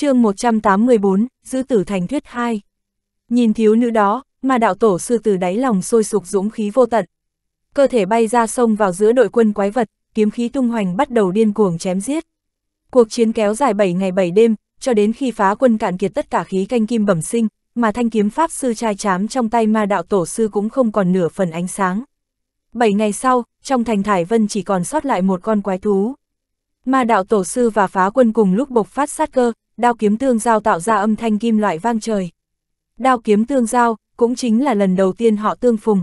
chương 184, Giữ tử thành thuyết 2. Nhìn thiếu nữ đó, mà đạo tổ sư từ đáy lòng sôi sục dũng khí vô tận. Cơ thể bay ra sông vào giữa đội quân quái vật, kiếm khí tung hoành bắt đầu điên cuồng chém giết. Cuộc chiến kéo dài 7 ngày 7 đêm, cho đến khi phá quân cạn kiệt tất cả khí canh kim bẩm sinh, mà thanh kiếm pháp sư trai chám trong tay ma đạo tổ sư cũng không còn nửa phần ánh sáng. 7 ngày sau, trong thành Thải Vân chỉ còn sót lại một con quái thú. Ma đạo tổ sư và phá quân cùng lúc bộc phát sát cơ, đao kiếm tương giao tạo ra âm thanh kim loại vang trời. Đao kiếm tương giao, cũng chính là lần đầu tiên họ tương phùng.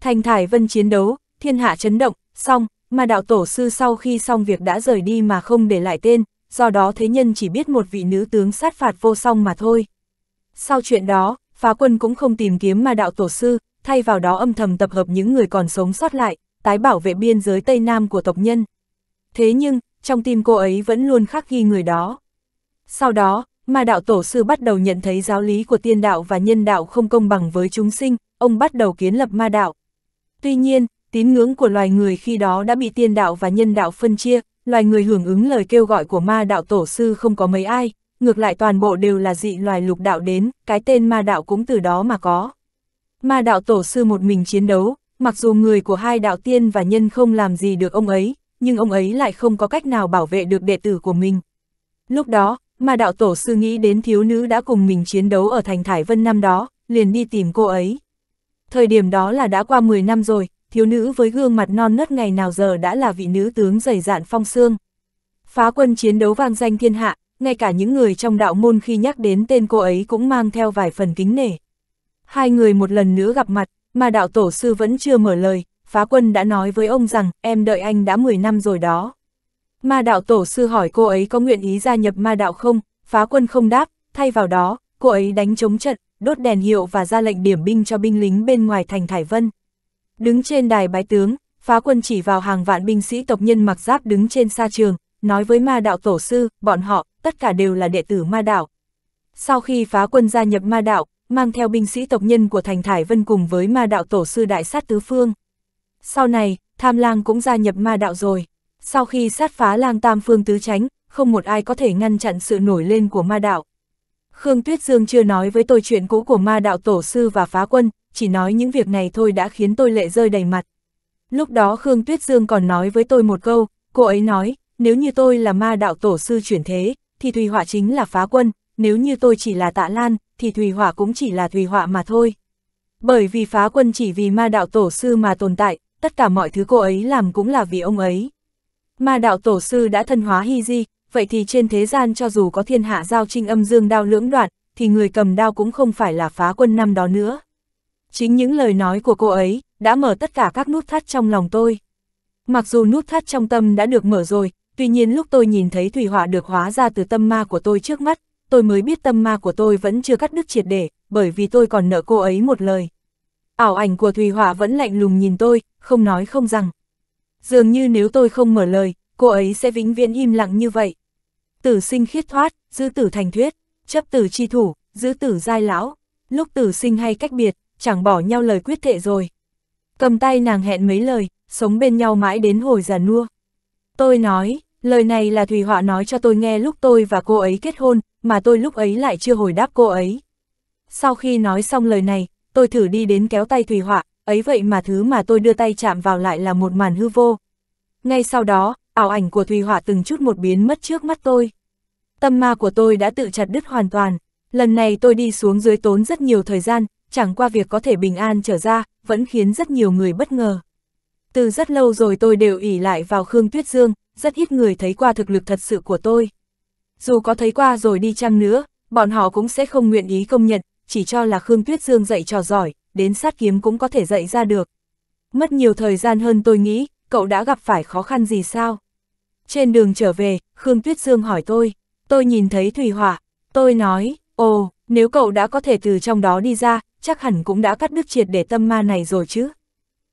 Thành Thải Vân chiến đấu, thiên hạ chấn động, xong, mà đạo tổ sư sau khi xong việc đã rời đi mà không để lại tên, do đó thế nhân chỉ biết một vị nữ tướng sát phạt vô song mà thôi. Sau chuyện đó, phá quân cũng không tìm kiếm mà đạo tổ sư, thay vào đó âm thầm tập hợp những người còn sống sót lại, tái bảo vệ biên giới Tây Nam của tộc nhân. Thế nhưng, trong tim cô ấy vẫn luôn khắc ghi người đó. Sau đó, mà đạo tổ sư bắt đầu nhận thấy giáo lý của tiên đạo và nhân đạo không công bằng với chúng sinh, ông bắt đầu kiến lập ma đạo. Tuy nhiên, tín ngưỡng của loài người khi đó đã bị tiên đạo và nhân đạo phân chia, loài người hưởng ứng lời kêu gọi của ma đạo tổ sư không có mấy ai, ngược lại toàn bộ đều là dị loài lục đạo đến, cái tên ma đạo cũng từ đó mà có. Ma đạo tổ sư một mình chiến đấu, mặc dù người của hai đạo tiên và nhân không làm gì được ông ấy, nhưng ông ấy lại không có cách nào bảo vệ được đệ tử của mình. Lúc đó, mà đạo tổ sư nghĩ đến thiếu nữ đã cùng mình chiến đấu ở thành Thải Vân năm đó, liền đi tìm cô ấy. Thời điểm đó là đã qua 10 năm rồi, thiếu nữ với gương mặt non nớt ngày nào giờ đã là vị nữ tướng dày dạn phong xương. Phá quân chiến đấu vang danh thiên hạ, ngay cả những người trong đạo môn khi nhắc đến tên cô ấy cũng mang theo vài phần kính nể. Hai người một lần nữa gặp mặt, mà đạo tổ sư vẫn chưa mở lời, phá quân đã nói với ông rằng em đợi anh đã 10 năm rồi đó. Ma đạo tổ sư hỏi cô ấy có nguyện ý gia nhập ma đạo không, phá quân không đáp, thay vào đó, cô ấy đánh chống trận, đốt đèn hiệu và ra lệnh điểm binh cho binh lính bên ngoài thành Thải Vân. Đứng trên đài bái tướng, phá quân chỉ vào hàng vạn binh sĩ tộc nhân mặc giáp đứng trên xa trường, nói với ma đạo tổ sư, bọn họ, tất cả đều là đệ tử ma đạo. Sau khi phá quân gia nhập ma đạo, mang theo binh sĩ tộc nhân của thành Thải Vân cùng với ma đạo tổ sư đại sát tứ phương. Sau này, Tham Lang cũng gia nhập ma đạo rồi sau khi sát phá lang tam phương tứ tránh, không một ai có thể ngăn chặn sự nổi lên của ma đạo. Khương Tuyết Dương chưa nói với tôi chuyện cũ của ma đạo tổ sư và phá quân, chỉ nói những việc này thôi đã khiến tôi lệ rơi đầy mặt. Lúc đó Khương Tuyết Dương còn nói với tôi một câu, cô ấy nói, nếu như tôi là ma đạo tổ sư chuyển thế, thì Thùy Họa chính là phá quân, nếu như tôi chỉ là tạ lan, thì Thùy Họa cũng chỉ là Thùy Họa mà thôi. Bởi vì phá quân chỉ vì ma đạo tổ sư mà tồn tại, tất cả mọi thứ cô ấy làm cũng là vì ông ấy. Ma đạo tổ sư đã thân hóa hy di, vậy thì trên thế gian cho dù có thiên hạ giao trinh âm dương đao lưỡng đoạn, thì người cầm đao cũng không phải là phá quân năm đó nữa. Chính những lời nói của cô ấy, đã mở tất cả các nút thắt trong lòng tôi. Mặc dù nút thắt trong tâm đã được mở rồi, tuy nhiên lúc tôi nhìn thấy thủy hỏa được hóa ra từ tâm ma của tôi trước mắt, tôi mới biết tâm ma của tôi vẫn chưa cắt đứt triệt để, bởi vì tôi còn nợ cô ấy một lời. Ảo ảnh của thủy hỏa vẫn lạnh lùng nhìn tôi, không nói không rằng. Dường như nếu tôi không mở lời, cô ấy sẽ vĩnh viễn im lặng như vậy. Tử sinh khiết thoát, giữ tử thành thuyết, chấp tử chi thủ, giữ tử giai lão. Lúc tử sinh hay cách biệt, chẳng bỏ nhau lời quyết thệ rồi. Cầm tay nàng hẹn mấy lời, sống bên nhau mãi đến hồi già nua. Tôi nói, lời này là Thùy Họa nói cho tôi nghe lúc tôi và cô ấy kết hôn, mà tôi lúc ấy lại chưa hồi đáp cô ấy. Sau khi nói xong lời này, tôi thử đi đến kéo tay Thùy Họa, ấy vậy mà thứ mà tôi đưa tay chạm vào lại là một màn hư vô. Ngay sau đó, ảo ảnh của Thùy Hỏa từng chút một biến mất trước mắt tôi. Tâm ma của tôi đã tự chặt đứt hoàn toàn, lần này tôi đi xuống dưới tốn rất nhiều thời gian, chẳng qua việc có thể bình an trở ra, vẫn khiến rất nhiều người bất ngờ. Từ rất lâu rồi tôi đều ỉ lại vào Khương Tuyết Dương, rất ít người thấy qua thực lực thật sự của tôi. Dù có thấy qua rồi đi chăng nữa, bọn họ cũng sẽ không nguyện ý công nhận, chỉ cho là Khương Tuyết Dương dạy trò giỏi, đến sát kiếm cũng có thể dạy ra được. Mất nhiều thời gian hơn tôi nghĩ, cậu đã gặp phải khó khăn gì sao? Trên đường trở về, Khương Tuyết Dương hỏi tôi, tôi nhìn thấy thủy hỏa, tôi nói, ồ, nếu cậu đã có thể từ trong đó đi ra, chắc hẳn cũng đã cắt đứt triệt để tâm ma này rồi chứ.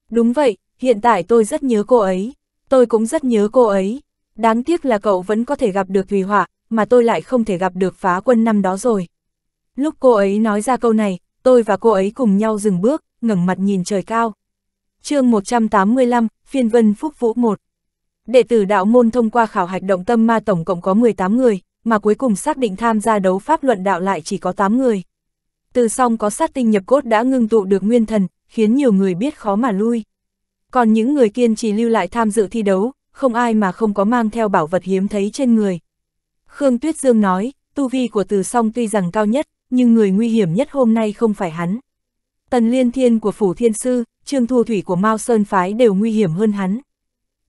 Đúng vậy, hiện tại tôi rất nhớ cô ấy, tôi cũng rất nhớ cô ấy. Đáng tiếc là cậu vẫn có thể gặp được thủy hỏa, mà tôi lại không thể gặp được phá quân năm đó rồi. Lúc cô ấy nói ra câu này, tôi và cô ấy cùng nhau dừng bước, ngẩng mặt nhìn trời cao. chương 185, phiên vân phúc vũ 1 Đệ tử đạo môn thông qua khảo hạch động tâm ma tổng cộng có 18 người, mà cuối cùng xác định tham gia đấu pháp luận đạo lại chỉ có 8 người. Từ song có sát tinh nhập cốt đã ngưng tụ được nguyên thần, khiến nhiều người biết khó mà lui. Còn những người kiên trì lưu lại tham dự thi đấu, không ai mà không có mang theo bảo vật hiếm thấy trên người. Khương Tuyết Dương nói, tu vi của từ song tuy rằng cao nhất, nhưng người nguy hiểm nhất hôm nay không phải hắn. Tần Liên Thiên của Phủ Thiên Sư, Trương Thu Thủy của Mao Sơn Phái đều nguy hiểm hơn hắn.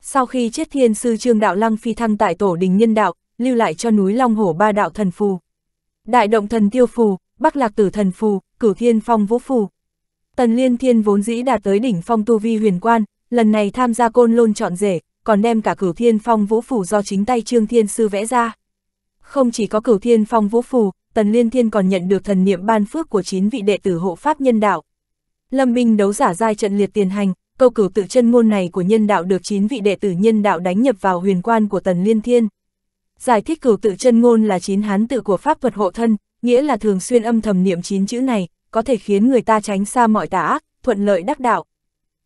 Sau khi chết Thiên Sư Trương Đạo Lăng phi thăng tại Tổ Đình Nhân Đạo, lưu lại cho núi Long Hổ ba đạo thần phù. Đại động thần tiêu phù, Bắc Lạc Tử thần phù, Cửu Thiên Phong vũ phù. Tần Liên Thiên vốn dĩ đạt tới đỉnh phong tu vi huyền quan, lần này tham gia côn lôn chọn rể, còn đem cả Cửu Thiên Phong vũ phù do chính tay Trương Thiên Sư vẽ ra. Không chỉ có Cửu Thiên Phong vũ phù, Tần Liên Thiên còn nhận được thần niệm ban phước của 9 vị đệ tử hộ pháp nhân đạo. Lâm Minh đấu giả giai trận liệt tiền hành, câu cửu tự chân ngôn này của nhân đạo được 9 vị đệ tử nhân đạo đánh nhập vào huyền quan của Tần Liên Thiên. Giải thích cửu tự chân ngôn là 9 hán tự của pháp thuật hộ thân, nghĩa là thường xuyên âm thầm niệm 9 chữ này, có thể khiến người ta tránh xa mọi tà ác, thuận lợi đắc đạo.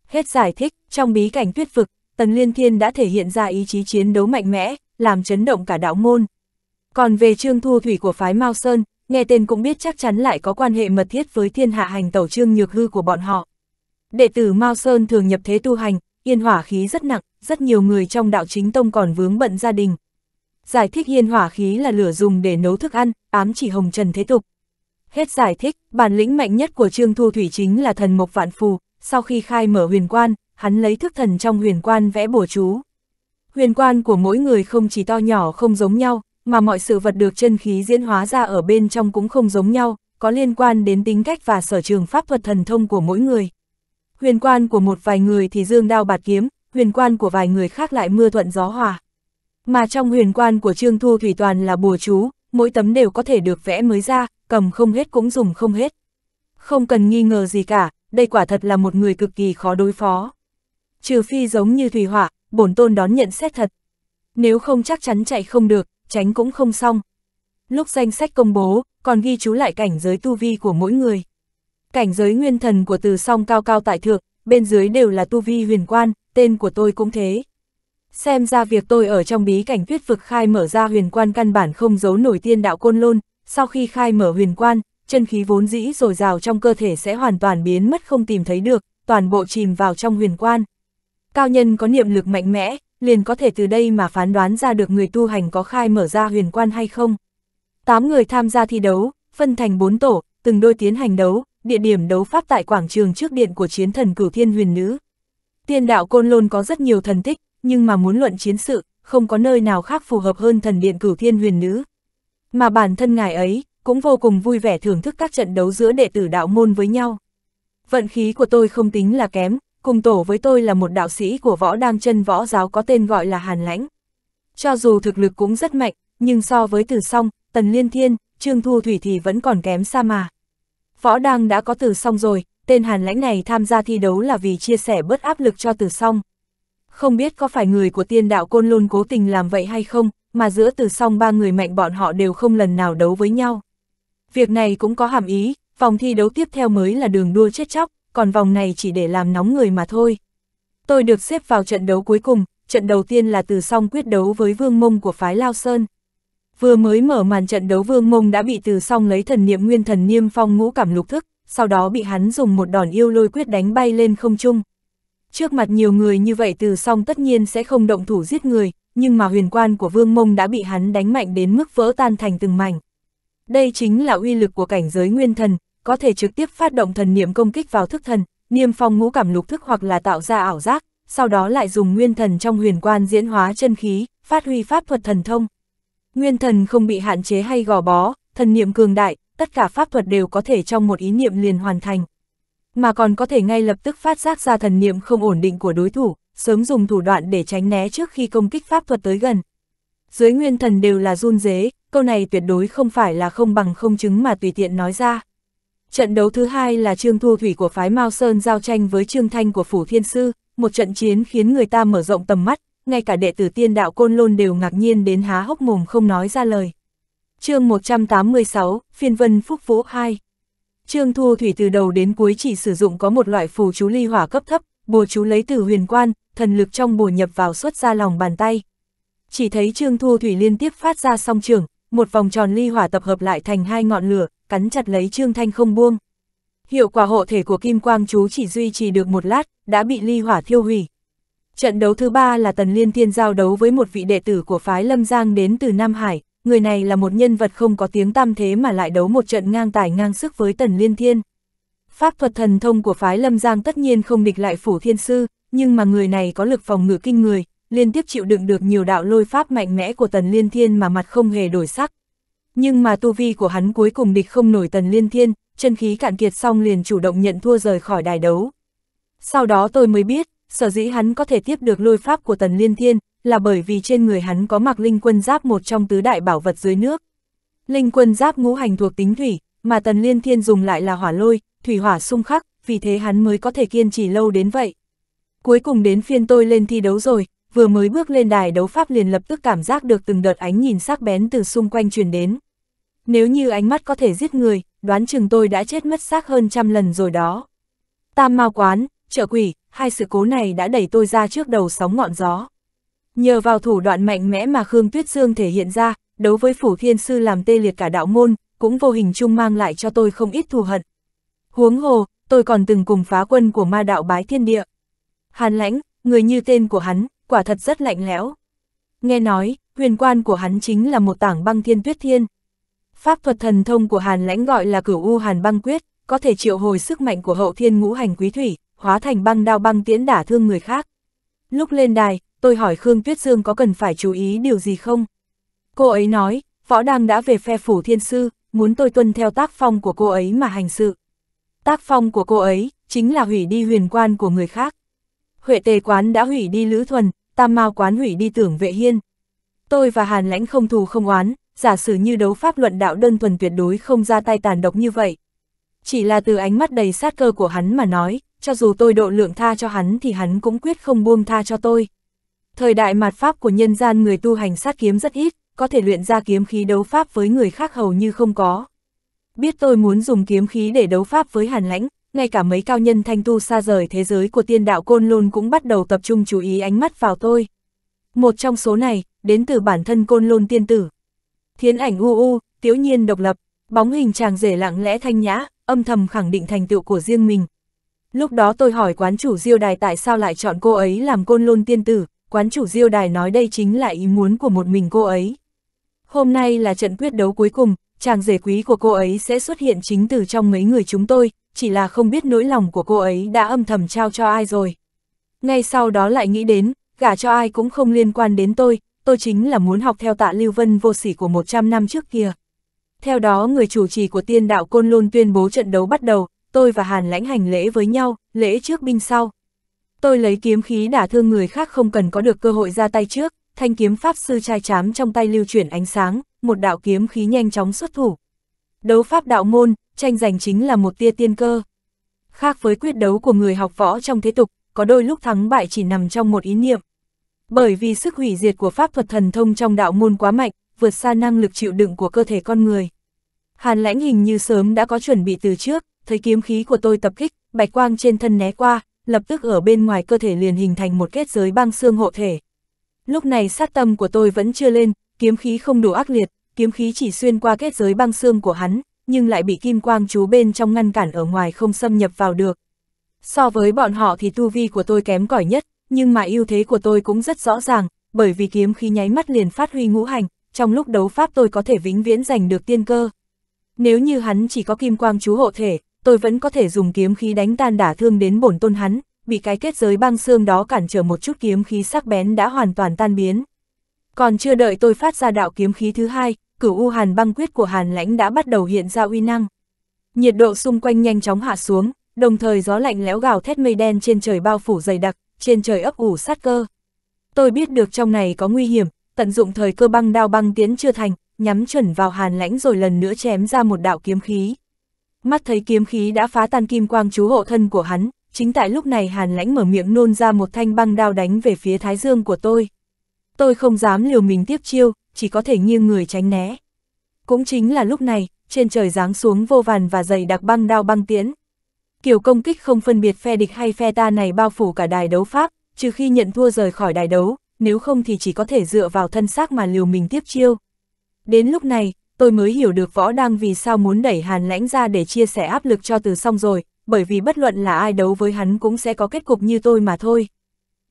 Hết giải thích, trong bí cảnh tuyết vực, Tần Liên Thiên đã thể hiện ra ý chí chiến đấu mạnh mẽ, làm chấn động cả đạo môn. Còn về Trương Thu Thủy của phái Mao Sơn, nghe tên cũng biết chắc chắn lại có quan hệ mật thiết với thiên hạ hành tẩu Trương Nhược Hư của bọn họ. Đệ tử Mao Sơn thường nhập thế tu hành, yên hỏa khí rất nặng, rất nhiều người trong đạo chính tông còn vướng bận gia đình. Giải thích yên hỏa khí là lửa dùng để nấu thức ăn, ám chỉ hồng trần thế tục. Hết giải thích, bản lĩnh mạnh nhất của Trương Thu Thủy chính là thần mộc vạn phù, sau khi khai mở huyền quan, hắn lấy thức thần trong huyền quan vẽ bổ chú. Huyền quan của mỗi người không chỉ to nhỏ không giống nhau, mà mọi sự vật được chân khí diễn hóa ra ở bên trong cũng không giống nhau, có liên quan đến tính cách và sở trường pháp thuật thần thông của mỗi người. Huyền quan của một vài người thì dương đao bạt kiếm, huyền quan của vài người khác lại mưa thuận gió hòa. Mà trong huyền quan của Trương Thu Thủy toàn là bùa chú, mỗi tấm đều có thể được vẽ mới ra, cầm không hết cũng dùng không hết. Không cần nghi ngờ gì cả, đây quả thật là một người cực kỳ khó đối phó. Trừ phi giống như Thủy Hỏa, bổn tôn đón nhận xét thật. Nếu không chắc chắn chạy không được, tránh cũng không xong. Lúc danh sách công bố, còn ghi chú lại cảnh giới tu vi của mỗi người. Cảnh giới nguyên thần của từ song cao cao tại thượng, bên dưới đều là tu vi huyền quan, tên của tôi cũng thế. Xem ra việc tôi ở trong bí cảnh tuyết vực khai mở ra huyền quan căn bản không giấu nổi tiên đạo côn lôn, sau khi khai mở huyền quan, chân khí vốn dĩ rồi rào trong cơ thể sẽ hoàn toàn biến mất không tìm thấy được, toàn bộ chìm vào trong huyền quan. Cao nhân có niệm lực mạnh mẽ, liền có thể từ đây mà phán đoán ra được người tu hành có khai mở ra huyền quan hay không. Tám người tham gia thi đấu, phân thành bốn tổ, từng đôi tiến hành đấu, địa điểm đấu pháp tại quảng trường trước điện của chiến thần cửu thiên huyền nữ. Tiên đạo Côn Lôn có rất nhiều thần tích, nhưng mà muốn luận chiến sự, không có nơi nào khác phù hợp hơn thần điện cửu thiên huyền nữ. Mà bản thân ngài ấy, cũng vô cùng vui vẻ thưởng thức các trận đấu giữa đệ tử đạo môn với nhau. Vận khí của tôi không tính là kém, cùng tổ với tôi là một đạo sĩ của võ đang chân võ giáo có tên gọi là Hàn Lãnh. Cho dù thực lực cũng rất mạnh, nhưng so với Từ Song, Tần Liên Thiên, Trương Thu Thủy thì vẫn còn kém xa mà. Võ đang đã có Từ Song rồi, tên Hàn Lãnh này tham gia thi đấu là vì chia sẻ bớt áp lực cho Từ Song. Không biết có phải người của tiên đạo Côn Lôn cố tình làm vậy hay không, mà giữa Từ Song ba người mạnh bọn họ đều không lần nào đấu với nhau. Việc này cũng có hàm ý, vòng thi đấu tiếp theo mới là đường đua chết chóc, còn vòng này chỉ để làm nóng người mà thôi. Tôi được xếp vào trận đấu cuối cùng, trận đầu tiên là từ song quyết đấu với Vương Mông của phái Lao Sơn. Vừa mới mở màn trận đấu Vương Mông đã bị từ song lấy thần niệm nguyên thần niêm phong ngũ cảm lục thức, sau đó bị hắn dùng một đòn yêu lôi quyết đánh bay lên không trung. Trước mặt nhiều người như vậy từ song tất nhiên sẽ không động thủ giết người, nhưng mà huyền quan của Vương Mông đã bị hắn đánh mạnh đến mức vỡ tan thành từng mảnh. Đây chính là uy lực của cảnh giới nguyên thần, có thể trực tiếp phát động thần niệm công kích vào thức thần, niêm phong ngũ cảm lục thức hoặc là tạo ra ảo giác, sau đó lại dùng nguyên thần trong huyền quan diễn hóa chân khí, phát huy pháp thuật thần thông. Nguyên thần không bị hạn chế hay gò bó, thần niệm cường đại, tất cả pháp thuật đều có thể trong một ý niệm liền hoàn thành. Mà còn có thể ngay lập tức phát giác ra thần niệm không ổn định của đối thủ, sớm dùng thủ đoạn để tránh né trước khi công kích pháp thuật tới gần. Dưới nguyên thần đều là run dế, câu này tuyệt đối không phải là không bằng không chứng mà tùy tiện nói ra. Trận đấu thứ hai là Trương Thu Thủy của phái Mao Sơn giao tranh với Trương Thanh của Phủ Thiên Sư, một trận chiến khiến người ta mở rộng tầm mắt, ngay cả đệ tử tiên đạo Côn Lôn đều ngạc nhiên đến há hốc mồm không nói ra lời. chương 186, Phiên Vân Phúc Vũ 2 Trương Thu Thủy từ đầu đến cuối chỉ sử dụng có một loại phù chú ly hỏa cấp thấp, bùa chú lấy từ huyền quan, thần lực trong bùa nhập vào xuất ra lòng bàn tay. Chỉ thấy Trương Thu Thủy liên tiếp phát ra song trường, một vòng tròn ly hỏa tập hợp lại thành hai ngọn lửa, cắn chặt lấy Trương Thanh không buông. Hiệu quả hộ thể của Kim Quang chú chỉ duy trì được một lát, đã bị ly hỏa thiêu hủy. Trận đấu thứ ba là Tần Liên Thiên giao đấu với một vị đệ tử của phái Lâm Giang đến từ Nam Hải, người này là một nhân vật không có tiếng tăm thế mà lại đấu một trận ngang tài ngang sức với Tần Liên Thiên. Pháp thuật thần thông của phái Lâm Giang tất nhiên không địch lại Phủ Thiên Sư, nhưng mà người này có lực phòng ngự kinh người, liên tiếp chịu đựng được nhiều đạo lôi pháp mạnh mẽ của Tần Liên Thiên mà mặt không hề đổi sắc, nhưng mà tu vi của hắn cuối cùng địch không nổi tần liên thiên, chân khí cạn kiệt xong liền chủ động nhận thua rời khỏi đài đấu. Sau đó tôi mới biết, sở dĩ hắn có thể tiếp được lôi pháp của tần liên thiên, là bởi vì trên người hắn có mặc linh quân giáp một trong tứ đại bảo vật dưới nước. Linh quân giáp ngũ hành thuộc tính thủy, mà tần liên thiên dùng lại là hỏa lôi, thủy hỏa xung khắc, vì thế hắn mới có thể kiên trì lâu đến vậy. Cuối cùng đến phiên tôi lên thi đấu rồi, vừa mới bước lên đài đấu pháp liền lập tức cảm giác được từng đợt ánh nhìn sắc bén từ xung quanh truyền đến nếu như ánh mắt có thể giết người, đoán chừng tôi đã chết mất xác hơn trăm lần rồi đó. Tam ma quán, trợ quỷ, hai sự cố này đã đẩy tôi ra trước đầu sóng ngọn gió. Nhờ vào thủ đoạn mạnh mẽ mà Khương Tuyết Dương thể hiện ra, đấu với Phủ Thiên Sư làm tê liệt cả đạo môn, cũng vô hình chung mang lại cho tôi không ít thù hận. Huống hồ, tôi còn từng cùng phá quân của ma đạo bái thiên địa. Hàn lãnh, người như tên của hắn, quả thật rất lạnh lẽo. Nghe nói, huyền quan của hắn chính là một tảng băng thiên tuyết thiên. Pháp thuật thần thông của Hàn Lãnh gọi là cửu u Hàn băng quyết, có thể triệu hồi sức mạnh của hậu thiên ngũ hành quý thủy, hóa thành băng đao băng tiễn đả thương người khác. Lúc lên đài, tôi hỏi Khương Tuyết Dương có cần phải chú ý điều gì không? Cô ấy nói, võ đang đã về phe phủ thiên sư, muốn tôi tuân theo tác phong của cô ấy mà hành sự. Tác phong của cô ấy, chính là hủy đi huyền quan của người khác. Huệ tề quán đã hủy đi Lữ Thuần, Tam Mao quán hủy đi tưởng vệ hiên. Tôi và Hàn Lãnh không thù không oán, giả sử như đấu pháp luận đạo đơn thuần tuyệt đối không ra tay tàn độc như vậy. Chỉ là từ ánh mắt đầy sát cơ của hắn mà nói, cho dù tôi độ lượng tha cho hắn thì hắn cũng quyết không buông tha cho tôi. Thời đại mạt pháp của nhân gian người tu hành sát kiếm rất ít, có thể luyện ra kiếm khí đấu pháp với người khác hầu như không có. Biết tôi muốn dùng kiếm khí để đấu pháp với hàn lãnh, ngay cả mấy cao nhân thanh tu xa rời thế giới của tiên đạo Côn Lôn cũng bắt đầu tập trung chú ý ánh mắt vào tôi. Một trong số này, đến từ bản thân Côn Lôn tiên tử, Thiến ảnh u u, tiếu nhiên độc lập, bóng hình chàng rể lặng lẽ thanh nhã, âm thầm khẳng định thành tựu của riêng mình. Lúc đó tôi hỏi quán chủ diêu đài tại sao lại chọn cô ấy làm côn lôn tiên tử, quán chủ diêu đài nói đây chính là ý muốn của một mình cô ấy. Hôm nay là trận quyết đấu cuối cùng, chàng rể quý của cô ấy sẽ xuất hiện chính từ trong mấy người chúng tôi, chỉ là không biết nỗi lòng của cô ấy đã âm thầm trao cho ai rồi. Ngay sau đó lại nghĩ đến, gả cho ai cũng không liên quan đến tôi, tôi chính là muốn học theo tạ Lưu Vân vô sỉ của 100 năm trước kia. Theo đó người chủ trì của tiên đạo Côn Lôn tuyên bố trận đấu bắt đầu, tôi và Hàn lãnh hành lễ với nhau, lễ trước binh sau. Tôi lấy kiếm khí đả thương người khác không cần có được cơ hội ra tay trước, thanh kiếm pháp sư trai chám trong tay lưu chuyển ánh sáng, một đạo kiếm khí nhanh chóng xuất thủ. Đấu pháp đạo môn, tranh giành chính là một tia tiên cơ. Khác với quyết đấu của người học võ trong thế tục, có đôi lúc thắng bại chỉ nằm trong một ý niệm. Bởi vì sức hủy diệt của pháp thuật thần thông trong đạo môn quá mạnh, vượt xa năng lực chịu đựng của cơ thể con người. Hàn lãnh hình như sớm đã có chuẩn bị từ trước, thấy kiếm khí của tôi tập kích, bạch quang trên thân né qua, lập tức ở bên ngoài cơ thể liền hình thành một kết giới băng xương hộ thể. Lúc này sát tâm của tôi vẫn chưa lên, kiếm khí không đủ ác liệt, kiếm khí chỉ xuyên qua kết giới băng xương của hắn, nhưng lại bị kim quang chú bên trong ngăn cản ở ngoài không xâm nhập vào được. So với bọn họ thì tu vi của tôi kém cỏi nhất, nhưng mà ưu thế của tôi cũng rất rõ ràng, bởi vì kiếm khí nháy mắt liền phát huy ngũ hành, trong lúc đấu pháp tôi có thể vĩnh viễn giành được tiên cơ. Nếu như hắn chỉ có kim quang chú hộ thể, tôi vẫn có thể dùng kiếm khí đánh tan đả thương đến bổn tôn hắn, bị cái kết giới băng xương đó cản trở một chút kiếm khí sắc bén đã hoàn toàn tan biến. Còn chưa đợi tôi phát ra đạo kiếm khí thứ hai, cửu u hàn băng quyết của hàn lãnh đã bắt đầu hiện ra uy năng. Nhiệt độ xung quanh nhanh chóng hạ xuống, đồng thời gió lạnh lẽo gào thét mây đen trên trời bao phủ dày đặc, trên trời ấp ủ sát cơ. Tôi biết được trong này có nguy hiểm, tận dụng thời cơ băng đao băng tiến chưa thành, nhắm chuẩn vào hàn lãnh rồi lần nữa chém ra một đạo kiếm khí. Mắt thấy kiếm khí đã phá tan kim quang chú hộ thân của hắn, chính tại lúc này hàn lãnh mở miệng nôn ra một thanh băng đao đánh về phía thái dương của tôi. Tôi không dám liều mình tiếp chiêu, chỉ có thể nghiêng người tránh né. Cũng chính là lúc này, trên trời giáng xuống vô vàn và dày đặc băng đao băng tiến Kiểu công kích không phân biệt phe địch hay phe ta này bao phủ cả đài đấu pháp, trừ khi nhận thua rời khỏi đài đấu, nếu không thì chỉ có thể dựa vào thân xác mà liều mình tiếp chiêu. Đến lúc này, tôi mới hiểu được võ đang vì sao muốn đẩy hàn lãnh ra để chia sẻ áp lực cho từ xong rồi, bởi vì bất luận là ai đấu với hắn cũng sẽ có kết cục như tôi mà thôi.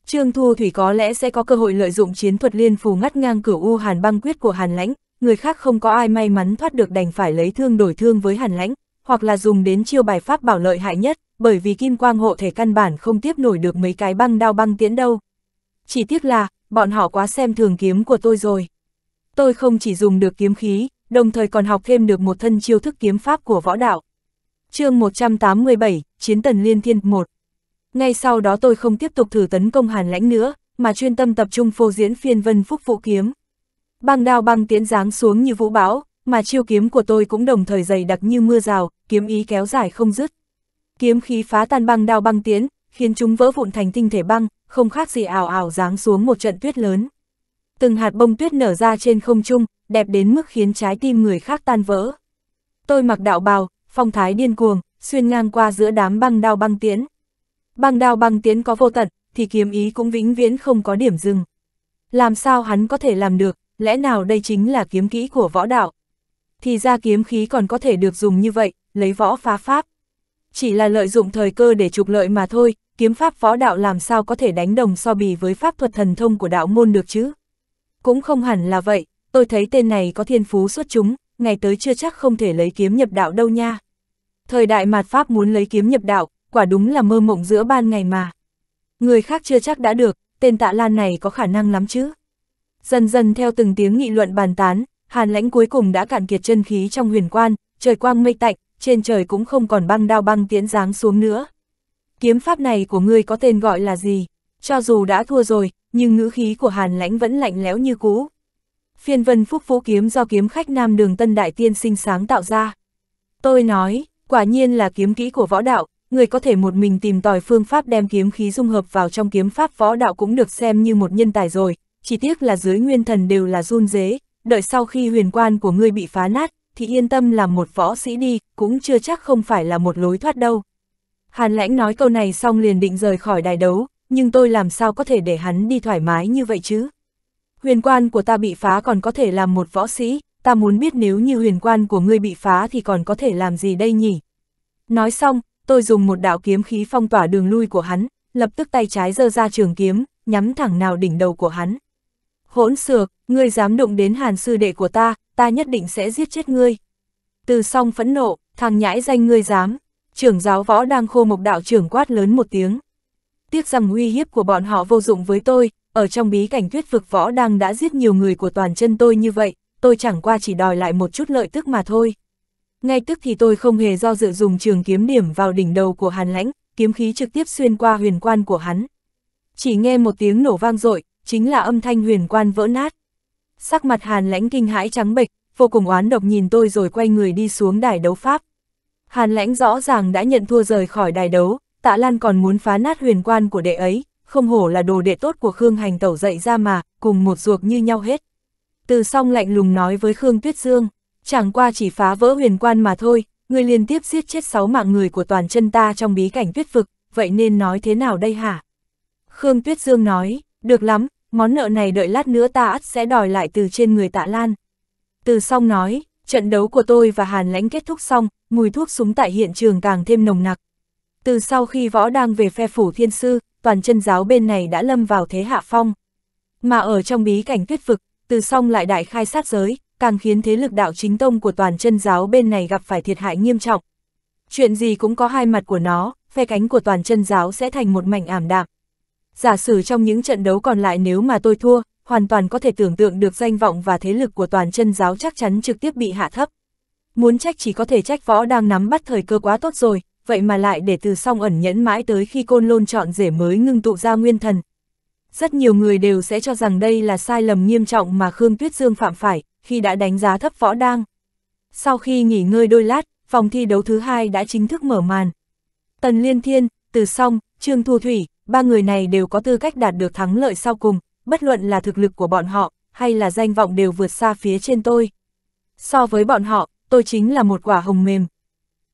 Trương Thu Thủy có lẽ sẽ có cơ hội lợi dụng chiến thuật liên phù ngắt ngang cửu U Hàn băng quyết của Hàn Lãnh, người khác không có ai may mắn thoát được đành phải lấy thương đổi thương với Hàn Lãnh, hoặc là dùng đến chiêu bài pháp bảo lợi hại nhất, bởi vì kim quang hộ thể căn bản không tiếp nổi được mấy cái băng đao băng tiễn đâu. Chỉ tiếc là, bọn họ quá xem thường kiếm của tôi rồi. Tôi không chỉ dùng được kiếm khí, đồng thời còn học thêm được một thân chiêu thức kiếm pháp của võ đạo. chương 187, Chiến tần liên thiên 1 Ngay sau đó tôi không tiếp tục thử tấn công hàn lãnh nữa, mà chuyên tâm tập trung phô diễn phiên vân phúc vũ kiếm. Băng đao băng tiễn giáng xuống như vũ bão, mà chiêu kiếm của tôi cũng đồng thời dày đặc như mưa rào, kiếm ý kéo dài không dứt. Kiếm khí phá tan băng đao băng tiến, khiến chúng vỡ vụn thành tinh thể băng, không khác gì ảo ảo giáng xuống một trận tuyết lớn. Từng hạt bông tuyết nở ra trên không trung, đẹp đến mức khiến trái tim người khác tan vỡ. Tôi mặc đạo bào, phong thái điên cuồng, xuyên ngang qua giữa đám băng đao băng tiến. Băng đao băng tiến có vô tận, thì kiếm ý cũng vĩnh viễn không có điểm dừng. Làm sao hắn có thể làm được, lẽ nào đây chính là kiếm kỹ của võ đạo? Thì ra kiếm khí còn có thể được dùng như vậy, lấy võ phá pháp. Chỉ là lợi dụng thời cơ để trục lợi mà thôi, kiếm pháp võ đạo làm sao có thể đánh đồng so bì với pháp thuật thần thông của đạo môn được chứ. Cũng không hẳn là vậy, tôi thấy tên này có thiên phú xuất chúng, ngày tới chưa chắc không thể lấy kiếm nhập đạo đâu nha. Thời đại mạt pháp muốn lấy kiếm nhập đạo, quả đúng là mơ mộng giữa ban ngày mà. Người khác chưa chắc đã được, tên tạ lan này có khả năng lắm chứ. Dần dần theo từng tiếng nghị luận bàn tán, hàn lãnh cuối cùng đã cạn kiệt chân khí trong huyền quan, trời quang mây tạnh, trên trời cũng không còn băng đao băng tiến giáng xuống nữa. Kiếm pháp này của ngươi có tên gọi là gì? Cho dù đã thua rồi, nhưng ngữ khí của Hàn Lãnh vẫn lạnh lẽo như cũ. Phiên vân phúc vũ kiếm do kiếm khách nam đường tân đại tiên sinh sáng tạo ra. Tôi nói, quả nhiên là kiếm kỹ của võ đạo, người có thể một mình tìm tòi phương pháp đem kiếm khí dung hợp vào trong kiếm pháp võ đạo cũng được xem như một nhân tài rồi, chỉ tiếc là dưới nguyên thần đều là run dế, đợi sau khi huyền quan của ngươi bị phá nát, thì yên tâm làm một võ sĩ đi, cũng chưa chắc không phải là một lối thoát đâu. Hàn lãnh nói câu này xong liền định rời khỏi đài đấu, nhưng tôi làm sao có thể để hắn đi thoải mái như vậy chứ? Huyền quan của ta bị phá còn có thể làm một võ sĩ, ta muốn biết nếu như huyền quan của ngươi bị phá thì còn có thể làm gì đây nhỉ? Nói xong, tôi dùng một đạo kiếm khí phong tỏa đường lui của hắn, lập tức tay trái giơ ra trường kiếm, nhắm thẳng nào đỉnh đầu của hắn. Hỗn xược, ngươi dám đụng đến hàn sư đệ của ta, ta nhất định sẽ giết chết ngươi. Từ song phẫn nộ, thằng nhãi danh ngươi dám, trưởng giáo võ đang khô mộc đạo trưởng quát lớn một tiếng. Tiếc rằng uy hiếp của bọn họ vô dụng với tôi, ở trong bí cảnh tuyết vực võ đang đã giết nhiều người của toàn chân tôi như vậy, tôi chẳng qua chỉ đòi lại một chút lợi tức mà thôi. Ngay tức thì tôi không hề do dự dùng trường kiếm điểm vào đỉnh đầu của hàn lãnh, kiếm khí trực tiếp xuyên qua huyền quan của hắn. Chỉ nghe một tiếng nổ vang dội chính là âm thanh huyền quan vỡ nát sắc mặt Hàn lãnh kinh hãi trắng bệch, vô cùng oán độc nhìn tôi rồi quay người đi xuống đài đấu pháp. Hàn lãnh rõ ràng đã nhận thua rời khỏi đài đấu, tạ Lan còn muốn phá nát huyền quan của đệ ấy, không hổ là đồ đệ tốt của Khương Hành Tẩu dậy ra mà, cùng một ruột như nhau hết. Từ song lạnh lùng nói với Khương Tuyết Dương, chẳng qua chỉ phá vỡ huyền quan mà thôi, ngươi liên tiếp giết chết sáu mạng người của toàn chân ta trong bí cảnh tuyết vực, vậy nên nói thế nào đây hả? Khương Tuyết Dương nói, được lắm, món nợ này đợi lát nữa ta ắt sẽ đòi lại từ trên người tạ lan. Từ song nói, trận đấu của tôi và Hàn Lãnh kết thúc xong, mùi thuốc súng tại hiện trường càng thêm nồng nặc. Từ sau khi võ đang về phe phủ thiên sư, toàn chân giáo bên này đã lâm vào thế hạ phong. Mà ở trong bí cảnh tuyết vực, từ song lại đại khai sát giới, càng khiến thế lực đạo chính tông của toàn chân giáo bên này gặp phải thiệt hại nghiêm trọng. Chuyện gì cũng có hai mặt của nó, phe cánh của toàn chân giáo sẽ thành một mảnh ảm đạm, giả sử trong những trận đấu còn lại nếu mà tôi thua, hoàn toàn có thể tưởng tượng được danh vọng và thế lực của toàn chân giáo chắc chắn trực tiếp bị hạ thấp. Muốn trách chỉ có thể trách võ đang nắm bắt thời cơ quá tốt rồi, vậy mà lại để từ song ẩn nhẫn mãi tới khi côn lôn chọn rể mới ngưng tụ ra nguyên thần. Rất nhiều người đều sẽ cho rằng đây là sai lầm nghiêm trọng mà Khương Tuyết Dương phạm phải, khi đã đánh giá thấp võ đang. Sau khi nghỉ ngơi đôi lát, vòng thi đấu thứ hai đã chính thức mở màn. Tần Liên Thiên, Từ Song, Trương Thu Thủy, ba người này đều có tư cách đạt được thắng lợi sau cùng, bất luận là thực lực của bọn họ, hay là danh vọng đều vượt xa phía trên tôi. So với bọn họ, tôi chính là một quả hồng mềm.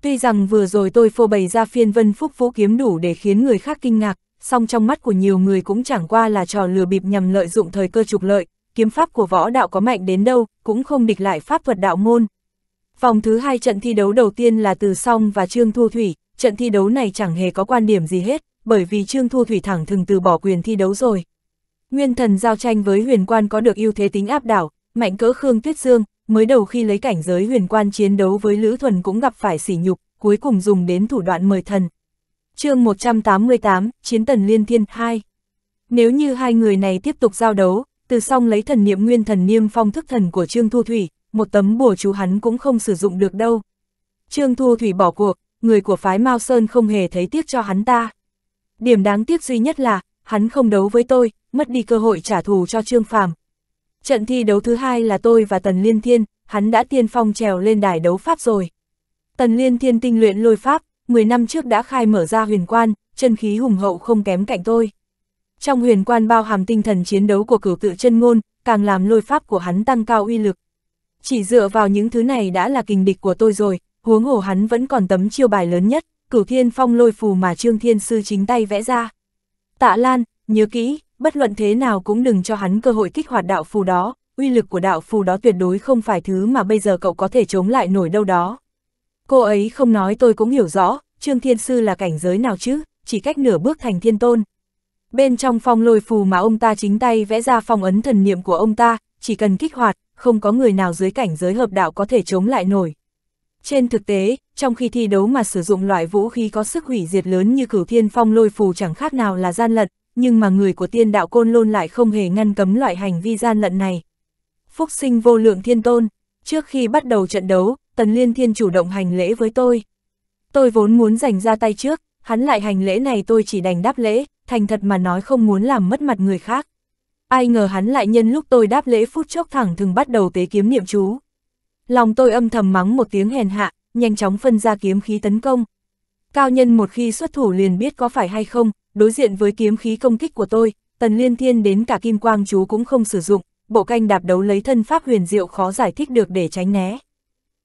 Tuy rằng vừa rồi tôi phô bày ra phiên vân phúc vũ kiếm đủ để khiến người khác kinh ngạc, song trong mắt của nhiều người cũng chẳng qua là trò lừa bịp nhằm lợi dụng thời cơ trục lợi, kiếm pháp của võ đạo có mạnh đến đâu, cũng không địch lại pháp thuật đạo môn. Vòng thứ hai trận thi đấu đầu tiên là từ Song và Trương Thu Thủy, trận thi đấu này chẳng hề có quan điểm gì hết, bởi vì Trương Thu Thủy thẳng thừng từ bỏ quyền thi đấu rồi. Nguyên thần giao tranh với huyền quan có được ưu thế tính áp đảo, mạnh cỡ Khương Tuyết Dương, mới đầu khi lấy cảnh giới huyền quan chiến đấu với Lữ Thuần cũng gặp phải sỉ nhục, cuối cùng dùng đến thủ đoạn mời thần. chương 188, Chiến tần liên thiên 2 Nếu như hai người này tiếp tục giao đấu, từ song lấy thần niệm nguyên thần niêm phong thức thần của Trương Thu Thủy, một tấm bùa chú hắn cũng không sử dụng được đâu. Trương Thu Thủy bỏ cuộc, người của phái Mao Sơn không hề thấy tiếc cho hắn ta. Điểm đáng tiếc duy nhất là, hắn không đấu với tôi, mất đi cơ hội trả thù cho Trương Phàm. Trận thi đấu thứ hai là tôi và Tần Liên Thiên, hắn đã tiên phong trèo lên đài đấu pháp rồi. Tần Liên Thiên tinh luyện lôi pháp, 10 năm trước đã khai mở ra huyền quan, chân khí hùng hậu không kém cạnh tôi. Trong huyền quan bao hàm tinh thần chiến đấu của cửu tự chân ngôn, càng làm lôi pháp của hắn tăng cao uy lực. Chỉ dựa vào những thứ này đã là kình địch của tôi rồi, huống hồ hắn vẫn còn tấm chiêu bài lớn nhất cửu thiên phong lôi phù mà Trương Thiên Sư chính tay vẽ ra. Tạ Lan, nhớ kỹ, bất luận thế nào cũng đừng cho hắn cơ hội kích hoạt đạo phù đó, uy lực của đạo phù đó tuyệt đối không phải thứ mà bây giờ cậu có thể chống lại nổi đâu đó. Cô ấy không nói tôi cũng hiểu rõ, Trương Thiên Sư là cảnh giới nào chứ, chỉ cách nửa bước thành thiên tôn. Bên trong phong lôi phù mà ông ta chính tay vẽ ra phong ấn thần niệm của ông ta, chỉ cần kích hoạt, không có người nào dưới cảnh giới hợp đạo có thể chống lại nổi. Trên thực tế, trong khi thi đấu mà sử dụng loại vũ khí có sức hủy diệt lớn như cửu thiên phong lôi phù chẳng khác nào là gian lận, nhưng mà người của tiên đạo côn lôn lại không hề ngăn cấm loại hành vi gian lận này. Phúc sinh vô lượng thiên tôn, trước khi bắt đầu trận đấu, tần liên thiên chủ động hành lễ với tôi. Tôi vốn muốn giành ra tay trước, hắn lại hành lễ này tôi chỉ đành đáp lễ, thành thật mà nói không muốn làm mất mặt người khác. Ai ngờ hắn lại nhân lúc tôi đáp lễ phút chốc thẳng thừng bắt đầu tế kiếm niệm chú. Lòng tôi âm thầm mắng một tiếng hèn hạ, nhanh chóng phân ra kiếm khí tấn công. Cao nhân một khi xuất thủ liền biết có phải hay không, đối diện với kiếm khí công kích của tôi, tần liên thiên đến cả kim quang chú cũng không sử dụng, bộ canh đạp đấu lấy thân pháp huyền diệu khó giải thích được để tránh né.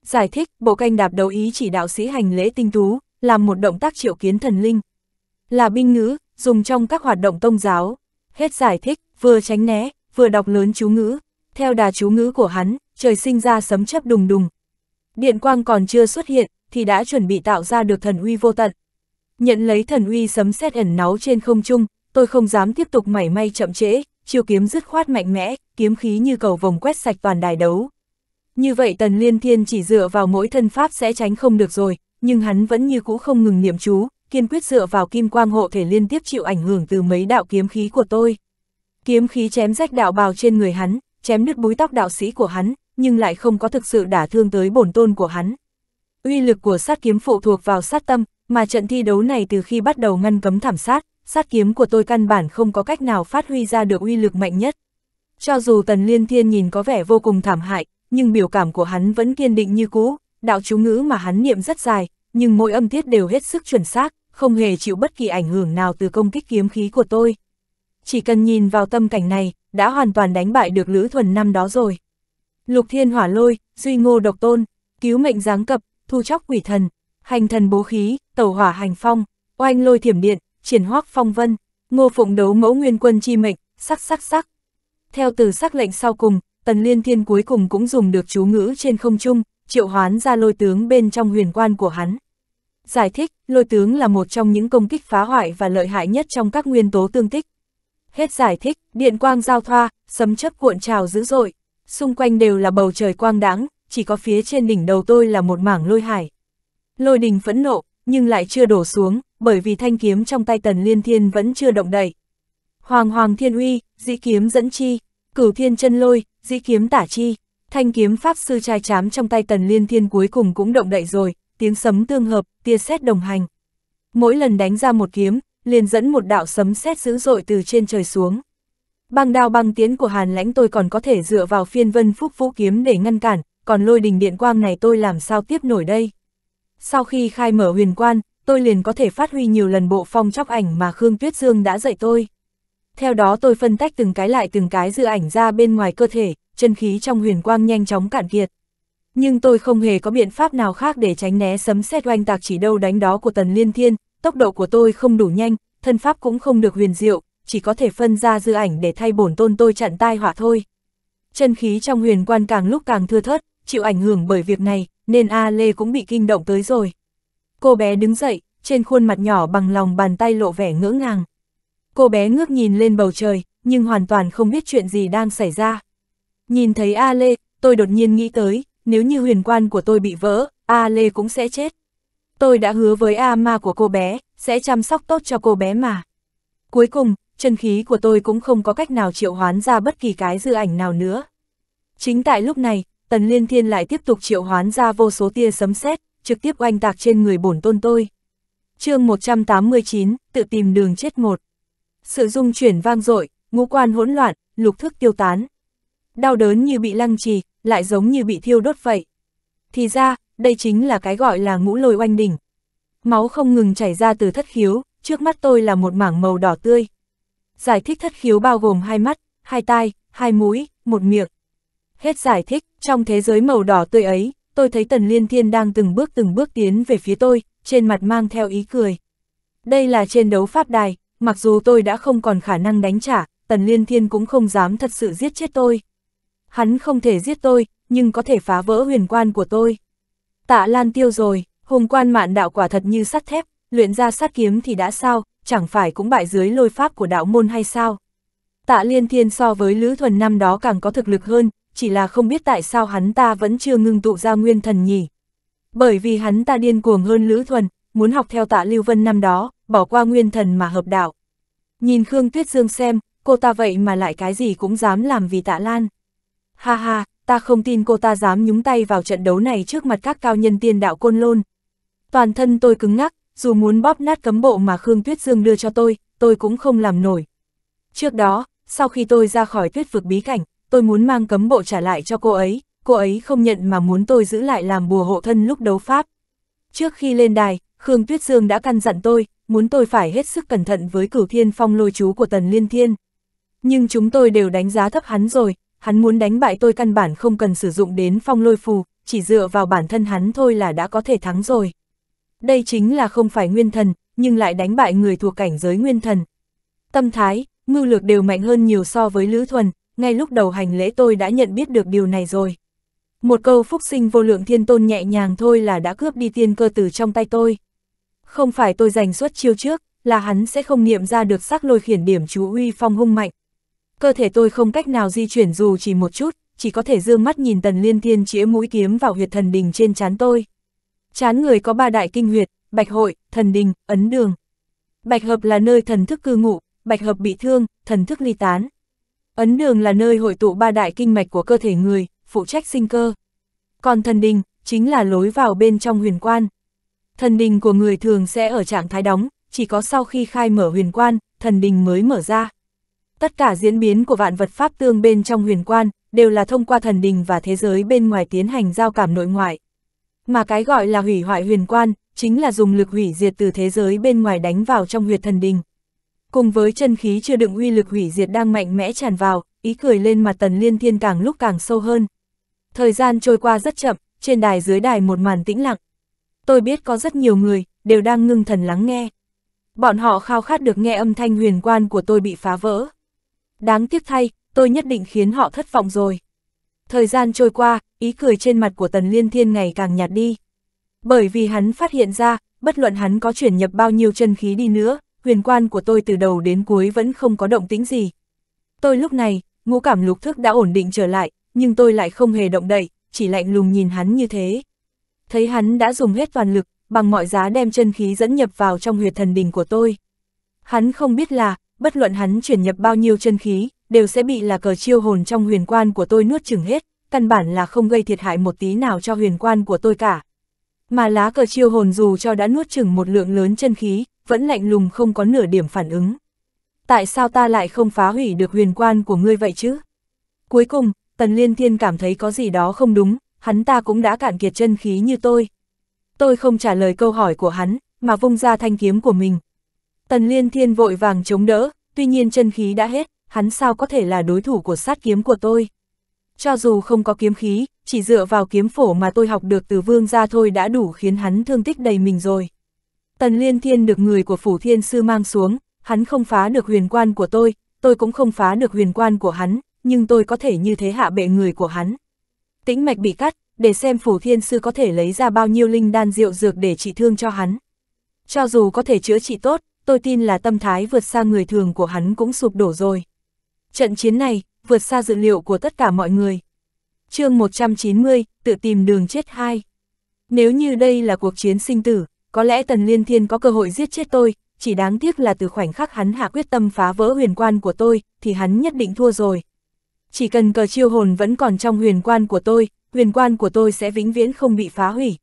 Giải thích, bộ canh đạp đấu ý chỉ đạo sĩ hành lễ tinh tú, làm một động tác triệu kiến thần linh. Là binh ngữ, dùng trong các hoạt động tôn giáo. Hết giải thích, vừa tránh né, vừa đọc lớn chú ngữ. Theo đà chú ngữ của hắn, trời sinh ra sấm chấp đùng đùng. Điện quang còn chưa xuất hiện, thì đã chuẩn bị tạo ra được thần uy vô tận. Nhận lấy thần uy sấm sét ẩn náu trên không trung, tôi không dám tiếp tục mảy may chậm trễ, chiêu kiếm dứt khoát mạnh mẽ, kiếm khí như cầu vòng quét sạch toàn đài đấu. Như vậy Tần Liên Thiên chỉ dựa vào mỗi thân pháp sẽ tránh không được rồi, nhưng hắn vẫn như cũ không ngừng niệm chú, kiên quyết dựa vào kim quang hộ thể liên tiếp chịu ảnh hưởng từ mấy đạo kiếm khí của tôi. Kiếm khí chém rách đạo bào trên người hắn, chém đứt búi tóc đạo sĩ của hắn, nhưng lại không có thực sự đả thương tới bổn tôn của hắn. Uy lực của sát kiếm phụ thuộc vào sát tâm, mà trận thi đấu này từ khi bắt đầu ngăn cấm thảm sát, sát kiếm của tôi căn bản không có cách nào phát huy ra được uy lực mạnh nhất. Cho dù Tần Liên Thiên nhìn có vẻ vô cùng thảm hại, nhưng biểu cảm của hắn vẫn kiên định như cũ, đạo chú ngữ mà hắn niệm rất dài, nhưng mỗi âm tiết đều hết sức chuẩn xác, không hề chịu bất kỳ ảnh hưởng nào từ công kích kiếm khí của tôi. Chỉ cần nhìn vào tâm cảnh này, đã hoàn toàn đánh bại được Lữ Thuần năm đó rồi. Lục thiên hỏa lôi, duy ngô độc tôn, cứu mệnh giáng cập, thu chóc quỷ thần, hành thần bố khí, tẩu hỏa hành phong, oanh lôi thiểm điện, triển hoác phong vân, ngô phụng đấu mẫu nguyên quân chi mệnh, sắc sắc sắc. Theo từ sắc lệnh sau cùng, tần liên thiên cuối cùng cũng dùng được chú ngữ trên không trung, triệu hoán ra lôi tướng bên trong huyền quan của hắn. Giải thích, lôi tướng là một trong những công kích phá hoại và lợi hại nhất trong các nguyên tố tương tích. Hết giải thích, điện quang giao thoa, sấm chấp cuộn trào dữ dội xung quanh đều là bầu trời quang đáng, chỉ có phía trên đỉnh đầu tôi là một mảng lôi hải. Lôi đình phẫn nộ, nhưng lại chưa đổ xuống, bởi vì thanh kiếm trong tay tần liên thiên vẫn chưa động đậy. Hoàng hoàng thiên uy, dĩ kiếm dẫn chi, cửu thiên chân lôi, dĩ kiếm tả chi, thanh kiếm pháp sư trai chám trong tay tần liên thiên cuối cùng cũng động đậy rồi, tiếng sấm tương hợp, tia xét đồng hành. Mỗi lần đánh ra một kiếm, liền dẫn một đạo sấm xét dữ dội từ trên trời xuống. Băng đao băng tiến của hàn lãnh tôi còn có thể dựa vào phiên vân phúc vũ kiếm để ngăn cản, còn lôi đình điện quang này tôi làm sao tiếp nổi đây. Sau khi khai mở huyền quan, tôi liền có thể phát huy nhiều lần bộ phong chóc ảnh mà Khương Tuyết Dương đã dạy tôi. Theo đó tôi phân tách từng cái lại từng cái dự ảnh ra bên ngoài cơ thể, chân khí trong huyền quang nhanh chóng cạn kiệt. Nhưng tôi không hề có biện pháp nào khác để tránh né sấm sét oanh tạc chỉ đâu đánh đó của tần liên thiên, tốc độ của tôi không đủ nhanh, thân pháp cũng không được huyền diệu, chỉ có thể phân ra dư ảnh để thay bổn tôn tôi chặn tai họa thôi. Chân khí trong huyền quan càng lúc càng thưa thớt, chịu ảnh hưởng bởi việc này, nên A Lê cũng bị kinh động tới rồi. Cô bé đứng dậy, trên khuôn mặt nhỏ bằng lòng bàn tay lộ vẻ ngỡ ngàng. Cô bé ngước nhìn lên bầu trời, nhưng hoàn toàn không biết chuyện gì đang xảy ra. Nhìn thấy A Lê, tôi đột nhiên nghĩ tới, nếu như huyền quan của tôi bị vỡ, A Lê cũng sẽ chết. Tôi đã hứa với A Ma của cô bé, sẽ chăm sóc tốt cho cô bé mà. Cuối cùng, chân khí của tôi cũng không có cách nào triệu hoán ra bất kỳ cái dư ảnh nào nữa. Chính tại lúc này, Tần Liên Thiên lại tiếp tục triệu hoán ra vô số tia sấm sét, trực tiếp oanh tạc trên người bổn tôn tôi. chương 189, tự tìm đường chết một. Sự dung chuyển vang dội ngũ quan hỗn loạn, lục thức tiêu tán. Đau đớn như bị lăng trì, lại giống như bị thiêu đốt vậy. Thì ra, đây chính là cái gọi là ngũ lôi oanh đỉnh. Máu không ngừng chảy ra từ thất khiếu, trước mắt tôi là một mảng màu đỏ tươi, Giải thích thất khiếu bao gồm hai mắt, hai tai, hai mũi, một miệng. Hết giải thích, trong thế giới màu đỏ tươi ấy, tôi thấy Tần Liên Thiên đang từng bước từng bước tiến về phía tôi, trên mặt mang theo ý cười. Đây là trên đấu pháp đài, mặc dù tôi đã không còn khả năng đánh trả, Tần Liên Thiên cũng không dám thật sự giết chết tôi. Hắn không thể giết tôi, nhưng có thể phá vỡ huyền quan của tôi. Tạ Lan tiêu rồi, hùng quan mạn đạo quả thật như sắt thép, luyện ra sát kiếm thì đã sao, chẳng phải cũng bại dưới lôi pháp của đạo môn hay sao? Tạ Liên Thiên so với Lữ Thuần năm đó càng có thực lực hơn, chỉ là không biết tại sao hắn ta vẫn chưa ngưng tụ ra nguyên thần nhỉ. Bởi vì hắn ta điên cuồng hơn Lữ Thuần, muốn học theo tạ Lưu Vân năm đó, bỏ qua nguyên thần mà hợp đạo. Nhìn Khương Tuyết Dương xem, cô ta vậy mà lại cái gì cũng dám làm vì tạ Lan. Ha ha, ta không tin cô ta dám nhúng tay vào trận đấu này trước mặt các cao nhân tiên đạo côn lôn. Toàn thân tôi cứng ngắc, dù muốn bóp nát cấm bộ mà Khương Tuyết Dương đưa cho tôi, tôi cũng không làm nổi. Trước đó, sau khi tôi ra khỏi tuyết vực bí cảnh, tôi muốn mang cấm bộ trả lại cho cô ấy, cô ấy không nhận mà muốn tôi giữ lại làm bùa hộ thân lúc đấu pháp. Trước khi lên đài, Khương Tuyết Dương đã căn dặn tôi, muốn tôi phải hết sức cẩn thận với cửu thiên phong lôi chú của Tần Liên Thiên. Nhưng chúng tôi đều đánh giá thấp hắn rồi, hắn muốn đánh bại tôi căn bản không cần sử dụng đến phong lôi phù, chỉ dựa vào bản thân hắn thôi là đã có thể thắng rồi. Đây chính là không phải nguyên thần, nhưng lại đánh bại người thuộc cảnh giới nguyên thần. Tâm thái, mưu lược đều mạnh hơn nhiều so với Lữ Thuần, ngay lúc đầu hành lễ tôi đã nhận biết được điều này rồi. Một câu phúc sinh vô lượng thiên tôn nhẹ nhàng thôi là đã cướp đi tiên cơ tử trong tay tôi. Không phải tôi giành suốt chiêu trước, là hắn sẽ không niệm ra được sắc lôi khiển điểm chú uy phong hung mạnh. Cơ thể tôi không cách nào di chuyển dù chỉ một chút, chỉ có thể dương mắt nhìn tần liên thiên chĩa mũi kiếm vào huyệt thần đình trên chán tôi. Chán người có ba đại kinh huyệt, bạch hội, thần đình, ấn đường. Bạch hợp là nơi thần thức cư ngụ, bạch hợp bị thương, thần thức ly tán. Ấn đường là nơi hội tụ ba đại kinh mạch của cơ thể người, phụ trách sinh cơ. Còn thần đình, chính là lối vào bên trong huyền quan. Thần đình của người thường sẽ ở trạng thái đóng, chỉ có sau khi khai mở huyền quan, thần đình mới mở ra. Tất cả diễn biến của vạn vật pháp tương bên trong huyền quan, đều là thông qua thần đình và thế giới bên ngoài tiến hành giao cảm nội ngoại. Mà cái gọi là hủy hoại huyền quan, chính là dùng lực hủy diệt từ thế giới bên ngoài đánh vào trong huyệt thần đình. Cùng với chân khí chưa đựng uy lực hủy diệt đang mạnh mẽ tràn vào, ý cười lên mặt tần liên thiên càng lúc càng sâu hơn. Thời gian trôi qua rất chậm, trên đài dưới đài một màn tĩnh lặng. Tôi biết có rất nhiều người, đều đang ngưng thần lắng nghe. Bọn họ khao khát được nghe âm thanh huyền quan của tôi bị phá vỡ. Đáng tiếc thay, tôi nhất định khiến họ thất vọng rồi. Thời gian trôi qua, ý cười trên mặt của Tần Liên Thiên ngày càng nhạt đi. Bởi vì hắn phát hiện ra, bất luận hắn có chuyển nhập bao nhiêu chân khí đi nữa, huyền quan của tôi từ đầu đến cuối vẫn không có động tĩnh gì. Tôi lúc này, ngũ cảm lục thức đã ổn định trở lại, nhưng tôi lại không hề động đậy, chỉ lạnh lùng nhìn hắn như thế. Thấy hắn đã dùng hết toàn lực, bằng mọi giá đem chân khí dẫn nhập vào trong huyệt thần đình của tôi. Hắn không biết là, bất luận hắn chuyển nhập bao nhiêu chân khí, đều sẽ bị là cờ chiêu hồn trong huyền quan của tôi nuốt chừng hết, căn bản là không gây thiệt hại một tí nào cho huyền quan của tôi cả. Mà lá cờ chiêu hồn dù cho đã nuốt chừng một lượng lớn chân khí, vẫn lạnh lùng không có nửa điểm phản ứng. Tại sao ta lại không phá hủy được huyền quan của ngươi vậy chứ? Cuối cùng, Tần Liên Thiên cảm thấy có gì đó không đúng, hắn ta cũng đã cạn kiệt chân khí như tôi. Tôi không trả lời câu hỏi của hắn, mà vung ra thanh kiếm của mình. Tần Liên Thiên vội vàng chống đỡ, tuy nhiên chân khí đã hết, hắn sao có thể là đối thủ của sát kiếm của tôi. Cho dù không có kiếm khí, chỉ dựa vào kiếm phổ mà tôi học được từ vương gia thôi đã đủ khiến hắn thương tích đầy mình rồi. Tần Liên Thiên được người của Phủ Thiên Sư mang xuống, hắn không phá được huyền quan của tôi, tôi cũng không phá được huyền quan của hắn, nhưng tôi có thể như thế hạ bệ người của hắn. Tĩnh mạch bị cắt, để xem Phủ Thiên Sư có thể lấy ra bao nhiêu linh đan rượu dược để trị thương cho hắn. Cho dù có thể chữa trị tốt, tôi tin là tâm thái vượt xa người thường của hắn cũng sụp đổ rồi. Trận chiến này, vượt xa dự liệu của tất cả mọi người. chương 190, tự tìm đường chết hai. Nếu như đây là cuộc chiến sinh tử, có lẽ Tần Liên Thiên có cơ hội giết chết tôi, chỉ đáng tiếc là từ khoảnh khắc hắn hạ quyết tâm phá vỡ huyền quan của tôi, thì hắn nhất định thua rồi. Chỉ cần cờ chiêu hồn vẫn còn trong huyền quan của tôi, huyền quan của tôi sẽ vĩnh viễn không bị phá hủy.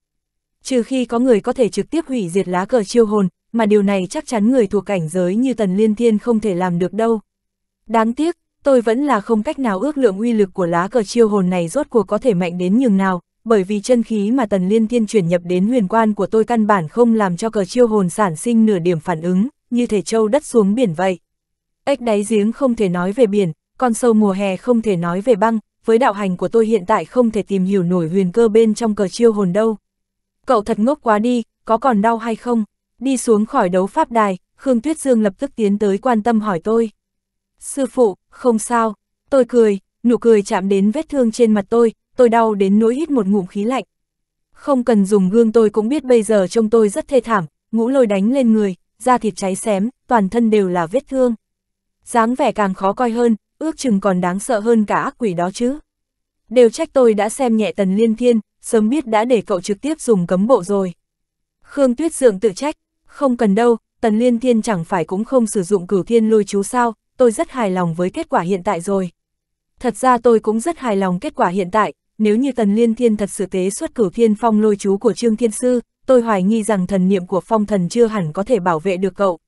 Trừ khi có người có thể trực tiếp hủy diệt lá cờ chiêu hồn, mà điều này chắc chắn người thuộc cảnh giới như Tần Liên Thiên không thể làm được đâu. Đáng tiếc, tôi vẫn là không cách nào ước lượng uy lực của lá cờ chiêu hồn này rốt cuộc có thể mạnh đến nhường nào, bởi vì chân khí mà tần liên thiên chuyển nhập đến huyền quan của tôi căn bản không làm cho cờ chiêu hồn sản sinh nửa điểm phản ứng, như thể châu đất xuống biển vậy. Ếch đáy giếng không thể nói về biển, con sâu mùa hè không thể nói về băng, với đạo hành của tôi hiện tại không thể tìm hiểu nổi huyền cơ bên trong cờ chiêu hồn đâu. Cậu thật ngốc quá đi, có còn đau hay không? Đi xuống khỏi đấu pháp đài, Khương Tuyết Dương lập tức tiến tới quan tâm hỏi tôi. Sư phụ, không sao, tôi cười, nụ cười chạm đến vết thương trên mặt tôi, tôi đau đến nỗi hít một ngụm khí lạnh. Không cần dùng gương tôi cũng biết bây giờ trông tôi rất thê thảm, ngũ lôi đánh lên người, da thịt cháy xém, toàn thân đều là vết thương. dáng vẻ càng khó coi hơn, ước chừng còn đáng sợ hơn cả ác quỷ đó chứ. Đều trách tôi đã xem nhẹ tần liên thiên, sớm biết đã để cậu trực tiếp dùng cấm bộ rồi. Khương Tuyết Dượng tự trách, không cần đâu, tần liên thiên chẳng phải cũng không sử dụng cửu thiên lôi chú sao, tôi rất hài lòng với kết quả hiện tại rồi. Thật ra tôi cũng rất hài lòng kết quả hiện tại, nếu như Tần Liên Thiên thật sự tế xuất cửu thiên phong lôi chú của Trương Thiên Sư, tôi hoài nghi rằng thần niệm của phong thần chưa hẳn có thể bảo vệ được cậu.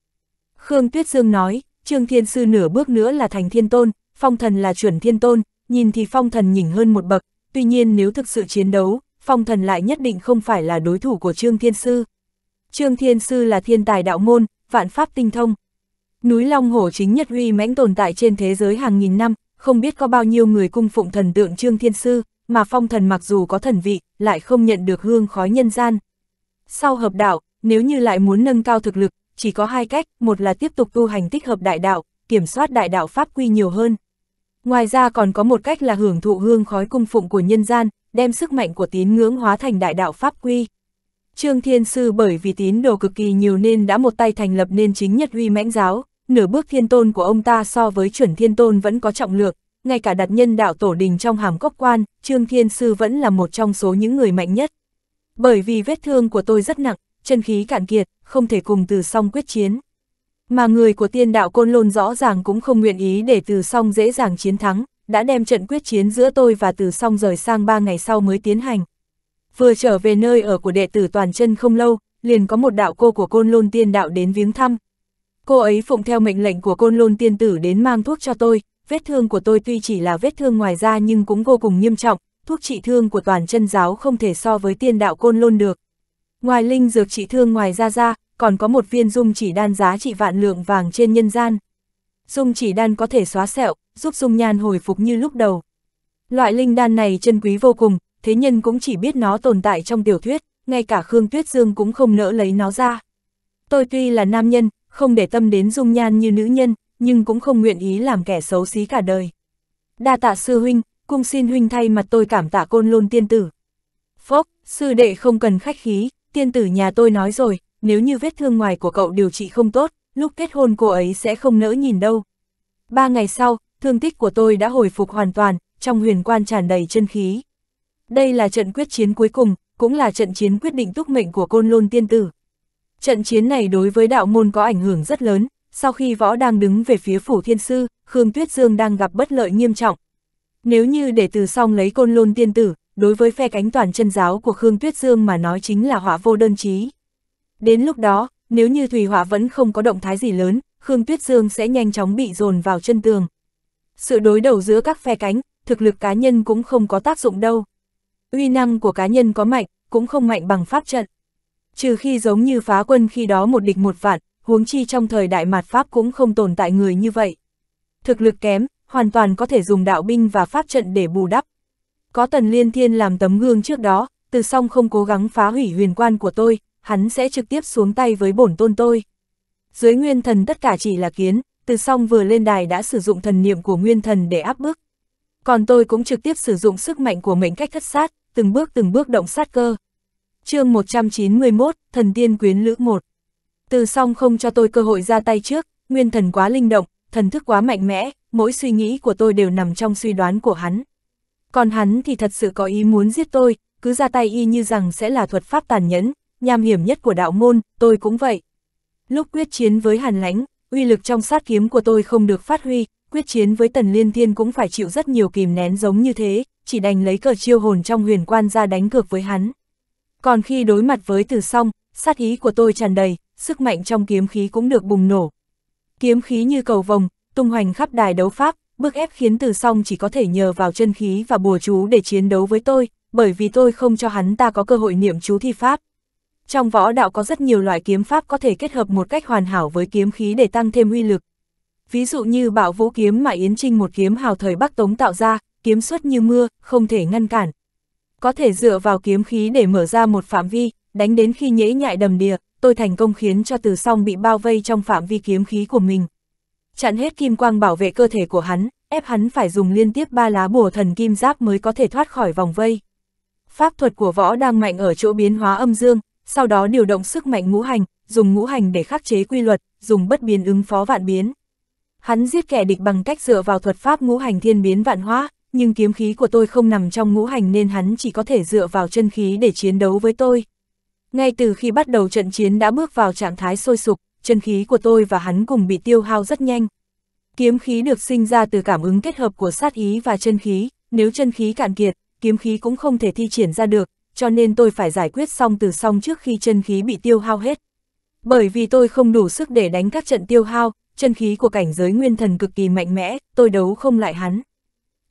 Khương Tuyết Dương nói, Trương Thiên Sư nửa bước nữa là thành thiên tôn, phong thần là chuẩn thiên tôn, nhìn thì phong thần nhỉnh hơn một bậc, tuy nhiên nếu thực sự chiến đấu, phong thần lại nhất định không phải là đối thủ của Trương Thiên Sư. Trương Thiên Sư là thiên tài đạo môn, vạn pháp tinh thông, Núi Long Hổ chính Nhất uy mãnh tồn tại trên thế giới hàng nghìn năm, không biết có bao nhiêu người cung phụng thần tượng Trương Thiên Sư, mà phong thần mặc dù có thần vị, lại không nhận được hương khói nhân gian. Sau hợp đạo, nếu như lại muốn nâng cao thực lực, chỉ có hai cách, một là tiếp tục tu hành tích hợp đại đạo, kiểm soát đại đạo pháp quy nhiều hơn. Ngoài ra còn có một cách là hưởng thụ hương khói cung phụng của nhân gian, đem sức mạnh của tín ngưỡng hóa thành đại đạo pháp quy. Trương Thiên Sư bởi vì tín đồ cực kỳ nhiều nên đã một tay thành lập nên chính Nhất Huy Mãnh Giáo nửa bước thiên tôn của ông ta so với chuẩn thiên tôn vẫn có trọng lược, ngay cả đặt nhân đạo tổ đình trong hàm cốc quan, Trương Thiên Sư vẫn là một trong số những người mạnh nhất. Bởi vì vết thương của tôi rất nặng, chân khí cạn kiệt, không thể cùng từ song quyết chiến. Mà người của tiên đạo côn lôn rõ ràng cũng không nguyện ý để từ song dễ dàng chiến thắng, đã đem trận quyết chiến giữa tôi và từ song rời sang ba ngày sau mới tiến hành. Vừa trở về nơi ở của đệ tử toàn chân không lâu, liền có một đạo cô của côn lôn tiên đạo đến viếng thăm, Cô ấy phụng theo mệnh lệnh của côn lôn tiên tử đến mang thuốc cho tôi, vết thương của tôi tuy chỉ là vết thương ngoài da nhưng cũng vô cùng nghiêm trọng, thuốc trị thương của toàn chân giáo không thể so với tiên đạo côn lôn được. Ngoài linh dược trị thương ngoài da ra, còn có một viên dung chỉ đan giá trị vạn lượng vàng trên nhân gian. Dung chỉ đan có thể xóa sẹo, giúp dung nhan hồi phục như lúc đầu. Loại linh đan này chân quý vô cùng, thế nhân cũng chỉ biết nó tồn tại trong tiểu thuyết, ngay cả Khương Tuyết Dương cũng không nỡ lấy nó ra. Tôi tuy là nam nhân, không để tâm đến dung nhan như nữ nhân, nhưng cũng không nguyện ý làm kẻ xấu xí cả đời. Đa tạ sư huynh, cung xin huynh thay mặt tôi cảm tạ côn lôn tiên tử. Phốc, sư đệ không cần khách khí, tiên tử nhà tôi nói rồi, nếu như vết thương ngoài của cậu điều trị không tốt, lúc kết hôn cô ấy sẽ không nỡ nhìn đâu. Ba ngày sau, thương tích của tôi đã hồi phục hoàn toàn, trong huyền quan tràn đầy chân khí. Đây là trận quyết chiến cuối cùng, cũng là trận chiến quyết định túc mệnh của côn lôn tiên tử. Trận chiến này đối với đạo môn có ảnh hưởng rất lớn, sau khi võ đang đứng về phía phủ thiên sư, Khương Tuyết Dương đang gặp bất lợi nghiêm trọng. Nếu như để từ song lấy côn lôn tiên tử, đối với phe cánh toàn chân giáo của Khương Tuyết Dương mà nói chính là họa vô đơn chí. Đến lúc đó, nếu như Thủy Hỏa vẫn không có động thái gì lớn, Khương Tuyết Dương sẽ nhanh chóng bị dồn vào chân tường. Sự đối đầu giữa các phe cánh, thực lực cá nhân cũng không có tác dụng đâu. Uy năng của cá nhân có mạnh, cũng không mạnh bằng pháp trận. Trừ khi giống như phá quân khi đó một địch một vạn, huống chi trong thời đại mạt Pháp cũng không tồn tại người như vậy. Thực lực kém, hoàn toàn có thể dùng đạo binh và pháp trận để bù đắp. Có tần liên thiên làm tấm gương trước đó, từ song không cố gắng phá hủy huyền quan của tôi, hắn sẽ trực tiếp xuống tay với bổn tôn tôi. Dưới nguyên thần tất cả chỉ là kiến, từ song vừa lên đài đã sử dụng thần niệm của nguyên thần để áp bức. Còn tôi cũng trực tiếp sử dụng sức mạnh của mệnh cách thất sát, từng bước từng bước động sát cơ, chương 191, thần tiên quyến lữ 1. Từ song không cho tôi cơ hội ra tay trước, nguyên thần quá linh động, thần thức quá mạnh mẽ, mỗi suy nghĩ của tôi đều nằm trong suy đoán của hắn. Còn hắn thì thật sự có ý muốn giết tôi, cứ ra tay y như rằng sẽ là thuật pháp tàn nhẫn, nham hiểm nhất của đạo môn, tôi cũng vậy. Lúc quyết chiến với Hàn Lãnh, uy lực trong sát kiếm của tôi không được phát huy, quyết chiến với Tần Liên Thiên cũng phải chịu rất nhiều kìm nén giống như thế, chỉ đành lấy cờ chiêu hồn trong huyền quan ra đánh cược với hắn. Còn khi đối mặt với từ song, sát ý của tôi tràn đầy, sức mạnh trong kiếm khí cũng được bùng nổ. Kiếm khí như cầu vồng, tung hoành khắp đài đấu pháp, bức ép khiến từ song chỉ có thể nhờ vào chân khí và bùa chú để chiến đấu với tôi, bởi vì tôi không cho hắn ta có cơ hội niệm chú thi pháp. Trong võ đạo có rất nhiều loại kiếm pháp có thể kết hợp một cách hoàn hảo với kiếm khí để tăng thêm uy lực. Ví dụ như bạo vũ kiếm mà Yến Trinh một kiếm hào thời Bắc Tống tạo ra, kiếm xuất như mưa, không thể ngăn cản có thể dựa vào kiếm khí để mở ra một phạm vi, đánh đến khi nhễ nhại đầm đìa, tôi thành công khiến cho từ song bị bao vây trong phạm vi kiếm khí của mình. Chặn hết kim quang bảo vệ cơ thể của hắn, ép hắn phải dùng liên tiếp ba lá bùa thần kim giáp mới có thể thoát khỏi vòng vây. Pháp thuật của võ đang mạnh ở chỗ biến hóa âm dương, sau đó điều động sức mạnh ngũ hành, dùng ngũ hành để khắc chế quy luật, dùng bất biến ứng phó vạn biến. Hắn giết kẻ địch bằng cách dựa vào thuật pháp ngũ hành thiên biến vạn hóa, nhưng kiếm khí của tôi không nằm trong ngũ hành nên hắn chỉ có thể dựa vào chân khí để chiến đấu với tôi. Ngay từ khi bắt đầu trận chiến đã bước vào trạng thái sôi sục, chân khí của tôi và hắn cùng bị tiêu hao rất nhanh. Kiếm khí được sinh ra từ cảm ứng kết hợp của sát ý và chân khí, nếu chân khí cạn kiệt, kiếm khí cũng không thể thi triển ra được, cho nên tôi phải giải quyết xong từ xong trước khi chân khí bị tiêu hao hết. Bởi vì tôi không đủ sức để đánh các trận tiêu hao, chân khí của cảnh giới nguyên thần cực kỳ mạnh mẽ, tôi đấu không lại hắn.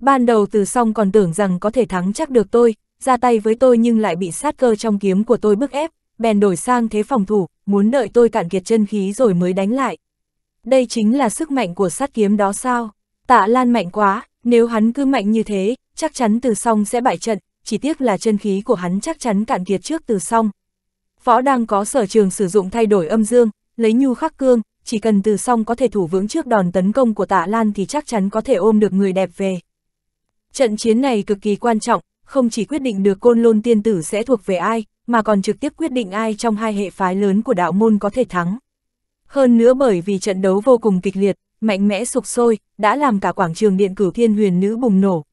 Ban đầu từ song còn tưởng rằng có thể thắng chắc được tôi, ra tay với tôi nhưng lại bị sát cơ trong kiếm của tôi bức ép, bèn đổi sang thế phòng thủ, muốn đợi tôi cạn kiệt chân khí rồi mới đánh lại. Đây chính là sức mạnh của sát kiếm đó sao? Tạ Lan mạnh quá, nếu hắn cứ mạnh như thế, chắc chắn từ song sẽ bại trận, chỉ tiếc là chân khí của hắn chắc chắn cạn kiệt trước từ song. Võ đang có sở trường sử dụng thay đổi âm dương, lấy nhu khắc cương, chỉ cần từ song có thể thủ vững trước đòn tấn công của tạ Lan thì chắc chắn có thể ôm được người đẹp về. Trận chiến này cực kỳ quan trọng, không chỉ quyết định được côn lôn tiên tử sẽ thuộc về ai, mà còn trực tiếp quyết định ai trong hai hệ phái lớn của đạo môn có thể thắng. Hơn nữa bởi vì trận đấu vô cùng kịch liệt, mạnh mẽ sục sôi, đã làm cả quảng trường điện cử thiên huyền nữ bùng nổ.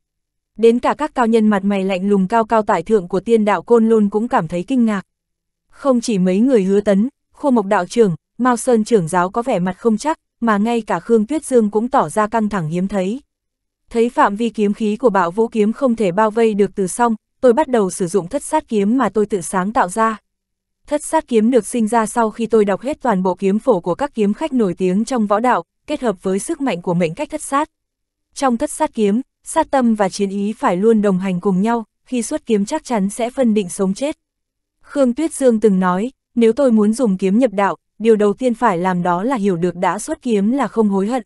Đến cả các cao nhân mặt mày lạnh lùng cao cao tại thượng của tiên đạo côn lôn cũng cảm thấy kinh ngạc. Không chỉ mấy người hứa tấn, khu mộc đạo trưởng, Mao Sơn trưởng giáo có vẻ mặt không chắc, mà ngay cả Khương Tuyết Dương cũng tỏ ra căng thẳng hiếm thấy. Thấy phạm vi kiếm khí của bạo vũ kiếm không thể bao vây được từ song, tôi bắt đầu sử dụng thất sát kiếm mà tôi tự sáng tạo ra. Thất sát kiếm được sinh ra sau khi tôi đọc hết toàn bộ kiếm phổ của các kiếm khách nổi tiếng trong võ đạo, kết hợp với sức mạnh của mệnh cách thất sát. Trong thất sát kiếm, sát tâm và chiến ý phải luôn đồng hành cùng nhau, khi xuất kiếm chắc chắn sẽ phân định sống chết. Khương Tuyết Dương từng nói, nếu tôi muốn dùng kiếm nhập đạo, điều đầu tiên phải làm đó là hiểu được đã xuất kiếm là không hối hận,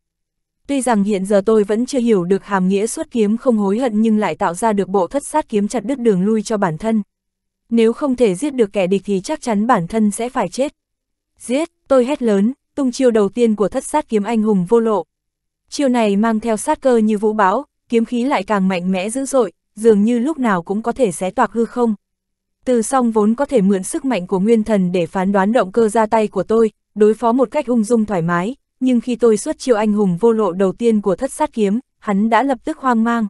Tuy rằng hiện giờ tôi vẫn chưa hiểu được hàm nghĩa xuất kiếm không hối hận nhưng lại tạo ra được bộ thất sát kiếm chặt đứt đường lui cho bản thân. Nếu không thể giết được kẻ địch thì chắc chắn bản thân sẽ phải chết. Giết, tôi hét lớn, tung chiêu đầu tiên của thất sát kiếm anh hùng vô lộ. Chiêu này mang theo sát cơ như vũ bão, kiếm khí lại càng mạnh mẽ dữ dội, dường như lúc nào cũng có thể xé toạc hư không. Từ song vốn có thể mượn sức mạnh của nguyên thần để phán đoán động cơ ra tay của tôi, đối phó một cách ung dung thoải mái, nhưng khi tôi xuất chiêu anh hùng vô lộ đầu tiên của thất sát kiếm, hắn đã lập tức hoang mang.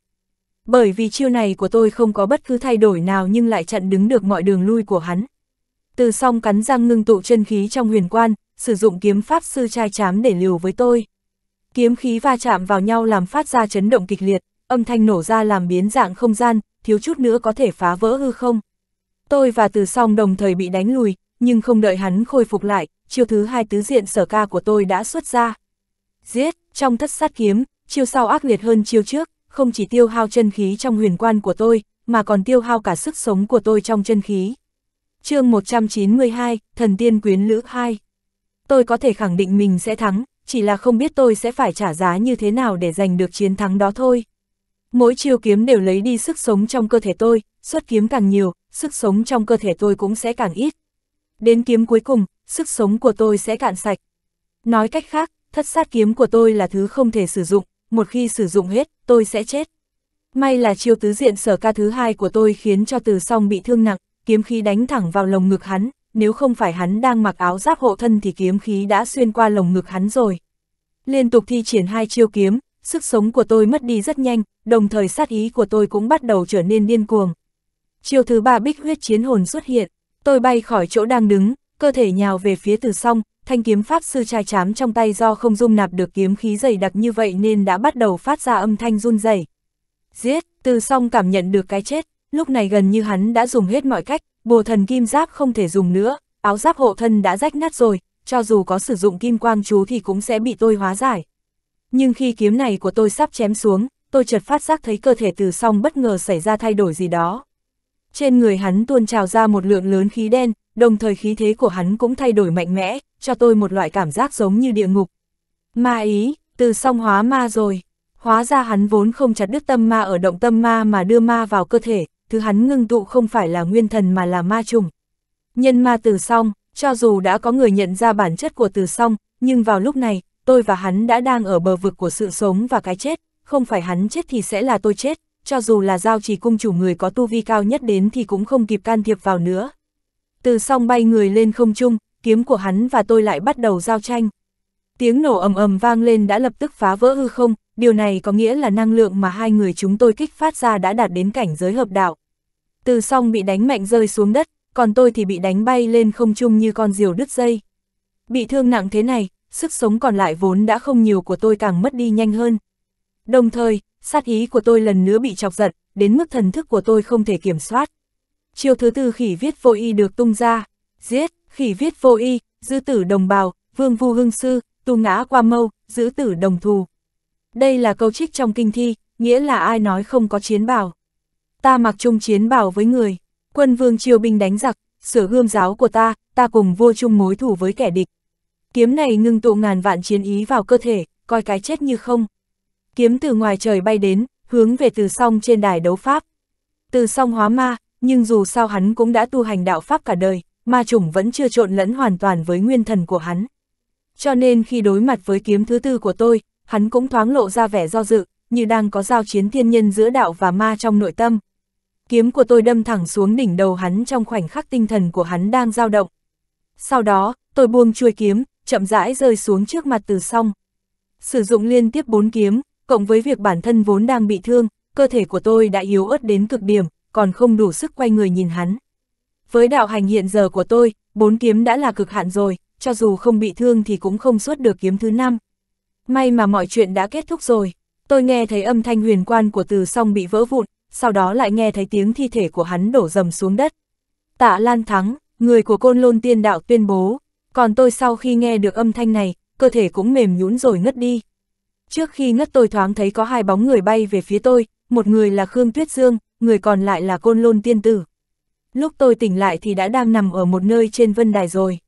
Bởi vì chiêu này của tôi không có bất cứ thay đổi nào nhưng lại chặn đứng được mọi đường lui của hắn. Từ song cắn răng ngưng tụ chân khí trong huyền quan, sử dụng kiếm pháp sư trai chám để liều với tôi. Kiếm khí va chạm vào nhau làm phát ra chấn động kịch liệt, âm thanh nổ ra làm biến dạng không gian, thiếu chút nữa có thể phá vỡ hư không. Tôi và từ song đồng thời bị đánh lùi, nhưng không đợi hắn khôi phục lại, chiêu thứ hai tứ diện sở ca của tôi đã xuất ra. Giết, trong thất sát kiếm, chiêu sau ác liệt hơn chiêu trước, không chỉ tiêu hao chân khí trong huyền quan của tôi, mà còn tiêu hao cả sức sống của tôi trong chân khí. chương 192, Thần Tiên Quyến Lữ 2 Tôi có thể khẳng định mình sẽ thắng, chỉ là không biết tôi sẽ phải trả giá như thế nào để giành được chiến thắng đó thôi. Mỗi chiêu kiếm đều lấy đi sức sống trong cơ thể tôi, xuất kiếm càng nhiều, sức sống trong cơ thể tôi cũng sẽ càng ít, đến kiếm cuối cùng, sức sống của tôi sẽ cạn sạch. Nói cách khác, thất sát kiếm của tôi là thứ không thể sử dụng, một khi sử dụng hết, tôi sẽ chết. May là chiêu tứ diện sở ca thứ hai của tôi khiến cho từ song bị thương nặng, kiếm khí đánh thẳng vào lồng ngực hắn, nếu không phải hắn đang mặc áo giáp hộ thân thì kiếm khí đã xuyên qua lồng ngực hắn rồi. Liên tục thi triển hai chiêu kiếm, sức sống của tôi mất đi rất nhanh, đồng thời sát ý của tôi cũng bắt đầu trở nên điên cuồng. Chiêu thứ ba bích huyết chiến hồn xuất hiện, Tôi bay khỏi chỗ đang đứng, cơ thể nhào về phía từ song, thanh kiếm pháp sư trai chám trong tay do không dung nạp được kiếm khí dày đặc như vậy nên đã bắt đầu phát ra âm thanh run rẩy. Giết, từ song cảm nhận được cái chết, lúc này gần như hắn đã dùng hết mọi cách, bồ thần kim giáp không thể dùng nữa, áo giáp hộ thân đã rách nát rồi, cho dù có sử dụng kim quang chú thì cũng sẽ bị tôi hóa giải. Nhưng khi kiếm này của tôi sắp chém xuống, tôi chợt phát giác thấy cơ thể từ song bất ngờ xảy ra thay đổi gì đó trên người hắn tuôn trào ra một lượng lớn khí đen, đồng thời khí thế của hắn cũng thay đổi mạnh mẽ, cho tôi một loại cảm giác giống như địa ngục. Ma ý, từ song hóa ma rồi. Hóa ra hắn vốn không chặt đứt tâm ma ở động tâm ma mà đưa ma vào cơ thể, thứ hắn ngưng tụ không phải là nguyên thần mà là ma trùng. Nhân ma từ song, cho dù đã có người nhận ra bản chất của từ song, nhưng vào lúc này, tôi và hắn đã đang ở bờ vực của sự sống và cái chết, không phải hắn chết thì sẽ là tôi chết, cho dù là giao trì cung chủ người có tu vi cao nhất đến thì cũng không kịp can thiệp vào nữa. Từ song bay người lên không trung, kiếm của hắn và tôi lại bắt đầu giao tranh. Tiếng nổ ầm ầm vang lên đã lập tức phá vỡ hư không, điều này có nghĩa là năng lượng mà hai người chúng tôi kích phát ra đã đạt đến cảnh giới hợp đạo. Từ song bị đánh mạnh rơi xuống đất, còn tôi thì bị đánh bay lên không trung như con diều đứt dây. Bị thương nặng thế này, sức sống còn lại vốn đã không nhiều của tôi càng mất đi nhanh hơn. Đồng thời, sát ý của tôi lần nữa bị chọc giận, đến mức thần thức của tôi không thể kiểm soát. Chiêu thứ tư khỉ viết vô y được tung ra, giết, khỉ viết vô y, dư tử đồng bào, vương vu hưng sư, tu ngã qua mâu, giữ tử đồng thù. Đây là câu trích trong kinh thi, nghĩa là ai nói không có chiến bào. Ta mặc chung chiến bào với người, quân vương triều binh đánh giặc, sửa gươm giáo của ta, ta cùng vua chung mối thủ với kẻ địch. Kiếm này ngưng tụ ngàn vạn chiến ý vào cơ thể, coi cái chết như không. Kiếm từ ngoài trời bay đến, hướng về từ song trên đài đấu pháp. Từ song hóa ma, nhưng dù sao hắn cũng đã tu hành đạo pháp cả đời, ma chủng vẫn chưa trộn lẫn hoàn toàn với nguyên thần của hắn. Cho nên khi đối mặt với kiếm thứ tư của tôi, hắn cũng thoáng lộ ra vẻ do dự, như đang có giao chiến thiên nhân giữa đạo và ma trong nội tâm. Kiếm của tôi đâm thẳng xuống đỉnh đầu hắn trong khoảnh khắc tinh thần của hắn đang dao động. Sau đó, tôi buông chuôi kiếm, chậm rãi rơi xuống trước mặt từ song. Sử dụng liên tiếp bốn kiếm, cộng với việc bản thân vốn đang bị thương, cơ thể của tôi đã yếu ớt đến cực điểm, còn không đủ sức quay người nhìn hắn. Với đạo hành hiện giờ của tôi, bốn kiếm đã là cực hạn rồi, cho dù không bị thương thì cũng không xuất được kiếm thứ năm. May mà mọi chuyện đã kết thúc rồi, tôi nghe thấy âm thanh huyền quan của từ song bị vỡ vụn, sau đó lại nghe thấy tiếng thi thể của hắn đổ dầm xuống đất. Tạ Lan thắng, người của côn lôn tiên đạo tuyên bố, còn tôi sau khi nghe được âm thanh này, cơ thể cũng mềm nhũn rồi ngất đi. Trước khi ngất tôi thoáng thấy có hai bóng người bay về phía tôi, một người là Khương Tuyết Dương, người còn lại là Côn Lôn Tiên Tử. Lúc tôi tỉnh lại thì đã đang nằm ở một nơi trên vân đài rồi.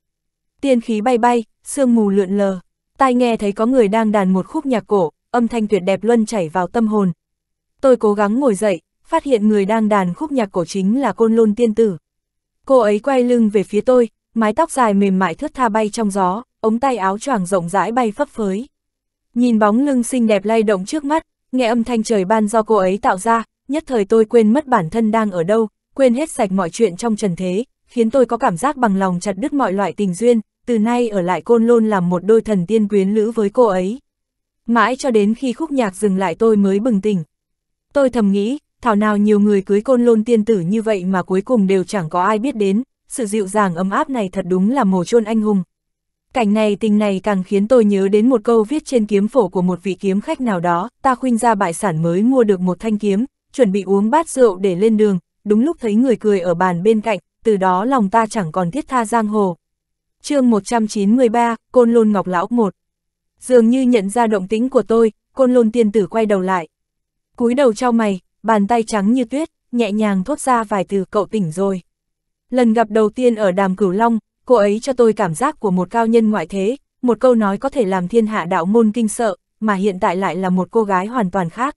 Tiên khí bay bay, sương mù lượn lờ, tai nghe thấy có người đang đàn một khúc nhạc cổ, âm thanh tuyệt đẹp luân chảy vào tâm hồn. Tôi cố gắng ngồi dậy, phát hiện người đang đàn khúc nhạc cổ chính là Côn Lôn Tiên Tử. Cô ấy quay lưng về phía tôi, mái tóc dài mềm mại thướt tha bay trong gió, ống tay áo choàng rộng rãi bay phấp phới. Nhìn bóng lưng xinh đẹp lay động trước mắt, nghe âm thanh trời ban do cô ấy tạo ra, nhất thời tôi quên mất bản thân đang ở đâu, quên hết sạch mọi chuyện trong trần thế, khiến tôi có cảm giác bằng lòng chặt đứt mọi loại tình duyên, từ nay ở lại côn lôn làm một đôi thần tiên quyến lữ với cô ấy. Mãi cho đến khi khúc nhạc dừng lại tôi mới bừng tỉnh. Tôi thầm nghĩ, thảo nào nhiều người cưới côn lôn tiên tử như vậy mà cuối cùng đều chẳng có ai biết đến, sự dịu dàng ấm áp này thật đúng là mồ chôn anh hùng. Cảnh này tình này càng khiến tôi nhớ đến một câu viết trên kiếm phổ của một vị kiếm khách nào đó, ta khuynh ra bại sản mới mua được một thanh kiếm, chuẩn bị uống bát rượu để lên đường, đúng lúc thấy người cười ở bàn bên cạnh, từ đó lòng ta chẳng còn thiết tha giang hồ. chương 193, Côn Lôn Ngọc Lão 1 Dường như nhận ra động tĩnh của tôi, Côn Lôn tiên tử quay đầu lại. cúi đầu trao mày, bàn tay trắng như tuyết, nhẹ nhàng thốt ra vài từ cậu tỉnh rồi. Lần gặp đầu tiên ở đàm cửu long, cô ấy cho tôi cảm giác của một cao nhân ngoại thế, một câu nói có thể làm thiên hạ đạo môn kinh sợ, mà hiện tại lại là một cô gái hoàn toàn khác.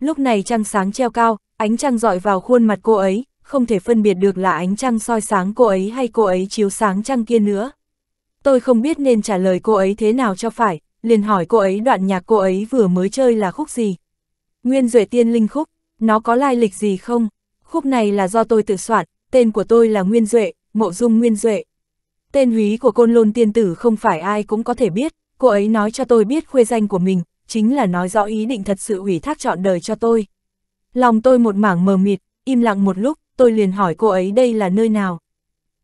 Lúc này trăng sáng treo cao, ánh trăng dọi vào khuôn mặt cô ấy, không thể phân biệt được là ánh trăng soi sáng cô ấy hay cô ấy chiếu sáng trăng kia nữa. Tôi không biết nên trả lời cô ấy thế nào cho phải, liền hỏi cô ấy đoạn nhạc cô ấy vừa mới chơi là khúc gì. Nguyên Duệ Tiên Linh Khúc, nó có lai lịch gì không? Khúc này là do tôi tự soạn, tên của tôi là Nguyên Duệ, mộ dung Nguyên Duệ. Tên húy của côn lôn tiên tử không phải ai cũng có thể biết, cô ấy nói cho tôi biết khuê danh của mình, chính là nói rõ ý định thật sự ủy thác chọn đời cho tôi. Lòng tôi một mảng mờ mịt, im lặng một lúc, tôi liền hỏi cô ấy đây là nơi nào.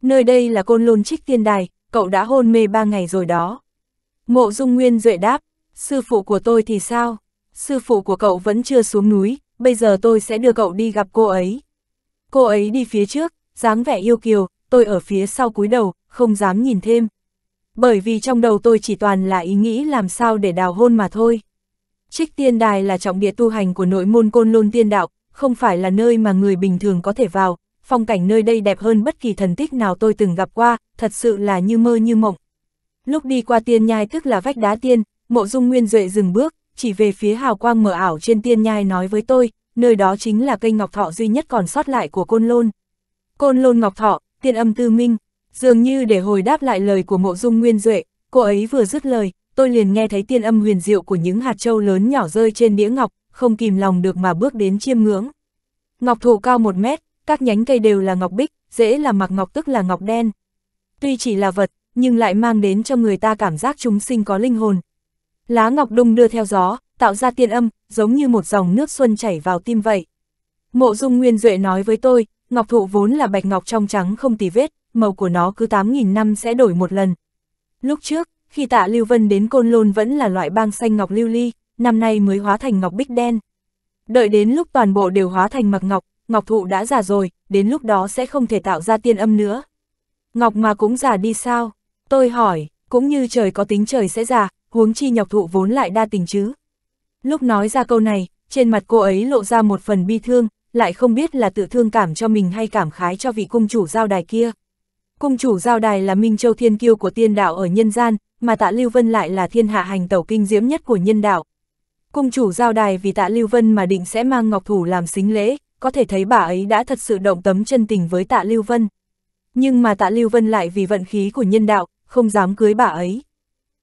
Nơi đây là côn lôn trích tiên đài, cậu đã hôn mê ba ngày rồi đó. Mộ Dung Nguyên Duệ đáp, sư phụ của tôi thì sao? Sư phụ của cậu vẫn chưa xuống núi, bây giờ tôi sẽ đưa cậu đi gặp cô ấy. Cô ấy đi phía trước, dáng vẻ yêu kiều, tôi ở phía sau cúi đầu, không dám nhìn thêm. Bởi vì trong đầu tôi chỉ toàn là ý nghĩ làm sao để đào hôn mà thôi. Trích tiên đài là trọng địa tu hành của nội môn côn lôn tiên đạo, không phải là nơi mà người bình thường có thể vào, phong cảnh nơi đây đẹp hơn bất kỳ thần tích nào tôi từng gặp qua, thật sự là như mơ như mộng. Lúc đi qua tiên nhai tức là vách đá tiên, mộ dung nguyên duệ dừng bước, chỉ về phía hào quang mở ảo trên tiên nhai nói với tôi, nơi đó chính là cây ngọc thọ duy nhất còn sót lại của côn lôn. Côn lôn ngọc thọ, tiên âm tư minh, dường như để hồi đáp lại lời của mộ dung nguyên duệ, cô ấy vừa dứt lời, tôi liền nghe thấy tiên âm huyền diệu của những hạt châu lớn nhỏ rơi trên đĩa ngọc, không kìm lòng được mà bước đến chiêm ngưỡng. Ngọc thụ cao một mét, các nhánh cây đều là ngọc bích, dễ là mặc ngọc tức là ngọc đen. Tuy chỉ là vật, nhưng lại mang đến cho người ta cảm giác chúng sinh có linh hồn. Lá ngọc đung đưa theo gió, tạo ra tiên âm, giống như một dòng nước xuân chảy vào tim vậy. Mộ Dung Nguyên Duệ nói với tôi, ngọc thụ vốn là bạch ngọc trong trắng không tì vết, màu của nó cứ 8.000 năm sẽ đổi một lần. Lúc trước, khi tạ Lưu Vân đến Côn Lôn vẫn là loại băng xanh ngọc lưu ly, năm nay mới hóa thành ngọc bích đen. Đợi đến lúc toàn bộ đều hóa thành mặc ngọc, ngọc thụ đã già rồi, đến lúc đó sẽ không thể tạo ra tiên âm nữa. Ngọc mà cũng già đi sao? Tôi hỏi, cũng như trời có tính trời sẽ già, huống chi nhọc thụ vốn lại đa tình chứ. Lúc nói ra câu này, trên mặt cô ấy lộ ra một phần bi thương, lại không biết là tự thương cảm cho mình hay cảm khái cho vị cung chủ giao đài kia. Cung chủ giao đài là Minh Châu Thiên Kiêu của tiên đạo ở nhân gian, mà tạ Lưu Vân lại là thiên hạ hành tẩu kinh diễm nhất của nhân đạo. Cung chủ giao đài vì tạ Lưu Vân mà định sẽ mang ngọc thủ làm xính lễ, có thể thấy bà ấy đã thật sự động tấm chân tình với tạ Lưu Vân. Nhưng mà tạ Lưu Vân lại vì vận khí của nhân đạo, không dám cưới bà ấy.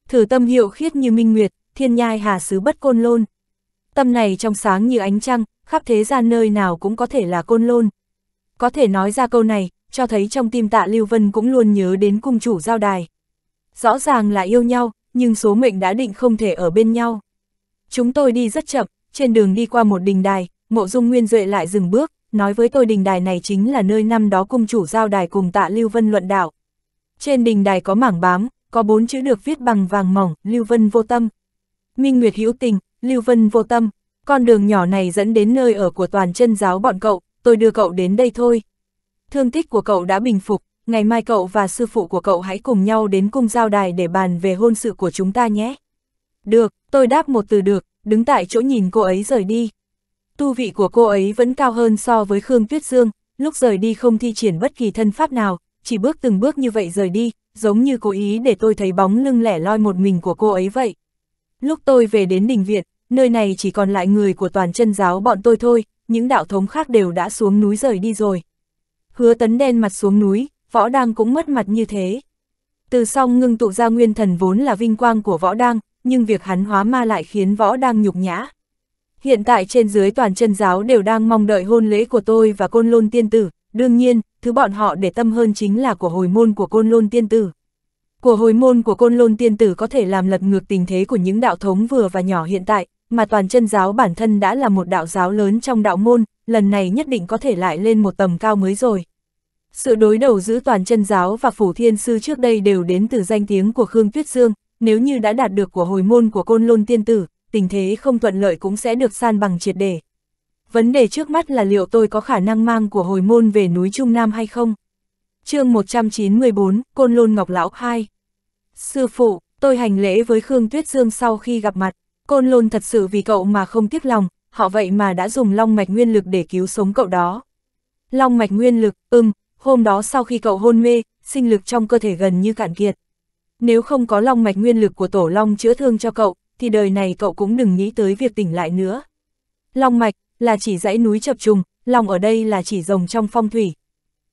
Thử tâm hiệu khiết như minh nguyệt, thiên nhai hà sứ bất côn lôn tâm này trong sáng như ánh trăng, khắp thế gian nơi nào cũng có thể là côn lôn. Có thể nói ra câu này, cho thấy trong tim tạ Lưu Vân cũng luôn nhớ đến cung chủ giao đài. Rõ ràng là yêu nhau, nhưng số mệnh đã định không thể ở bên nhau. Chúng tôi đi rất chậm, trên đường đi qua một đình đài, mộ dung nguyên duệ lại dừng bước, nói với tôi đình đài này chính là nơi năm đó cung chủ giao đài cùng tạ Lưu Vân luận đạo. Trên đình đài có mảng bám, có bốn chữ được viết bằng vàng mỏng, Lưu Vân vô tâm. Minh Nguyệt hữu tình, Lưu Vân vô tâm, con đường nhỏ này dẫn đến nơi ở của toàn chân giáo bọn cậu, tôi đưa cậu đến đây thôi. Thương tích của cậu đã bình phục, ngày mai cậu và sư phụ của cậu hãy cùng nhau đến cung giao đài để bàn về hôn sự của chúng ta nhé. Được, tôi đáp một từ được, đứng tại chỗ nhìn cô ấy rời đi. Tu vị của cô ấy vẫn cao hơn so với Khương Tuyết Dương, lúc rời đi không thi triển bất kỳ thân pháp nào, chỉ bước từng bước như vậy rời đi, giống như cố ý để tôi thấy bóng lưng lẻ loi một mình của cô ấy vậy. Lúc tôi về đến đình viện, nơi này chỉ còn lại người của toàn chân giáo bọn tôi thôi, những đạo thống khác đều đã xuống núi rời đi rồi. Hứa tấn đen mặt xuống núi, võ đang cũng mất mặt như thế. Từ song ngưng tụ ra nguyên thần vốn là vinh quang của võ đang, nhưng việc hắn hóa ma lại khiến võ đang nhục nhã. Hiện tại trên dưới toàn chân giáo đều đang mong đợi hôn lễ của tôi và côn lôn tiên tử, đương nhiên, thứ bọn họ để tâm hơn chính là của hồi môn của côn lôn tiên tử. Của hồi môn của côn lôn tiên tử có thể làm lật ngược tình thế của những đạo thống vừa và nhỏ hiện tại, mà toàn chân giáo bản thân đã là một đạo giáo lớn trong đạo môn, lần này nhất định có thể lại lên một tầm cao mới rồi. Sự đối đầu giữa toàn chân giáo và phủ thiên sư trước đây đều đến từ danh tiếng của Khương Tuyết Dương, nếu như đã đạt được của hồi môn của côn lôn tiên tử, tình thế không thuận lợi cũng sẽ được san bằng triệt để. Vấn đề trước mắt là liệu tôi có khả năng mang của hồi môn về núi Trung Nam hay không? chương 194, Côn Lôn Ngọc Lão 2 Sư phụ, tôi hành lễ với Khương Tuyết Dương sau khi gặp mặt. Côn lôn thật sự vì cậu mà không tiếc lòng, họ vậy mà đã dùng long mạch nguyên lực để cứu sống cậu đó. Long mạch nguyên lực, ưm, hôm đó sau khi cậu hôn mê, sinh lực trong cơ thể gần như cạn kiệt. Nếu không có long mạch nguyên lực của tổ long chữa thương cho cậu, thì đời này cậu cũng đừng nghĩ tới việc tỉnh lại nữa. Long mạch là chỉ dãy núi chập trùng, long ở đây là chỉ rồng trong phong thủy.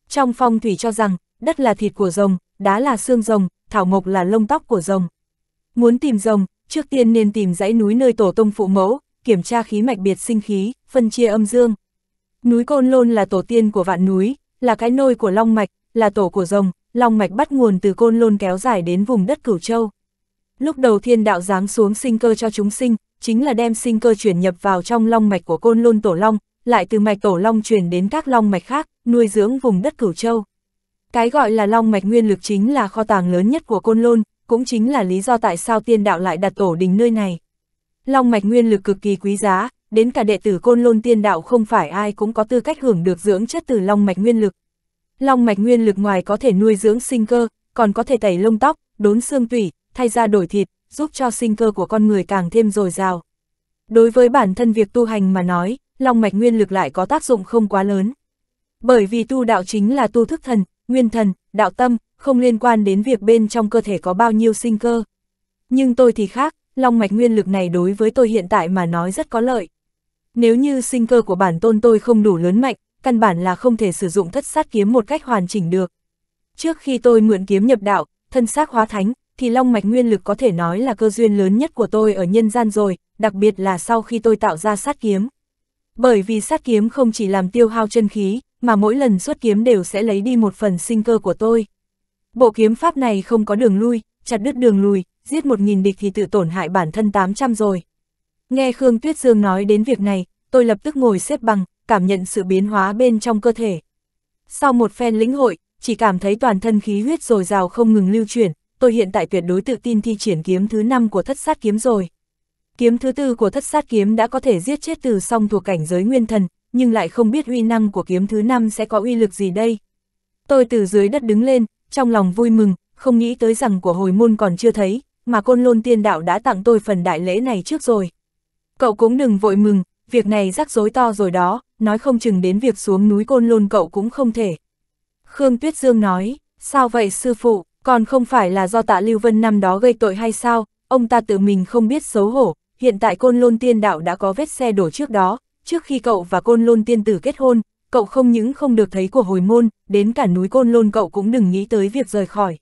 Trong phong thủy cho rằng, đất là thịt của rồng, đá là xương rồng, thảo mộc là lông tóc của rồng. Muốn tìm rồng, trước tiên nên tìm dãy núi nơi tổ tông phụ mẫu, kiểm tra khí mạch biệt sinh khí, phân chia âm dương. Núi Côn Lôn là tổ tiên của vạn núi, là cái nôi của long mạch, là tổ của rồng, long mạch bắt nguồn từ Côn Lôn kéo dài đến vùng đất Cửu Châu. Lúc đầu thiên đạo giáng xuống sinh cơ cho chúng sinh, chính là đem sinh cơ chuyển nhập vào trong long mạch của Côn Lôn tổ long, lại từ mạch tổ long truyền đến các long mạch khác, nuôi dưỡng vùng đất Cửu Châu. Cái gọi là long mạch nguyên lực chính là kho tàng lớn nhất của Côn Lôn, cũng chính là lý do tại sao tiên đạo lại đặt tổ đình nơi này. Long mạch nguyên lực cực kỳ quý giá, đến cả đệ tử côn lôn tiên đạo không phải ai cũng có tư cách hưởng được dưỡng chất từ long mạch nguyên lực. Long mạch nguyên lực ngoài có thể nuôi dưỡng sinh cơ, còn có thể tẩy lông tóc, đốn xương tủy, thay ra đổi thịt, giúp cho sinh cơ của con người càng thêm dồi dào. Đối với bản thân việc tu hành mà nói, long mạch nguyên lực lại có tác dụng không quá lớn. Bởi vì tu đạo chính là tu thức thần, nguyên thần, đạo tâm, không liên quan đến việc bên trong cơ thể có bao nhiêu sinh cơ. Nhưng tôi thì khác, long mạch nguyên lực này đối với tôi hiện tại mà nói rất có lợi. Nếu như sinh cơ của bản tôn tôi không đủ lớn mạnh, căn bản là không thể sử dụng thất sát kiếm một cách hoàn chỉnh được. Trước khi tôi mượn kiếm nhập đạo, thân xác hóa thánh, thì long mạch nguyên lực có thể nói là cơ duyên lớn nhất của tôi ở nhân gian rồi, đặc biệt là sau khi tôi tạo ra sát kiếm. Bởi vì sát kiếm không chỉ làm tiêu hao chân khí, mà mỗi lần xuất kiếm đều sẽ lấy đi một phần sinh cơ của tôi. Bộ kiếm pháp này không có đường lui, chặt đứt đường lùi, giết một nghìn địch thì tự tổn hại bản thân 800 rồi. Nghe Khương Tuyết Dương nói đến việc này, tôi lập tức ngồi xếp bằng, cảm nhận sự biến hóa bên trong cơ thể. Sau một phen lĩnh hội, chỉ cảm thấy toàn thân khí huyết dồi dào không ngừng lưu chuyển, tôi hiện tại tuyệt đối tự tin thi triển kiếm thứ 5 của thất sát kiếm rồi. Kiếm thứ tư của thất sát kiếm đã có thể giết chết từ song thuộc cảnh giới nguyên thần, nhưng lại không biết uy năng của kiếm thứ năm sẽ có uy lực gì đây. Tôi từ dưới đất đứng lên, trong lòng vui mừng, không nghĩ tới rằng của hồi môn còn chưa thấy, mà côn lôn tiên đạo đã tặng tôi phần đại lễ này trước rồi. Cậu cũng đừng vội mừng, việc này rắc rối to rồi đó, nói không chừng đến việc xuống núi côn lôn cậu cũng không thể. Khương Tuyết Dương nói, sao vậy sư phụ, còn không phải là do tạ Lưu Vân năm đó gây tội hay sao, ông ta tự mình không biết xấu hổ, hiện tại côn lôn tiên đạo đã có vết xe đổ trước đó, trước khi cậu và côn lôn tiên tử kết hôn, cậu không những không được thấy của hồi môn, đến cả núi côn lôn cậu cũng đừng nghĩ tới việc rời khỏi.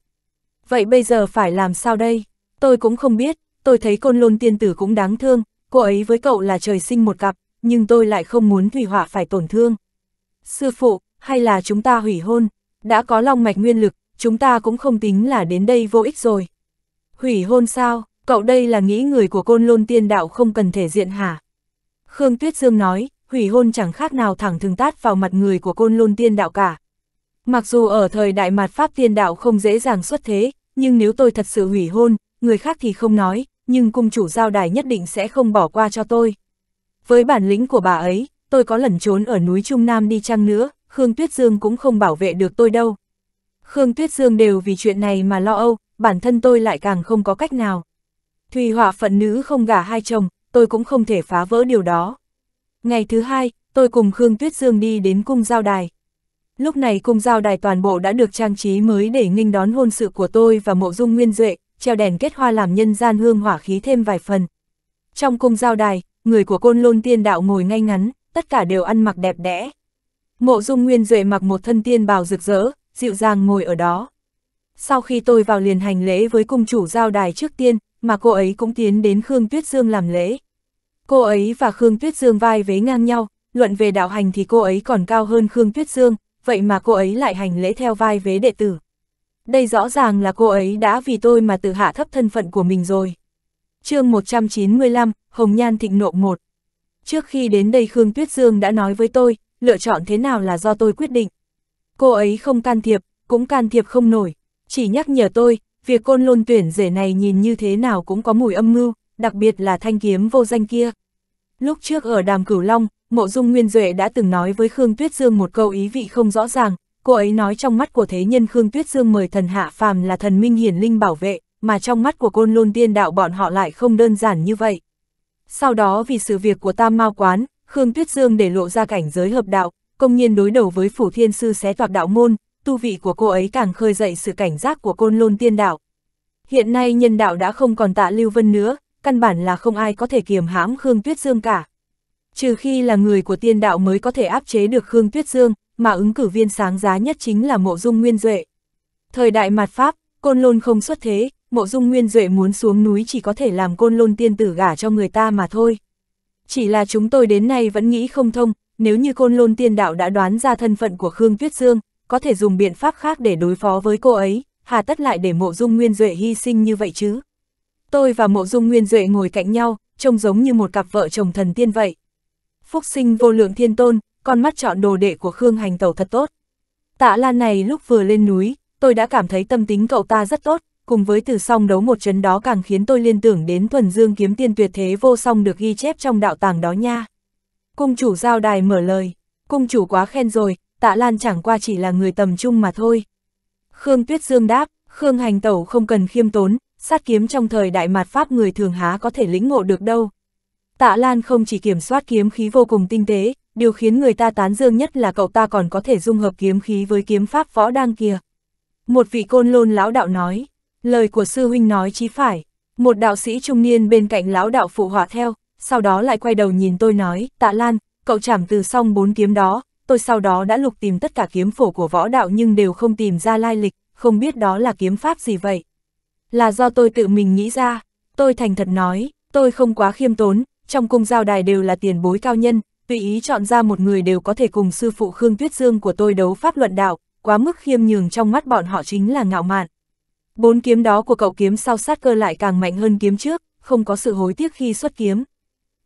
Vậy bây giờ phải làm sao đây? Tôi cũng không biết, tôi thấy côn lôn tiên tử cũng đáng thương, cô ấy với cậu là trời sinh một cặp, nhưng tôi lại không muốn thủy họa phải tổn thương. Sư phụ, hay là chúng ta hủy hôn, đã có long mạch nguyên lực, chúng ta cũng không tính là đến đây vô ích rồi. Hủy hôn sao, cậu đây là nghĩ người của côn lôn tiên đạo không cần thể diện hả? Khương Tuyết Dương nói, hủy hôn chẳng khác nào thẳng thường tát vào mặt người của côn lôn tiên đạo cả. Mặc dù ở thời đại mạt Pháp tiên đạo không dễ dàng xuất thế, nhưng nếu tôi thật sự hủy hôn, người khác thì không nói, nhưng cung chủ giao đài nhất định sẽ không bỏ qua cho tôi. Với bản lĩnh của bà ấy, tôi có lẩn trốn ở núi Trung Nam đi chăng nữa, Khương Tuyết Dương cũng không bảo vệ được tôi đâu. Khương Tuyết Dương đều vì chuyện này mà lo âu, bản thân tôi lại càng không có cách nào. Thùy họa phận nữ không gả hai chồng, tôi cũng không thể phá vỡ điều đó. Ngày thứ hai, tôi cùng Khương Tuyết Dương đi đến cung giao đài. Lúc này cung giao đài toàn bộ đã được trang trí mới để nghênh đón hôn sự của tôi và mộ dung nguyên duệ, treo đèn kết hoa làm nhân gian hương hỏa khí thêm vài phần. Trong cung giao đài, người của côn lôn tiên đạo ngồi ngay ngắn, tất cả đều ăn mặc đẹp đẽ. Mộ dung nguyên duệ mặc một thân tiên bào rực rỡ, dịu dàng ngồi ở đó. Sau khi tôi vào liền hành lễ với cung chủ giao đài trước tiên, mà cô ấy cũng tiến đến Khương Tuyết Dương làm lễ. Cô ấy và Khương Tuyết Dương vai vế ngang nhau, luận về đạo hành thì cô ấy còn cao hơn Khương Tuyết Dương, vậy mà cô ấy lại hành lễ theo vai vế đệ tử. Đây rõ ràng là cô ấy đã vì tôi mà tự hạ thấp thân phận của mình rồi. chương 195, Hồng Nhan Thịnh Nộ 1 Trước khi đến đây Khương Tuyết Dương đã nói với tôi, lựa chọn thế nào là do tôi quyết định. Cô ấy không can thiệp, cũng can thiệp không nổi, chỉ nhắc nhở tôi, việc côn lôn tuyển rể này nhìn như thế nào cũng có mùi âm mưu, đặc biệt là thanh kiếm vô danh kia. Lúc trước ở đàm cửu long, mộ dung nguyên duệ đã từng nói với Khương Tuyết Dương một câu ý vị không rõ ràng, cô ấy nói trong mắt của thế nhân Khương Tuyết Dương mời thần hạ phàm là thần minh hiển linh bảo vệ, mà trong mắt của côn lôn tiên đạo bọn họ lại không đơn giản như vậy. Sau đó vì sự việc của tam mao quán, Khương Tuyết Dương để lộ ra cảnh giới hợp đạo, công nhiên đối đầu với phủ thiên sư xé toạc đạo môn, tu vị của cô ấy càng khơi dậy sự cảnh giác của côn lôn tiên đạo. Hiện nay nhân đạo đã không còn tạ Lưu Vân nữa, căn bản là không ai có thể kiềm hãm Khương Tuyết Dương cả. Trừ khi là người của tiên đạo mới có thể áp chế được Khương Tuyết Dương, mà ứng cử viên sáng giá nhất chính là Mộ Dung Nguyên Duệ. Thời đại mạt Pháp, côn lôn không xuất thế, Mộ Dung Nguyên Duệ muốn xuống núi chỉ có thể làm côn lôn tiên tử gả cho người ta mà thôi. Chỉ là chúng tôi đến nay vẫn nghĩ không thông, nếu như côn lôn tiên đạo đã đoán ra thân phận của Khương Tuyết Dương, có thể dùng biện pháp khác để đối phó với cô ấy, hà tất lại để mộ dung nguyên duệ hy sinh như vậy chứ. Tôi và mộ dung nguyên duệ ngồi cạnh nhau, trông giống như một cặp vợ chồng thần tiên vậy. Phúc sinh vô lượng thiên tôn, con mắt chọn đồ đệ của Khương hành tẩu thật tốt. Tạ Lan này lúc vừa lên núi, tôi đã cảm thấy tâm tính cậu ta rất tốt, cùng với từ song đấu một chấn đó càng khiến tôi liên tưởng đến thuần dương kiếm tiên tuyệt thế vô song được ghi chép trong đạo tàng đó nha. Cung chủ giao đài mở lời, cung chủ quá khen rồi, tạ Lan chẳng qua chỉ là người tầm trung mà thôi. Khương Tuyết Dương đáp, Khương hành tẩu không cần khiêm tốn, sát kiếm trong thời đại mạt Pháp người thường há có thể lĩnh ngộ được đâu. Tạ Lan không chỉ kiểm soát kiếm khí vô cùng tinh tế, điều khiến người ta tán dương nhất là cậu ta còn có thể dung hợp kiếm khí với kiếm pháp võ đang kia. Một vị côn lôn lão đạo nói, lời của sư huynh nói chí phải, một đạo sĩ trung niên bên cạnh lão đạo phụ họa theo, sau đó lại quay đầu nhìn tôi nói, tạ Lan, cậu chảm từ song bốn kiếm đó, tôi sau đó đã lục tìm tất cả kiếm phổ của võ đạo nhưng đều không tìm ra lai lịch, không biết đó là kiếm pháp gì vậy. Là do tôi tự mình nghĩ ra, tôi thành thật nói, tôi không quá khiêm tốn, trong cung giao đài đều là tiền bối cao nhân, tùy ý chọn ra một người đều có thể cùng sư phụ Khương Tuyết Dương của tôi đấu pháp luận đạo, quá mức khiêm nhường trong mắt bọn họ chính là ngạo mạn. Bốn kiếm đó của cậu kiếm sau sát cơ lại càng mạnh hơn kiếm trước, không có sự hối tiếc khi xuất kiếm.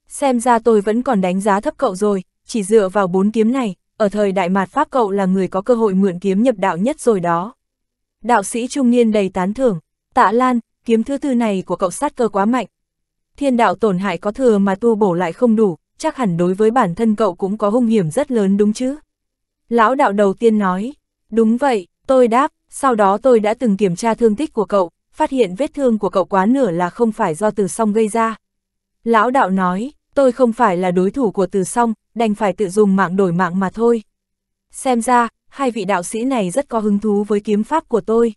Xem ra tôi vẫn còn đánh giá thấp cậu rồi, chỉ dựa vào bốn kiếm này, ở thời đại mạt Pháp cậu là người có cơ hội mượn kiếm nhập đạo nhất rồi đó. Đạo sĩ trung niên đầy tán thưởng, tạ lan, kiếm thứ tư này của cậu sát cơ quá mạnh. Thiên đạo tổn hại có thừa mà tu bổ lại không đủ, chắc hẳn đối với bản thân cậu cũng có hung hiểm rất lớn đúng chứ? Lão đạo đầu tiên nói, đúng vậy, tôi đáp, sau đó tôi đã từng kiểm tra thương tích của cậu, phát hiện vết thương của cậu quá nửa là không phải do từ song gây ra. Lão đạo nói, tôi không phải là đối thủ của từ song, đành phải tự dùng mạng đổi mạng mà thôi. Xem ra, hai vị đạo sĩ này rất có hứng thú với kiếm pháp của tôi.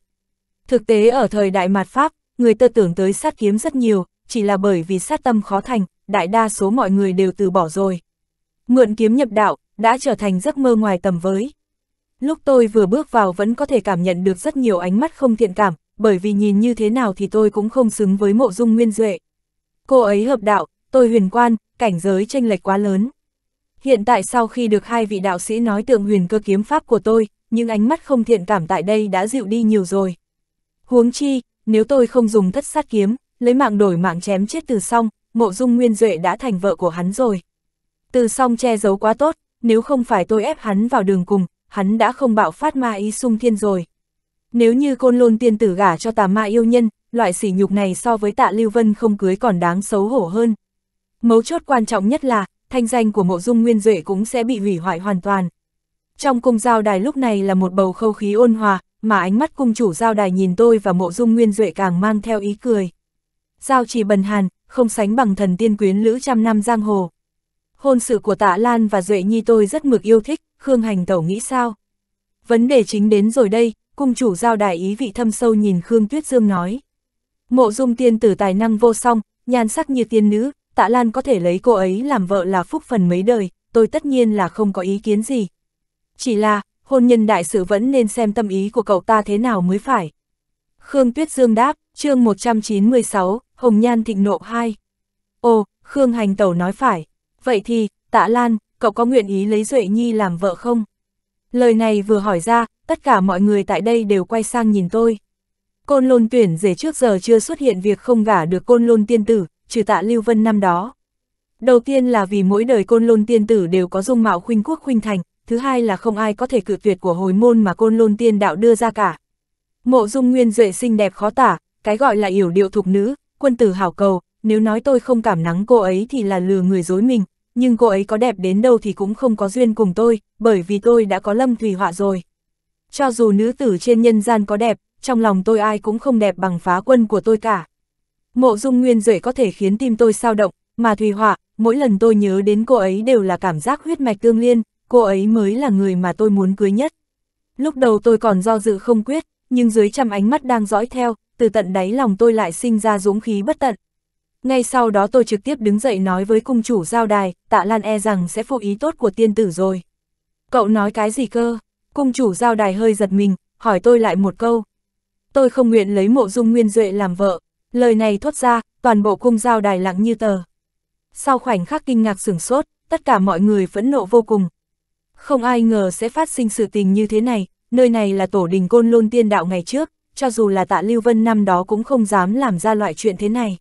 Thực tế ở thời đại mạt Pháp, người ta tưởng tới sát kiếm rất nhiều, chỉ là bởi vì sát tâm khó thành, đại đa số mọi người đều từ bỏ rồi. Mượn kiếm nhập đạo, đã trở thành giấc mơ ngoài tầm với. Lúc tôi vừa bước vào vẫn có thể cảm nhận được rất nhiều ánh mắt không thiện cảm, bởi vì nhìn như thế nào thì tôi cũng không xứng với mộ dung nguyên duệ. Cô ấy hợp đạo, tôi huyền quan, cảnh giới tranh lệch quá lớn. Hiện tại sau khi được hai vị đạo sĩ nói tượng huyền cơ kiếm pháp của tôi, những ánh mắt không thiện cảm tại đây đã dịu đi nhiều rồi. Huống chi, nếu tôi không dùng thất sát kiếm, lấy mạng đổi mạng chém chết từ song, mộ dung nguyên duệ đã thành vợ của hắn rồi. Từ song che giấu quá tốt, nếu không phải tôi ép hắn vào đường cùng, hắn đã không bạo phát ma y sung thiên rồi. Nếu như côn lôn tiên tử gả cho tà ma yêu nhân, loại sỉ nhục này so với tạ Lưu Vân không cưới còn đáng xấu hổ hơn. Mấu chốt quan trọng nhất là, thanh danh của mộ dung nguyên duệ cũng sẽ bị hủy hoại hoàn toàn. Trong cung giao đài lúc này là một bầu không khí ôn hòa, mà ánh mắt cung chủ giao đài nhìn tôi và mộ dung nguyên duệ càng mang theo ý cười. Giao chỉ bần hàn, không sánh bằng thần tiên quyến lữ trăm năm giang hồ. Hôn sự của tạ Lan và Duệ Nhi tôi rất mực yêu thích, Khương Hành Tẩu nghĩ sao? Vấn đề chính đến rồi đây, cung chủ giao đại ý vị thâm sâu nhìn Khương Tuyết Dương nói. Mộ dung tiên tử tài năng vô song, nhan sắc như tiên nữ, Tạ Lan có thể lấy cô ấy làm vợ là phúc phần mấy đời, tôi tất nhiên là không có ý kiến gì. Chỉ là, hôn nhân đại sự vẫn nên xem tâm ý của cậu ta thế nào mới phải. Khương Tuyết Dương đáp, chương 196, Hồng Nhan Thịnh Nộ 2. Ồ, Khương Hành Tẩu nói phải. Vậy thì, Tạ Lan, cậu có nguyện ý lấy Duệ Nhi làm vợ không? Lời này vừa hỏi ra, tất cả mọi người tại đây đều quay sang nhìn tôi. Côn lôn tuyển rể trước giờ chưa xuất hiện việc không gả được côn lôn tiên tử, trừ tạ Lưu Vân năm đó. Đầu tiên là vì mỗi đời côn lôn tiên tử đều có dung mạo khuynh quốc khuynh thành, thứ hai là không ai có thể cự tuyệt của hồi môn mà côn lôn tiên đạo đưa ra cả. Mộ dung nguyên duệ xinh đẹp khó tả, cái gọi là yểu điệu thục nữ, quân tử hảo cầu, nếu nói tôi không cảm nắng cô ấy thì là lừa người dối mình, nhưng cô ấy có đẹp đến đâu thì cũng không có duyên cùng tôi, bởi vì tôi đã có lâm thủy họa rồi. Cho dù nữ tử trên nhân gian có đẹp, trong lòng tôi ai cũng không đẹp bằng phá quân của tôi cả. Mộ dung nguyên duệ có thể khiến tim tôi sao động, mà Thùy Họa, mỗi lần tôi nhớ đến cô ấy đều là cảm giác huyết mạch tương liên, cô ấy mới là người mà tôi muốn cưới nhất. Lúc đầu tôi còn do dự không quyết, nhưng dưới trăm ánh mắt đang dõi theo, từ tận đáy lòng tôi lại sinh ra dũng khí bất tận. Ngay sau đó tôi trực tiếp đứng dậy nói với cung chủ giao đài, tạ Lan e rằng sẽ phụ ý tốt của tiên tử rồi. Cậu nói cái gì cơ? Cung chủ giao đài hơi giật mình, hỏi tôi lại một câu. Tôi không nguyện lấy mộ dung nguyên duệ làm vợ, Lời này thốt ra, toàn bộ cung giao đài lặng như tờ. Sau khoảnh khắc kinh ngạc sửng sốt, tất cả mọi người phẫn nộ vô cùng. Không ai ngờ sẽ phát sinh sự tình như thế này, nơi này là tổ đình côn lôn tiên đạo ngày trước, cho dù là tạ Lưu Vân năm đó cũng không dám làm ra loại chuyện thế này.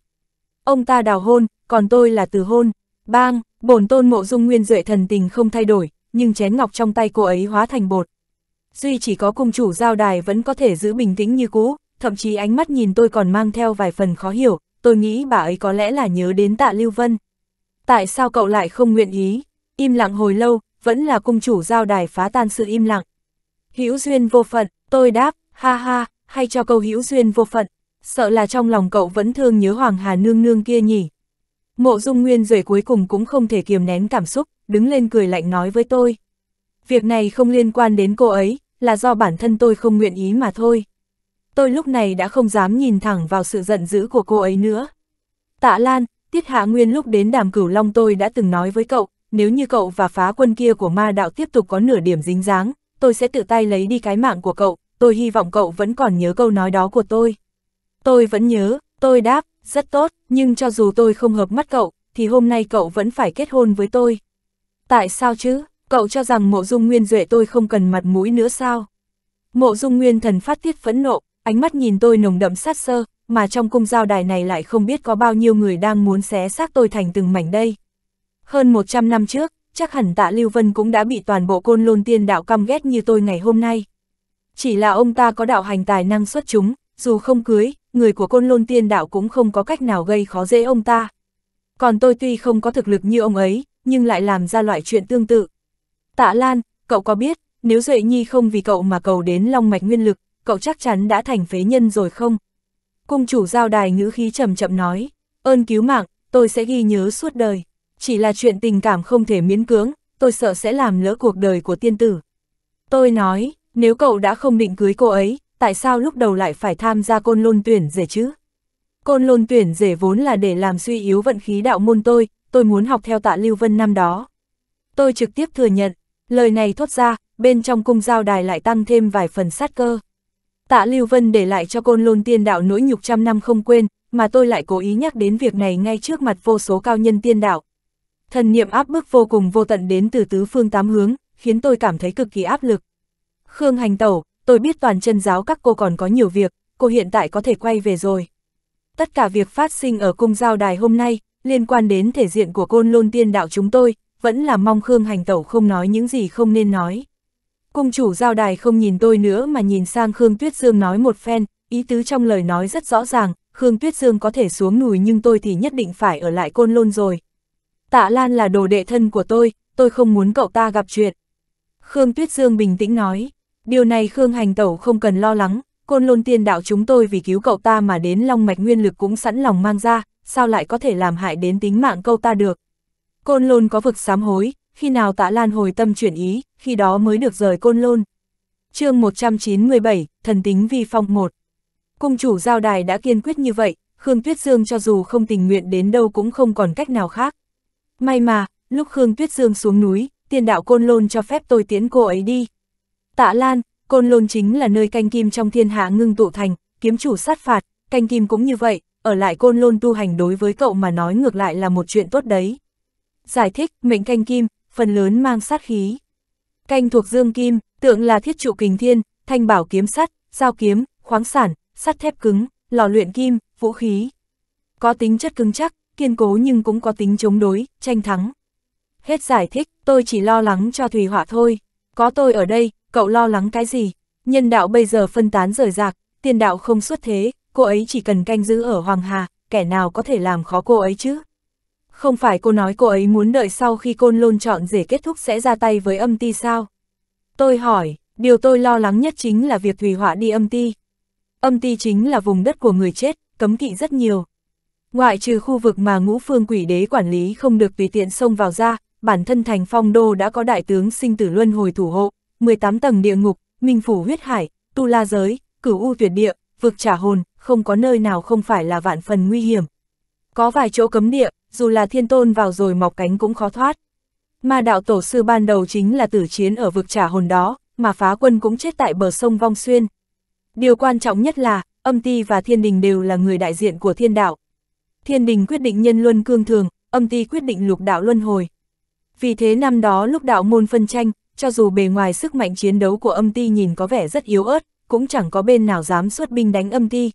Ông ta đào hôn, còn tôi là từ hôn. Bang, bổn tôn mộ dung nguyên duệ thần tình không thay đổi, nhưng chén ngọc trong tay cô ấy hóa thành bột. Duy chỉ có cung chủ giao đài vẫn có thể giữ bình tĩnh như cũ, thậm chí ánh mắt nhìn tôi còn mang theo vài phần khó hiểu, tôi nghĩ bà ấy có lẽ là nhớ đến tạ Lưu Vân. Tại sao cậu lại không nguyện ý? Im lặng hồi lâu, vẫn là cung chủ giao đài phá tan sự im lặng. Hữu duyên vô phận, tôi đáp, ha ha, hay cho câu hữu duyên vô phận, sợ là trong lòng cậu vẫn thương nhớ Hoàng Hà nương nương kia nhỉ. Mộ Dung Nguyên rồi cuối cùng cũng không thể kiềm nén cảm xúc, đứng lên cười lạnh nói với tôi. Việc này không liên quan đến cô ấy, là do bản thân tôi không nguyện ý mà thôi tôi lúc này đã không dám nhìn thẳng vào sự giận dữ của cô ấy nữa. Tạ Lan, Tiết Hạ Nguyên lúc đến đàm cửu long tôi đã từng nói với cậu, nếu như cậu và phá quân kia của ma đạo tiếp tục có nửa điểm dính dáng, tôi sẽ tự tay lấy đi cái mạng của cậu, tôi hy vọng cậu vẫn còn nhớ câu nói đó của tôi. Tôi vẫn nhớ, tôi đáp, rất tốt, nhưng cho dù tôi không hợp mắt cậu, thì hôm nay cậu vẫn phải kết hôn với tôi. Tại sao chứ, cậu cho rằng mộ dung nguyên duệ tôi không cần mặt mũi nữa sao? Mộ dung nguyên thần phát tiết phẫn nộ, ánh mắt nhìn tôi nồng đậm sát sơ, mà trong cung giao đài này lại không biết có bao nhiêu người đang muốn xé xác tôi thành từng mảnh đây. Hơn 100 năm trước, chắc hẳn tạ Lưu Vân cũng đã bị toàn bộ côn lôn tiên đạo căm ghét như tôi ngày hôm nay. Chỉ là ông ta có đạo hành tài năng xuất chúng, dù không cưới, người của côn lôn tiên đạo cũng không có cách nào gây khó dễ ông ta. Còn tôi tuy không có thực lực như ông ấy, nhưng lại làm ra loại chuyện tương tự. Tạ Lan, cậu có biết, nếu Duệ Nhi không vì cậu mà cầu đến long mạch nguyên lực, cậu chắc chắn đã thành phế nhân rồi không? Cung chủ giao đài ngữ khí chậm chậm nói, ơn cứu mạng, tôi sẽ ghi nhớ suốt đời. Chỉ là chuyện tình cảm không thể miễn cưỡng, tôi sợ sẽ làm lỡ cuộc đời của tiên tử. Tôi nói, nếu cậu đã không định cưới cô ấy, tại sao lúc đầu lại phải tham gia côn lôn tuyển rể chứ? Côn lôn tuyển rể vốn là để làm suy yếu vận khí đạo môn tôi, tôi muốn học theo tạ Lưu Vân năm đó. Tôi trực tiếp thừa nhận, lời này thốt ra, bên trong cung giao đài lại tăng thêm vài phần sát cơ. Tạ Lưu Vân để lại cho côn lôn tiên đạo nỗi nhục trăm năm không quên, mà tôi lại cố ý nhắc đến việc này ngay trước mặt vô số cao nhân tiên đạo. Thần niệm áp bức vô cùng vô tận đến từ tứ phương tám hướng, khiến tôi cảm thấy cực kỳ áp lực. Khương hành tẩu, tôi biết toàn chân giáo các cô còn có nhiều việc, cô hiện tại có thể quay về rồi. Tất cả việc phát sinh ở cung giao đài hôm nay, liên quan đến thể diện của côn lôn tiên đạo chúng tôi, vẫn là mong Khương hành tẩu không nói những gì không nên nói. Cung chủ giao đài không nhìn tôi nữa mà nhìn sang Khương Tuyết Dương nói một phen, ý tứ trong lời nói rất rõ ràng, Khương Tuyết Dương có thể xuống núi nhưng tôi thì nhất định phải ở lại côn lôn rồi. Tạ Lan là đồ đệ thân của tôi, tôi không muốn cậu ta gặp chuyện. Khương Tuyết Dương bình tĩnh nói, điều này Khương Hành Tẩu không cần lo lắng, côn lôn tiên đạo chúng tôi vì cứu cậu ta mà đến long mạch nguyên lực cũng sẵn lòng mang ra, sao lại có thể làm hại đến tính mạng cậu ta được. Côn lôn có vực sám hối, khi nào tạ Lan hồi tâm chuyển ý, khi đó mới được rời côn lôn. chương 197, Thần tính vi phong 1 Cung chủ giao đài đã kiên quyết như vậy, Khương Tuyết Dương cho dù không tình nguyện đến đâu cũng không còn cách nào khác. May mà, lúc Khương Tuyết Dương xuống núi, tiền đạo Côn Lôn cho phép tôi tiễn cô ấy đi. Tạ Lan, Côn Lôn chính là nơi canh kim trong thiên hạ ngưng tụ thành, kiếm chủ sát phạt, canh kim cũng như vậy, ở lại Côn Lôn tu hành đối với cậu mà nói ngược lại là một chuyện tốt đấy. Giải thích, mệnh canh kim, phần lớn mang sát khí. Canh thuộc dương kim, tượng là thiết trụ kình thiên, thanh bảo kiếm sắt, dao kiếm, khoáng sản, sắt thép cứng, lò luyện kim, vũ khí. Có tính chất cứng chắc, kiên cố nhưng cũng có tính chống đối, tranh thắng. Hết giải thích, tôi chỉ lo lắng cho Thùy Họa thôi. Có tôi ở đây, cậu lo lắng cái gì? Nhân đạo bây giờ phân tán rời rạc, tiền đạo không xuất thế, cô ấy chỉ cần canh giữ ở Hoàng Hà, kẻ nào có thể làm khó cô ấy chứ? Không phải cô nói cô ấy muốn đợi sau khi côn lôn chọn rể kết thúc sẽ ra tay với âm ti sao? Tôi hỏi, điều tôi lo lắng nhất chính là việc Thùy Họa đi âm ti. Âm ti chính là vùng đất của người chết, cấm kỵ rất nhiều. Ngoại trừ khu vực mà ngũ phương quỷ đế quản lý không được tùy tiện xông vào ra, bản thân thành phong đô đã có đại tướng sinh tử luân hồi thủ hộ, 18 tầng địa ngục, minh phủ huyết hải, tu la giới, cửu u tuyệt địa, vực trả hồn, không có nơi nào không phải là vạn phần nguy hiểm. Có vài chỗ cấm địa, dù là thiên tôn vào rồi mọc cánh cũng khó thoát. ma đạo tổ sư ban đầu chính là tử chiến ở vực trả hồn đó, mà phá quân cũng chết tại bờ sông Vong Xuyên. Điều quan trọng nhất là, âm ti và thiên đình đều là người đại diện của thiên đạo. Thiên đình quyết định nhân luân cương thường, âm ti quyết định lục đạo luân hồi. Vì thế năm đó lúc đạo môn phân tranh, cho dù bề ngoài sức mạnh chiến đấu của âm ti nhìn có vẻ rất yếu ớt, cũng chẳng có bên nào dám xuất binh đánh âm ti.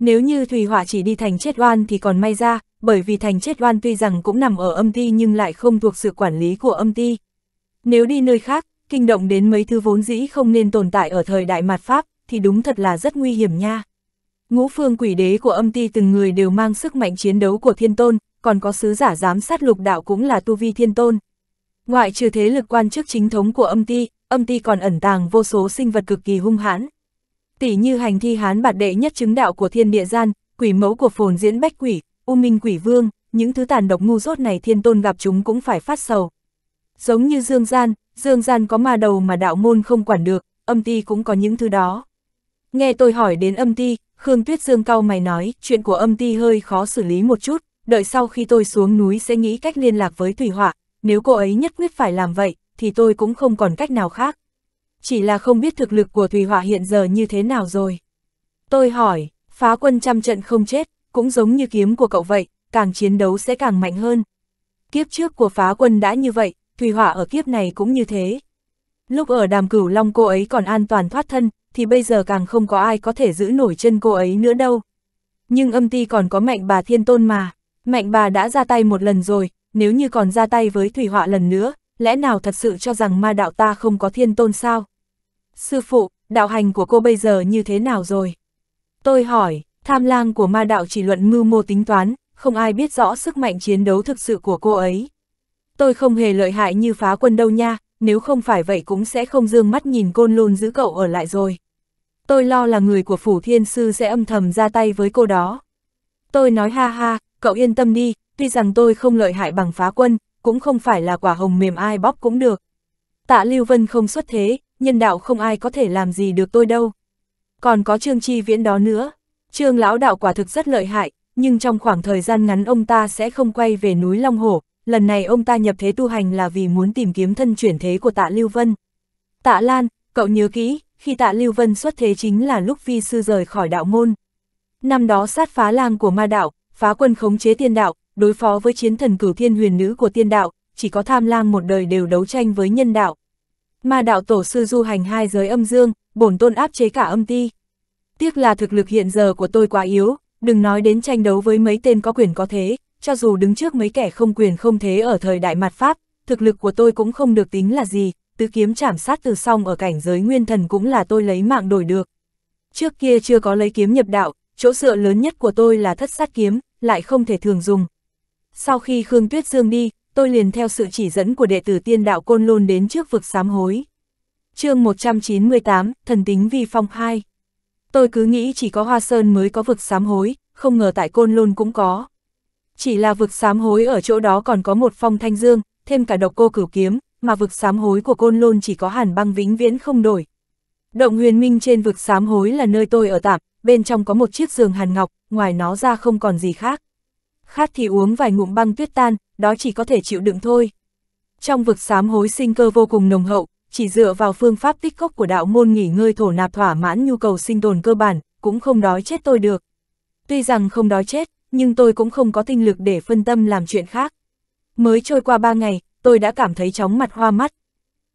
Nếu như Thùy Họa chỉ đi thành chết oan thì còn may ra, bởi vì thành chết oan tuy rằng cũng nằm ở âm ty nhưng lại không thuộc sự quản lý của âm ty. Nếu đi nơi khác, kinh động đến mấy thứ vốn dĩ không nên tồn tại ở thời đại mạt Pháp, thì đúng thật là rất nguy hiểm nha. Ngũ phương quỷ đế của âm ty từng người đều mang sức mạnh chiến đấu của thiên tôn, còn có sứ giả giám sát lục đạo cũng là tu vi thiên tôn. Ngoại trừ thế lực quan chức chính thống của âm ty, âm ty còn ẩn tàng vô số sinh vật cực kỳ hung hãn. Tỷ như hành thi hán bạt đệ nhất chứng đạo của thiên địa gian, quỷ mẫu của phồn diễn bách quỷ, U Minh Quỷ Vương, những thứ tàn độc ngu dốt này thiên tôn gặp chúng cũng phải phát sầu. Giống như Dương Gian, Dương Gian có ma đầu mà đạo môn không quản được, âm ti cũng có những thứ đó. Nghe tôi hỏi đến âm ti, Khương Tuyết Dương cau mày nói, chuyện của âm ti hơi khó xử lý một chút, đợi sau khi tôi xuống núi sẽ nghĩ cách liên lạc với Thủy Họa, nếu cô ấy nhất quyết phải làm vậy, thì tôi cũng không còn cách nào khác. Chỉ là không biết thực lực của Thủy Họa hiện giờ như thế nào rồi. Tôi hỏi, phá quân trăm trận không chết, cũng giống như kiếm của cậu vậy, càng chiến đấu sẽ càng mạnh hơn. Kiếp trước của phá quân đã như vậy, thủy Hỏa ở kiếp này cũng như thế. Lúc ở đàm cửu long cô ấy còn an toàn thoát thân, thì bây giờ càng không có ai có thể giữ nổi chân cô ấy nữa đâu. Nhưng âm ti còn có mạnh bà thiên tôn mà, mạnh bà đã ra tay một lần rồi, nếu như còn ra tay với Thủy Họa lần nữa, lẽ nào thật sự cho rằng ma đạo ta không có thiên tôn sao? Sư phụ, đạo hành của cô bây giờ như thế nào rồi? Tôi hỏi, Tham lang của ma đạo chỉ luận mưu mô tính toán, không ai biết rõ sức mạnh chiến đấu thực sự của cô ấy. Tôi không hề lợi hại như phá quân đâu nha, nếu không phải vậy cũng sẽ không dương mắt nhìn côn lôn giữ cậu ở lại rồi. Tôi lo là người của phủ thiên sư sẽ âm thầm ra tay với cô đó. Tôi nói ha ha, cậu yên tâm đi, tuy rằng tôi không lợi hại bằng phá quân, cũng không phải là quả hồng mềm ai bóp cũng được. Tạ Lưu Vân không xuất thế, nhân đạo không ai có thể làm gì được tôi đâu. Còn có Trương Chi Viễn đó nữa. Trương lão đạo quả thực rất lợi hại, nhưng trong khoảng thời gian ngắn ông ta sẽ không quay về núi Long Hổ, lần này ông ta nhập thế tu hành là vì muốn tìm kiếm thân chuyển thế của tạ Lưu Vân. Tạ Lan, cậu nhớ kỹ, khi tạ Lưu Vân xuất thế chính là lúc vi sư rời khỏi đạo môn. Năm đó sát phá lang của ma đạo, phá quân khống chế tiên đạo, đối phó với chiến thần cửu thiên huyền nữ của tiên đạo, chỉ có tham lang một đời đều đấu tranh với nhân đạo. Ma đạo tổ sư du hành hai giới âm dương, bổn tôn áp chế cả âm ti, Tiếc là thực lực hiện giờ của tôi quá yếu, đừng nói đến tranh đấu với mấy tên có quyền có thế, cho dù đứng trước mấy kẻ không quyền không thế ở thời đại mặt Pháp, thực lực của tôi cũng không được tính là gì, tứ kiếm chảm sát từ song ở cảnh giới nguyên thần cũng là tôi lấy mạng đổi được. Trước kia chưa có lấy kiếm nhập đạo, chỗ dựa lớn nhất của tôi là thất sát kiếm, lại không thể thường dùng. Sau khi Khương Tuyết Dương đi, tôi liền theo sự chỉ dẫn của đệ tử tiên đạo Côn Lôn đến trước vực sám hối. chương 198, Thần tính vi phong 2 Tôi cứ nghĩ chỉ có Hoa Sơn mới có vực sám hối, không ngờ tại Côn Lôn cũng có. Chỉ là vực sám hối ở chỗ đó còn có một phong thanh dương, thêm cả độc cô cửu kiếm, mà vực sám hối của Côn Lôn chỉ có hàn băng vĩnh viễn không đổi. Động huyền minh trên vực sám hối là nơi tôi ở tạm, bên trong có một chiếc giường hàn ngọc, ngoài nó ra không còn gì khác. Khát thì uống vài ngụm băng tuyết tan, đó chỉ có thể chịu đựng thôi. Trong vực sám hối sinh cơ vô cùng nồng hậu, chỉ dựa vào phương pháp tích cốc của đạo môn nghỉ ngơi thổ nạp thỏa mãn nhu cầu sinh tồn cơ bản, cũng không đói chết tôi được. Tuy rằng không đói chết, nhưng tôi cũng không có tinh lực để phân tâm làm chuyện khác. Mới trôi qua ba ngày, tôi đã cảm thấy chóng mặt hoa mắt.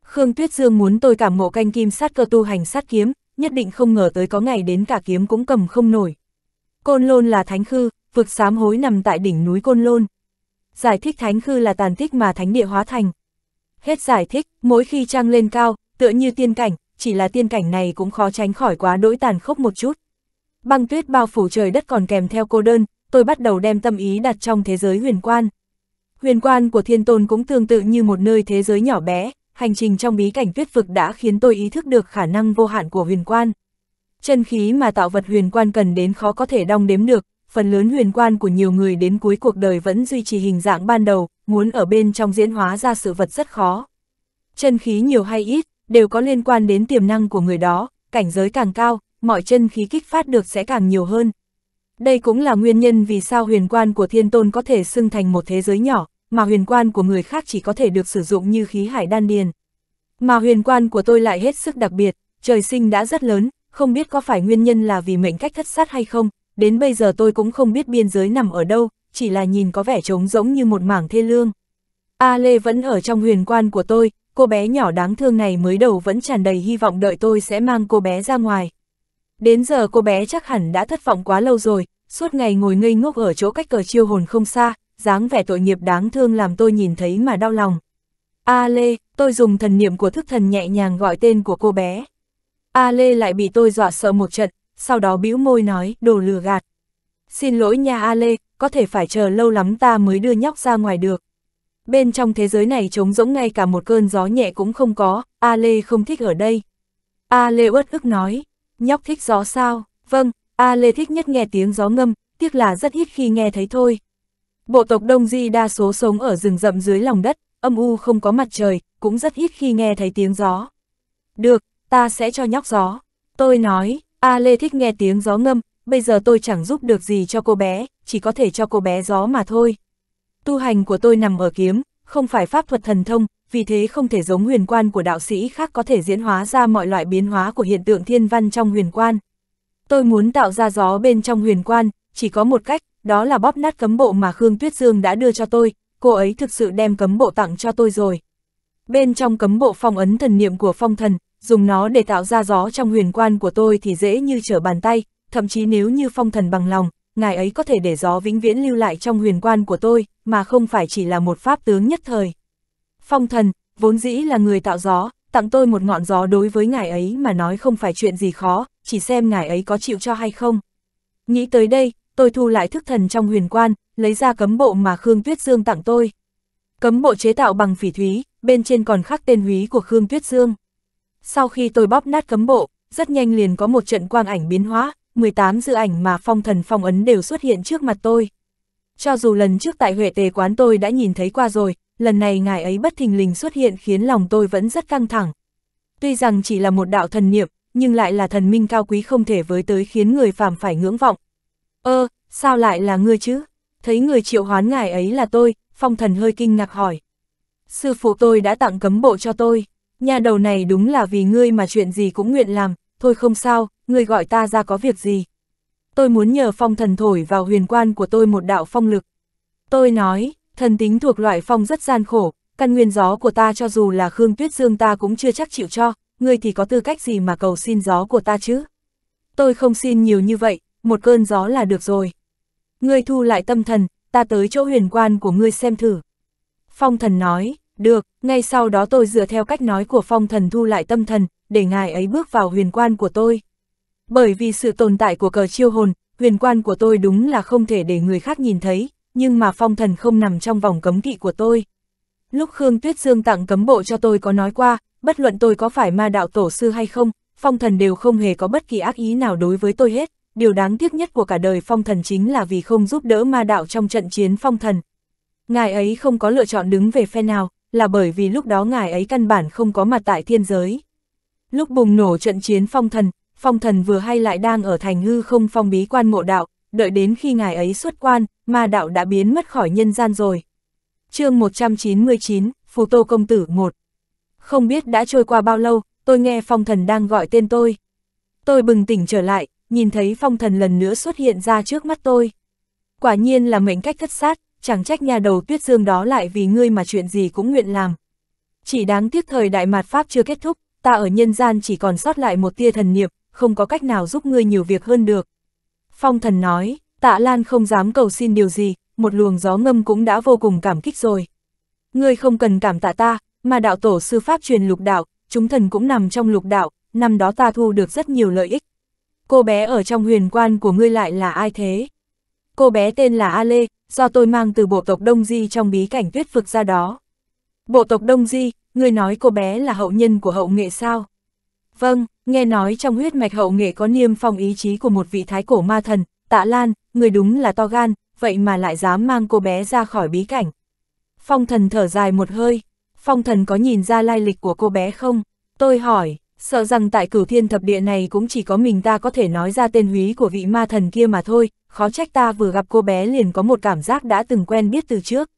Khương Tuyết Dương muốn tôi cảm ngộ canh kim sát cơ tu hành sát kiếm, nhất định không ngờ tới có ngày đến cả kiếm cũng cầm không nổi. Côn Lôn là thánh khư, vực sám hối nằm tại đỉnh núi Côn Lôn. Giải thích thánh khư là tàn tích mà thánh địa hóa thành, hết giải thích, mỗi khi trăng lên cao, tựa như tiên cảnh, chỉ là tiên cảnh này cũng khó tránh khỏi quá đỗi tàn khốc một chút. Băng tuyết bao phủ trời đất còn kèm theo cô đơn, tôi bắt đầu đem tâm ý đặt trong thế giới huyền quan. Huyền quan của thiên tôn cũng tương tự như một nơi thế giới nhỏ bé, hành trình trong bí cảnh tuyết vực đã khiến tôi ý thức được khả năng vô hạn của huyền quan. Chân khí mà tạo vật huyền quan cần đến khó có thể đong đếm được, phần lớn huyền quan của nhiều người đến cuối cuộc đời vẫn duy trì hình dạng ban đầu, muốn ở bên trong diễn hóa ra sự vật rất khó. Chân khí nhiều hay ít, đều có liên quan đến tiềm năng của người đó, cảnh giới càng cao, mọi chân khí kích phát được sẽ càng nhiều hơn. Đây cũng là nguyên nhân vì sao huyền quan của thiên tôn có thể xưng thành một thế giới nhỏ, mà huyền quan của người khác chỉ có thể được sử dụng như khí hải đan điền. Mà huyền quan của tôi lại hết sức đặc biệt, trời sinh đã rất lớn, không biết có phải nguyên nhân là vì mệnh cách thất sát hay không, đến bây giờ tôi cũng không biết biên giới nằm ở đâu, chỉ là nhìn có vẻ trống rỗng như một mảng thê lương. A Lê vẫn ở trong huyền quan của tôi, cô bé nhỏ đáng thương này mới đầu vẫn tràn đầy hy vọng đợi tôi sẽ mang cô bé ra ngoài. Đến giờ cô bé chắc hẳn đã thất vọng quá lâu rồi, suốt ngày ngồi ngây ngốc ở chỗ cách cờ chiêu hồn không xa, dáng vẻ tội nghiệp đáng thương làm tôi nhìn thấy mà đau lòng. A Lê, tôi dùng thần niệm của thức thần nhẹ nhàng gọi tên của cô bé. A Lê lại bị tôi dọa sợ một trận, sau đó bĩu môi nói, đồ lừa gạt. Xin lỗi nha A Lê, có thể phải chờ lâu lắm ta mới đưa nhóc ra ngoài được. Bên trong thế giới này trống rỗng ngay cả một cơn gió nhẹ cũng không có, A Lê không thích ở đây. A Lê uất ức nói, nhóc thích gió sao, vâng, A Lê thích nhất nghe tiếng gió ngâm, tiếc là rất ít khi nghe thấy thôi. Bộ tộc Đông Di đa số sống ở rừng rậm dưới lòng đất, âm u không có mặt trời, cũng rất ít khi nghe thấy tiếng gió. Được, ta sẽ cho nhóc gió. Tôi nói, A Lê thích nghe tiếng gió ngâm, bây giờ tôi chẳng giúp được gì cho cô bé, chỉ có thể cho cô bé gió mà thôi. Tu hành của tôi nằm ở kiếm, không phải pháp thuật thần thông, vì thế không thể giống huyền quan của đạo sĩ khác có thể diễn hóa ra mọi loại biến hóa của hiện tượng thiên văn trong huyền quan. Tôi muốn tạo ra gió bên trong huyền quan, chỉ có một cách, đó là bóp nát cấm bộ mà Khương Tuyết Dương đã đưa cho tôi, cô ấy thực sự đem cấm bộ tặng cho tôi rồi. Bên trong cấm bộ phong ấn thần niệm của phong thần, dùng nó để tạo ra gió trong huyền quan của tôi thì dễ như trở bàn tay, thậm chí nếu như phong thần bằng lòng, ngài ấy có thể để gió vĩnh viễn lưu lại trong huyền quan của tôi, mà không phải chỉ là một pháp tướng nhất thời. Phong thần, vốn dĩ là người tạo gió, tặng tôi một ngọn gió đối với ngài ấy mà nói không phải chuyện gì khó, chỉ xem ngài ấy có chịu cho hay không. Nghĩ tới đây, tôi thu lại thức thần trong huyền quan, lấy ra cấm bộ mà Khương Tuyết Dương tặng tôi. Cấm bộ chế tạo bằng phỉ thúy, bên trên còn khắc tên húy của Khương Tuyết Dương. Sau khi tôi bóp nát cấm bộ, rất nhanh liền có một trận quang ảnh biến hóa, 18 dự ảnh mà phong thần phong ấn đều xuất hiện trước mặt tôi. Cho dù lần trước tại Huệ Tề quán tôi đã nhìn thấy qua rồi, lần này ngài ấy bất thình lình xuất hiện khiến lòng tôi vẫn rất căng thẳng. Tuy rằng chỉ là một đạo thần niệm, nhưng lại là thần minh cao quý không thể với tới khiến người phàm phải ngưỡng vọng. Ơ, ờ, sao lại là ngươi chứ? Thấy người triệu hoán ngài ấy là tôi, phong thần hơi kinh ngạc hỏi. Sư phụ tôi đã tặng cấm bộ cho tôi nhà đầu này đúng là vì ngươi mà chuyện gì cũng nguyện làm, thôi không sao, ngươi gọi ta ra có việc gì. Tôi muốn nhờ phong thần thổi vào huyền quan của tôi một đạo phong lực. Tôi nói, thần tính thuộc loại phong rất gian khổ, căn nguyên gió của ta cho dù là Khương Tuyết Dương ta cũng chưa chắc chịu cho, ngươi thì có tư cách gì mà cầu xin gió của ta chứ? Tôi không xin nhiều như vậy, một cơn gió là được rồi. Ngươi thu lại tâm thần, ta tới chỗ huyền quan của ngươi xem thử. Phong thần nói, được, ngay sau đó tôi dựa theo cách nói của phong thần thu lại tâm thần, để ngài ấy bước vào huyền quan của tôi. Bởi vì sự tồn tại của cờ chiêu hồn, huyền quan của tôi đúng là không thể để người khác nhìn thấy, nhưng mà phong thần không nằm trong vòng cấm kỵ của tôi. Lúc Khương Tuyết Dương tặng cấm bộ cho tôi có nói qua, bất luận tôi có phải ma đạo tổ sư hay không, phong thần đều không hề có bất kỳ ác ý nào đối với tôi hết. Điều đáng tiếc nhất của cả đời phong thần chính là vì không giúp đỡ ma đạo trong trận chiến phong thần. Ngài ấy không có lựa chọn đứng về phe nào, là bởi vì lúc đó ngài ấy căn bản không có mặt tại thiên giới. Lúc bùng nổ trận chiến phong thần, phong thần vừa hay lại đang ở thành hư không phong bí quan mộ đạo, đợi đến khi ngài ấy xuất quan, ma đạo đã biến mất khỏi nhân gian rồi. chương 199, Phù Tô Công Tử 1 Không biết đã trôi qua bao lâu, tôi nghe phong thần đang gọi tên tôi. Tôi bừng tỉnh trở lại, nhìn thấy phong thần lần nữa xuất hiện ra trước mắt tôi. Quả nhiên là mệnh cách thất sát, chẳng trách nhà đầu tuyết dương đó lại vì ngươi mà chuyện gì cũng nguyện làm. Chỉ đáng tiếc thời đại mạt Pháp chưa kết thúc, ta ở nhân gian chỉ còn sót lại một tia thần niệm, không có cách nào giúp ngươi nhiều việc hơn được. Phong thần nói, tạ Lan không dám cầu xin điều gì, một luồng gió ngâm cũng đã vô cùng cảm kích rồi. Ngươi không cần cảm tạ ta, mà đạo tổ sư Pháp truyền lục đạo, chúng thần cũng nằm trong lục đạo, năm đó ta thu được rất nhiều lợi ích. Cô bé ở trong huyền quan của ngươi lại là ai thế? cô bé tên là a lê do tôi mang từ bộ tộc Đông Di trong bí cảnh tuyết vực ra đó. Bộ tộc Đông Di, người nói cô bé là hậu nhân của hậu nghệ sao? Vâng, nghe nói trong huyết mạch hậu nghệ có niêm phong ý chí của một vị thái cổ ma thần, tạ lan, người đúng là to gan, vậy mà lại dám mang cô bé ra khỏi bí cảnh. Phong thần thở dài một hơi, phong thần có nhìn ra lai lịch của cô bé không? Tôi hỏi, Sợ rằng tại cửu thiên thập địa này cũng chỉ có mình ta có thể nói ra tên húy của vị ma thần kia mà thôi, khó trách ta vừa gặp cô bé liền có một cảm giác đã từng quen biết từ trước.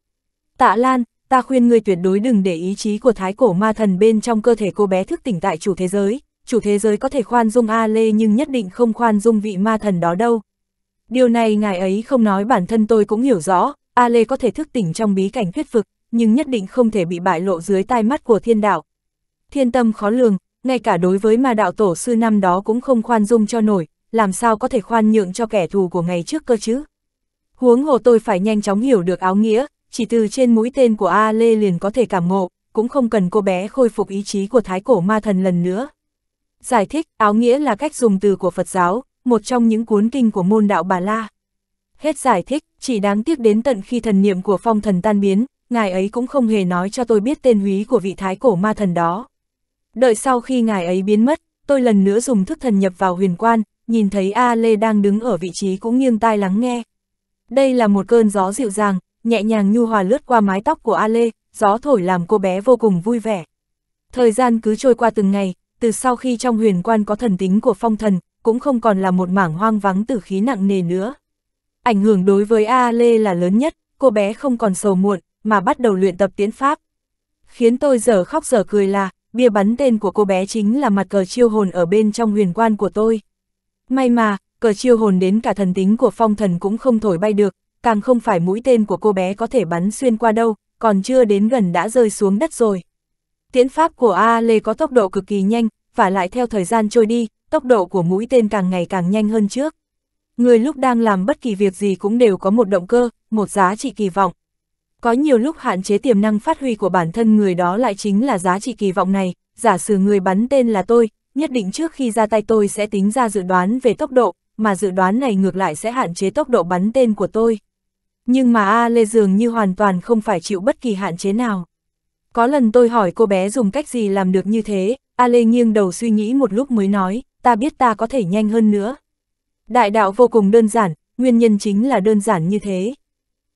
Tạ Lan, ta khuyên ngươi tuyệt đối đừng để ý chí của thái cổ ma thần bên trong cơ thể cô bé thức tỉnh tại chủ thế giới, chủ thế giới có thể khoan dung A Lê nhưng nhất định không khoan dung vị ma thần đó đâu. Điều này ngài ấy không nói bản thân tôi cũng hiểu rõ, A Lê có thể thức tỉnh trong bí cảnh thuyết vực, nhưng nhất định không thể bị bại lộ dưới tai mắt của thiên đạo. Thiên tâm khó lường, ngay cả đối với ma đạo tổ sư năm đó cũng không khoan dung cho nổi, làm sao có thể khoan nhượng cho kẻ thù của ngày trước cơ chứ. Huống hồ tôi phải nhanh chóng hiểu được áo nghĩa, chỉ từ trên mũi tên của A Lê liền có thể cảm ngộ, cũng không cần cô bé khôi phục ý chí của thái cổ ma thần lần nữa. Giải thích, áo nghĩa là cách dùng từ của Phật giáo, một trong những cuốn kinh của môn đạo Bà La. Hết giải thích, chỉ đáng tiếc đến tận khi thần niệm của phong thần tan biến, ngài ấy cũng không hề nói cho tôi biết tên húy của vị thái cổ ma thần đó. Đợi sau khi ngài ấy biến mất, tôi lần nữa dùng thức thần nhập vào huyền quan, nhìn thấy A Lê đang đứng ở vị trí cũng nghiêng tai lắng nghe. Đây là một cơn gió dịu dàng, nhẹ nhàng nhu hòa lướt qua mái tóc của A Lê, gió thổi làm cô bé vô cùng vui vẻ. Thời gian cứ trôi qua từng ngày, từ sau khi trong huyền quan có thần tính của phong thần, cũng không còn là một mảng hoang vắng tử khí nặng nề nữa. Ảnh hưởng đối với A Lê là lớn nhất, cô bé không còn sầu muộn, mà bắt đầu luyện tập tiến pháp. Khiến tôi giờ khóc giờ cười là, bia bắn tên của cô bé chính là mặt cờ chiêu hồn ở bên trong huyền quan của tôi. May mà, cờ chiêu hồn đến cả thần tính của phong thần cũng không thổi bay được, càng không phải mũi tên của cô bé có thể bắn xuyên qua đâu, còn chưa đến gần đã rơi xuống đất rồi. Tiễn pháp của A Lê có tốc độ cực kỳ nhanh, và lại theo thời gian trôi đi, tốc độ của mũi tên càng ngày càng nhanh hơn trước. Người lúc đang làm bất kỳ việc gì cũng đều có một động cơ, một giá trị kỳ vọng. Có nhiều lúc hạn chế tiềm năng phát huy của bản thân người đó lại chính là giá trị kỳ vọng này, giả sử người bắn tên là tôi, nhất định trước khi ra tay tôi sẽ tính ra dự đoán về tốc độ, mà dự đoán này ngược lại sẽ hạn chế tốc độ bắn tên của tôi. Nhưng mà A Lê dường như hoàn toàn không phải chịu bất kỳ hạn chế nào. Có lần tôi hỏi cô bé dùng cách gì làm được như thế, A Lê nghiêng đầu suy nghĩ một lúc mới nói, ta biết ta có thể nhanh hơn nữa. Đại đạo vô cùng đơn giản, nguyên nhân chính là đơn giản như thế.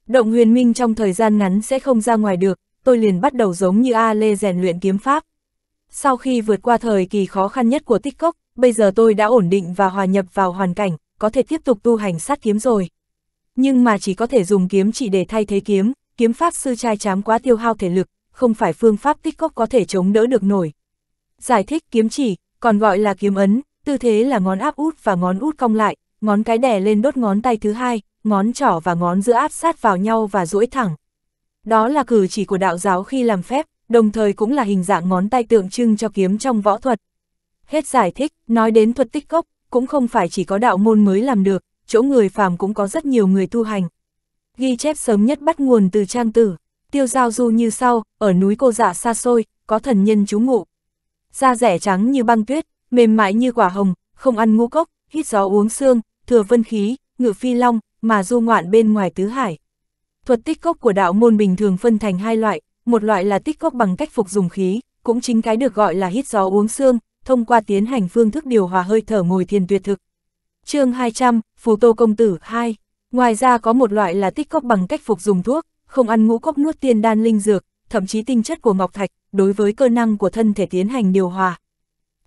Động huyền minh trong thời gian ngắn sẽ không ra ngoài được, tôi liền bắt đầu giống như A Lê rèn luyện kiếm pháp. Sau khi vượt qua thời kỳ khó khăn nhất của tích cốc, bây giờ tôi đã ổn định và hòa nhập vào hoàn cảnh, có thể tiếp tục tu hành sát kiếm rồi. Nhưng mà chỉ có thể dùng kiếm chỉ để thay thế kiếm, kiếm pháp sư trai chám quá tiêu hao thể lực, không phải phương pháp tích cốc có thể chống đỡ được nổi. Giải thích kiếm chỉ, còn gọi là kiếm ấn, tư thế là ngón áp út và ngón út cong lại, ngón cái đè lên đốt ngón tay thứ hai, ngón trỏ và ngón giữa áp sát vào nhau và duỗi thẳng. Đó là cử chỉ của đạo giáo khi làm phép, đồng thời cũng là hình dạng ngón tay tượng trưng cho kiếm trong võ thuật. Hết giải thích, nói đến thuật tích cốc, cũng không phải chỉ có đạo môn mới làm được, chỗ người phàm cũng có rất nhiều người tu hành. Ghi chép sớm nhất bắt nguồn từ trang tử, tiêu giao du như sau, ở núi cô dạ xa xôi, có thần nhân trú ngụ. Da rẻ trắng như băng tuyết, mềm mại như quả hồng, không ăn ngũ cốc, hít gió uống xương, thừa vân khí, ngự phi long, mà du ngoạn bên ngoài tứ hải. Thuật tích cốc của đạo môn bình thường phân thành hai loại, một loại là tích cốc bằng cách phục dùng khí, cũng chính cái được gọi là hít gió uống xương, thông qua tiến hành phương thức điều hòa hơi thở ngồi thiền tuyệt thực. chương 200, Phù Tô Công Tử 2 Ngoài ra có một loại là tích cốc bằng cách phục dùng thuốc, không ăn ngũ cốc nuốt tiên đan linh dược, thậm chí tinh chất của ngọc thạch, đối với cơ năng của thân thể tiến hành điều hòa.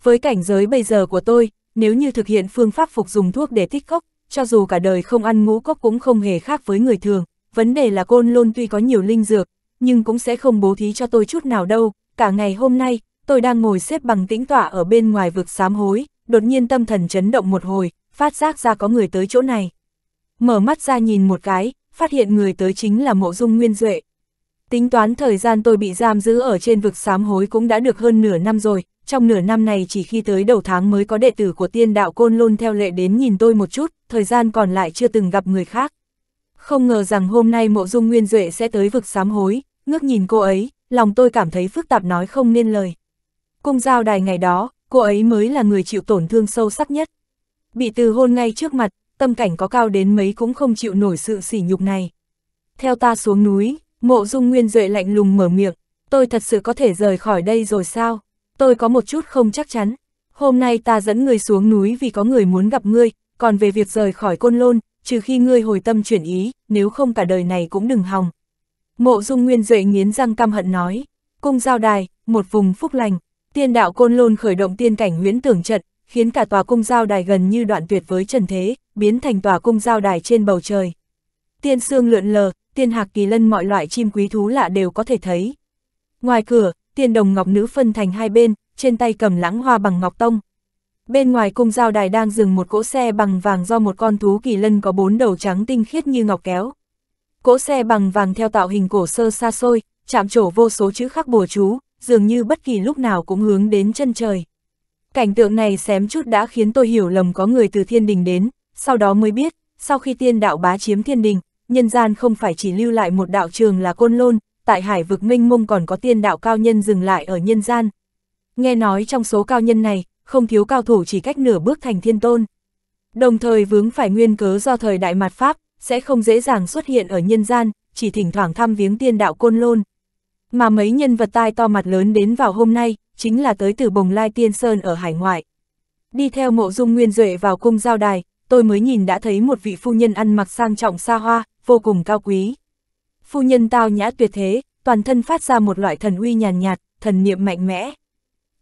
Với cảnh giới bây giờ của tôi, nếu như thực hiện phương pháp phục dùng thuốc để tích cốc, cho dù cả đời không ăn ngũ cốc cũng không hề khác với người thường, vấn đề là côn lôn tuy có nhiều linh dược, nhưng cũng sẽ không bố thí cho tôi chút nào đâu, cả ngày hôm nay, tôi đang ngồi xếp bằng tĩnh tọa ở bên ngoài vực sám hối, đột nhiên tâm thần chấn động một hồi, phát giác ra có người tới chỗ này. Mở mắt ra nhìn một cái, phát hiện người tới chính là mộ dung nguyên duệ. Tính toán thời gian tôi bị giam giữ ở trên vực sám hối cũng đã được hơn nửa năm rồi, trong nửa năm này chỉ khi tới đầu tháng mới có đệ tử của tiên đạo Côn Lôn theo lệ đến nhìn tôi một chút, thời gian còn lại chưa từng gặp người khác. Không ngờ rằng hôm nay mộ dung nguyên duệ sẽ tới vực sám hối, ngước nhìn cô ấy, lòng tôi cảm thấy phức tạp nói không nên lời. Cung giao đài ngày đó, cô ấy mới là người chịu tổn thương sâu sắc nhất. Bị từ hôn ngay trước mặt, tâm cảnh có cao đến mấy cũng không chịu nổi sự sỉ nhục này. Theo ta xuống núi, mộ dung nguyên duệ lạnh lùng mở miệng, tôi thật sự có thể rời khỏi đây rồi sao? tôi có một chút không chắc chắn. Hôm nay ta dẫn ngươi xuống núi vì có người muốn gặp ngươi, còn về việc rời khỏi côn lôn, trừ khi ngươi hồi tâm chuyển ý, nếu không cả đời này cũng đừng hòng. Mộ dung nguyên duệ nghiến răng căm hận nói, cung giao đài, một vùng phúc lành, tiên đạo côn lôn khởi động tiên cảnh huyễn tưởng trận, khiến cả tòa cung giao đài gần như đoạn tuyệt với trần thế, biến thành tòa cung giao đài trên bầu trời. Tiên xương lượn lờ, tiên hạc kỳ lân mọi loại chim quý thú lạ đều có thể thấy. Ngoài cửa, tiền đồng ngọc nữ phân thành hai bên, trên tay cầm lãng hoa bằng ngọc tông. Bên ngoài cung giao đài đang dừng một cỗ xe bằng vàng do một con thú kỳ lân có bốn đầu trắng tinh khiết như ngọc kéo. Cỗ xe bằng vàng theo tạo hình cổ sơ xa xôi, chạm trổ vô số chữ khắc bùa chú, dường như bất kỳ lúc nào cũng hướng đến chân trời. Cảnh tượng này xém chút đã khiến tôi hiểu lầm có người từ thiên đình đến, sau đó mới biết, sau khi tiên đạo bá chiếm thiên đình, nhân gian không phải chỉ lưu lại một đạo trường là côn lôn, tại hải vực minh mông còn có tiên đạo cao nhân dừng lại ở nhân gian. Nghe nói trong số cao nhân này, không thiếu cao thủ chỉ cách nửa bước thành thiên tôn. Đồng thời vướng phải nguyên cớ do thời đại mặt Pháp, sẽ không dễ dàng xuất hiện ở nhân gian, chỉ thỉnh thoảng thăm viếng tiên đạo côn lôn. Mà mấy nhân vật tai to mặt lớn đến vào hôm nay, chính là tới từ bồng lai tiên sơn ở hải ngoại. Đi theo mộ dung nguyên duệ vào cung giao đài, tôi mới nhìn đã thấy một vị phu nhân ăn mặc sang trọng xa hoa, vô cùng cao quý phu nhân tao nhã tuyệt thế, toàn thân phát ra một loại thần uy nhàn nhạt, thần niệm mạnh mẽ.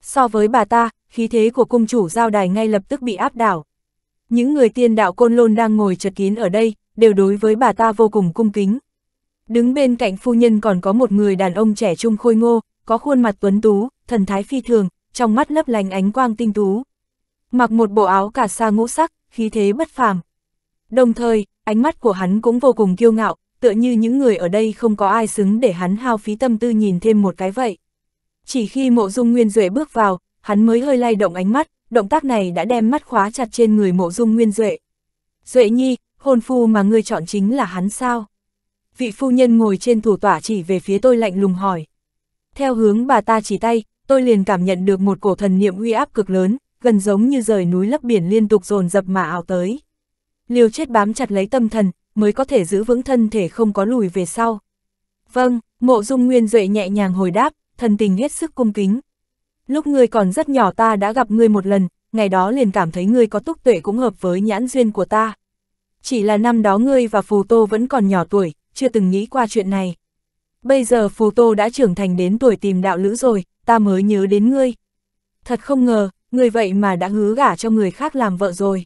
So với bà ta, khí thế của cung chủ giao đài ngay lập tức bị áp đảo. Những người tiên đạo côn lôn đang ngồi chật kín ở đây, đều đối với bà ta vô cùng cung kính. Đứng bên cạnh phu nhân còn có một người đàn ông trẻ trung khôi ngô, có khuôn mặt tuấn tú, thần thái phi thường, trong mắt lấp lánh ánh quang tinh tú. Mặc một bộ áo cà sa ngũ sắc, khí thế bất phàm. Đồng thời, ánh mắt của hắn cũng vô cùng kiêu ngạo, tựa như những người ở đây không có ai xứng để hắn hao phí tâm tư nhìn thêm một cái vậy. Chỉ khi mộ dung nguyên duệ bước vào, hắn mới hơi lay động ánh mắt, động tác này đã đem mắt khóa chặt trên người mộ dung nguyên duệ. Duệ nhi, hôn phu mà ngươi chọn chính là hắn sao? Vị phu nhân ngồi trên thủ tỏa chỉ về phía tôi lạnh lùng hỏi. Theo hướng bà ta chỉ tay, tôi liền cảm nhận được một cổ thần niệm uy áp cực lớn, gần giống như rời núi lấp biển liên tục dồn dập mà ảo tới. Liều chết bám chặt lấy tâm thần, mới có thể giữ vững thân thể không có lùi về sau. Vâng, mộ dung nguyên duệ nhẹ nhàng hồi đáp, thần tình hết sức cung kính. Lúc ngươi còn rất nhỏ ta đã gặp ngươi một lần, ngày đó liền cảm thấy ngươi có túc tuệ cũng hợp với nhãn duyên của ta. Chỉ là năm đó ngươi và Phù Tô vẫn còn nhỏ tuổi, chưa từng nghĩ qua chuyện này. Bây giờ Phù Tô đã trưởng thành đến tuổi tìm đạo lữ rồi, ta mới nhớ đến ngươi. Thật không ngờ, ngươi vậy mà đã hứa gả cho người khác làm vợ rồi.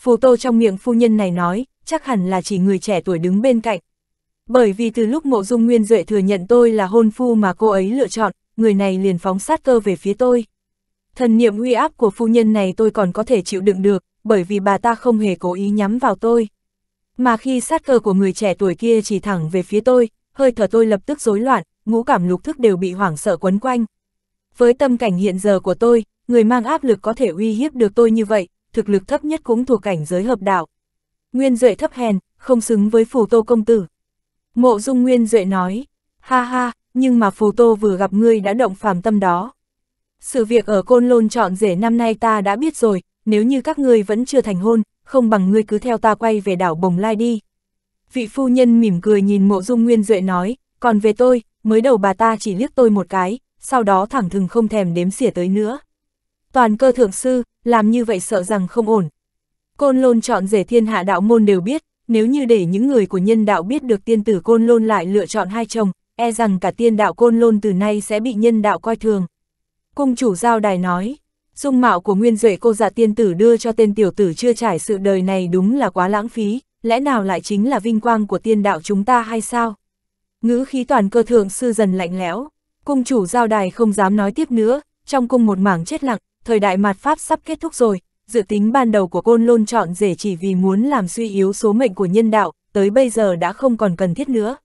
Phù Tô trong miệng phu nhân này nói, chắc hẳn là chỉ người trẻ tuổi đứng bên cạnh. Bởi vì từ lúc mộ dung nguyên duệ thừa nhận tôi là hôn phu mà cô ấy lựa chọn, người này liền phóng sát cơ về phía tôi. Thần niệm uy áp của phu nhân này tôi còn có thể chịu đựng được, bởi vì bà ta không hề cố ý nhắm vào tôi. Mà khi sát cơ của người trẻ tuổi kia chỉ thẳng về phía tôi, hơi thở tôi lập tức rối loạn, ngũ cảm lục thức đều bị hoảng sợ quấn quanh. Với tâm cảnh hiện giờ của tôi, người mang áp lực có thể uy hiếp được tôi như vậy, thực lực thấp nhất cũng thuộc cảnh giới hợp đạo. Nguyên Duệ thấp hèn, không xứng với phù tô công tử. Mộ dung Nguyên Duệ nói, ha ha, nhưng mà phù tô vừa gặp ngươi đã động phàm tâm đó. Sự việc ở côn lôn chọn rể năm nay ta đã biết rồi, nếu như các ngươi vẫn chưa thành hôn, không bằng ngươi cứ theo ta quay về đảo Bồng Lai đi. Vị phu nhân mỉm cười nhìn mộ dung Nguyên Duệ nói, còn về tôi, mới đầu bà ta chỉ liếc tôi một cái, sau đó thẳng thừng không thèm đếm xỉa tới nữa. Toàn cơ thượng sư, làm như vậy sợ rằng không ổn. Côn lôn chọn rể thiên hạ đạo môn đều biết, nếu như để những người của nhân đạo biết được tiên tử côn lôn lại lựa chọn hai chồng, e rằng cả tiên đạo côn lôn từ nay sẽ bị nhân đạo coi thường. Cung chủ giao đài nói, dung mạo của nguyên duệ cô dạ tiên tử đưa cho tên tiểu tử chưa trải sự đời này đúng là quá lãng phí, lẽ nào lại chính là vinh quang của tiên đạo chúng ta hay sao? Ngữ khí toàn cơ thượng sư dần lạnh lẽo, cung chủ giao đài không dám nói tiếp nữa, trong cung một mảng chết lặng, thời đại mạt Pháp sắp kết thúc rồi, dự tính ban đầu của côn lôn chọn rể chỉ vì muốn làm suy yếu số mệnh của nhân đạo, tới bây giờ đã không còn cần thiết nữa.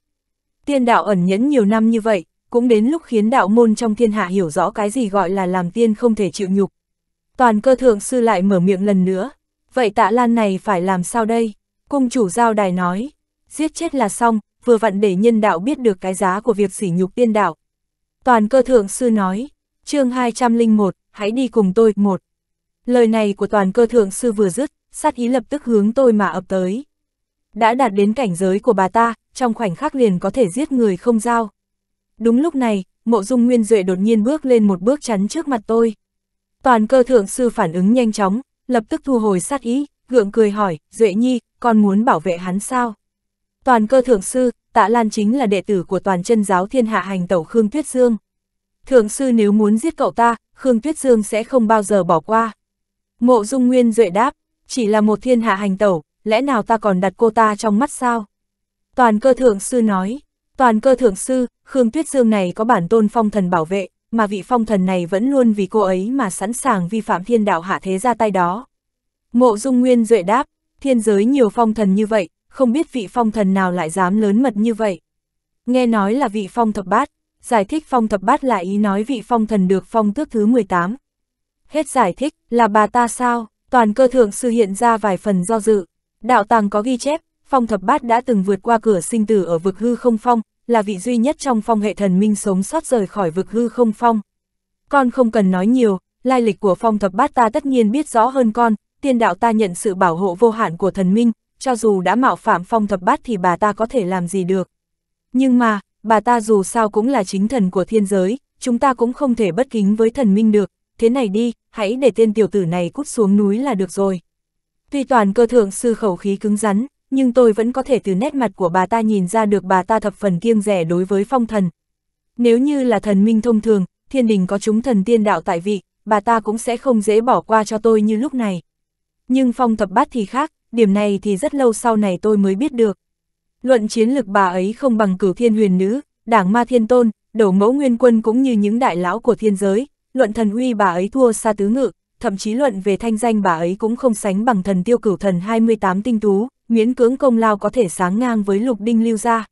Tiên đạo ẩn nhẫn nhiều năm như vậy, cũng đến lúc khiến đạo môn trong thiên hạ hiểu rõ cái gì gọi là làm tiên không thể chịu nhục. Toàn cơ thượng sư lại mở miệng lần nữa, vậy tạ lan này phải làm sao đây? Cung chủ giao đài nói, giết chết là xong, vừa vặn để nhân đạo biết được cái giá của việc sỉ nhục tiên đạo. Toàn cơ thượng sư nói, chương 201, hãy đi cùng tôi, một. Lời này của toàn cơ thượng sư vừa dứt, sát ý lập tức hướng tôi mà ập tới. Đã đạt đến cảnh giới của bà ta, trong khoảnh khắc liền có thể giết người không giao. Đúng lúc này, mộ dung nguyên duệ đột nhiên bước lên một bước chắn trước mặt tôi. Toàn cơ thượng sư phản ứng nhanh chóng, lập tức thu hồi sát ý, gượng cười hỏi, Duệ Nhi, con muốn bảo vệ hắn sao? Toàn cơ thượng sư, tạ Lan chính là đệ tử của toàn chân giáo thiên hạ hành tẩu Khương Tuyết Dương thượng sư nếu muốn giết cậu ta, Khương Tuyết Dương sẽ không bao giờ bỏ qua. Mộ Dung Nguyên duệ đáp, chỉ là một thiên hạ hành tẩu, lẽ nào ta còn đặt cô ta trong mắt sao? Toàn cơ thượng sư nói, toàn cơ thượng sư, Khương Tuyết Dương này có bản tôn phong thần bảo vệ, mà vị phong thần này vẫn luôn vì cô ấy mà sẵn sàng vi phạm thiên đạo hạ thế ra tay đó. Mộ Dung Nguyên duệ đáp, thiên giới nhiều phong thần như vậy, không biết vị phong thần nào lại dám lớn mật như vậy. Nghe nói là vị phong thập bát, giải thích phong thập bát là ý nói vị phong thần được phong tước thứ 18. Hết giải thích, là bà ta sao, toàn cơ thượng sư hiện ra vài phần do dự. Đạo tàng có ghi chép, phong thập bát đã từng vượt qua cửa sinh tử ở vực hư không phong, là vị duy nhất trong phong hệ thần minh sống sót rời khỏi vực hư không phong. Con không cần nói nhiều, lai lịch của phong thập bát ta tất nhiên biết rõ hơn con, tiên đạo ta nhận sự bảo hộ vô hạn của thần minh, cho dù đã mạo phạm phong thập bát thì bà ta có thể làm gì được. Nhưng mà, bà ta dù sao cũng là chính thần của thiên giới, chúng ta cũng không thể bất kính với thần minh được, thế này đi, hãy để tên tiểu tử này cút xuống núi là được rồi. Tuy toàn cơ thượng sư khẩu khí cứng rắn, nhưng tôi vẫn có thể từ nét mặt của bà ta nhìn ra được bà ta thập phần kiêng rẻ đối với phong thần. Nếu như là thần minh thông thường, thiên đình có chúng thần tiên đạo tại vị, bà ta cũng sẽ không dễ bỏ qua cho tôi như lúc này. Nhưng phong thập bát thì khác, điểm này thì rất lâu sau này tôi mới biết được. Luận chiến lực bà ấy không bằng cử thiên huyền nữ, đảng ma thiên tôn, đầu mẫu nguyên quân cũng như những đại lão của thiên giới, luận thần uy bà ấy thua xa tứ ngự, thậm chí luận về thanh danh bà ấy cũng không sánh bằng thần tiêu cửu thần 28 tinh tú, miễn cưỡng công lao có thể sáng ngang với lục đinh lưu gia.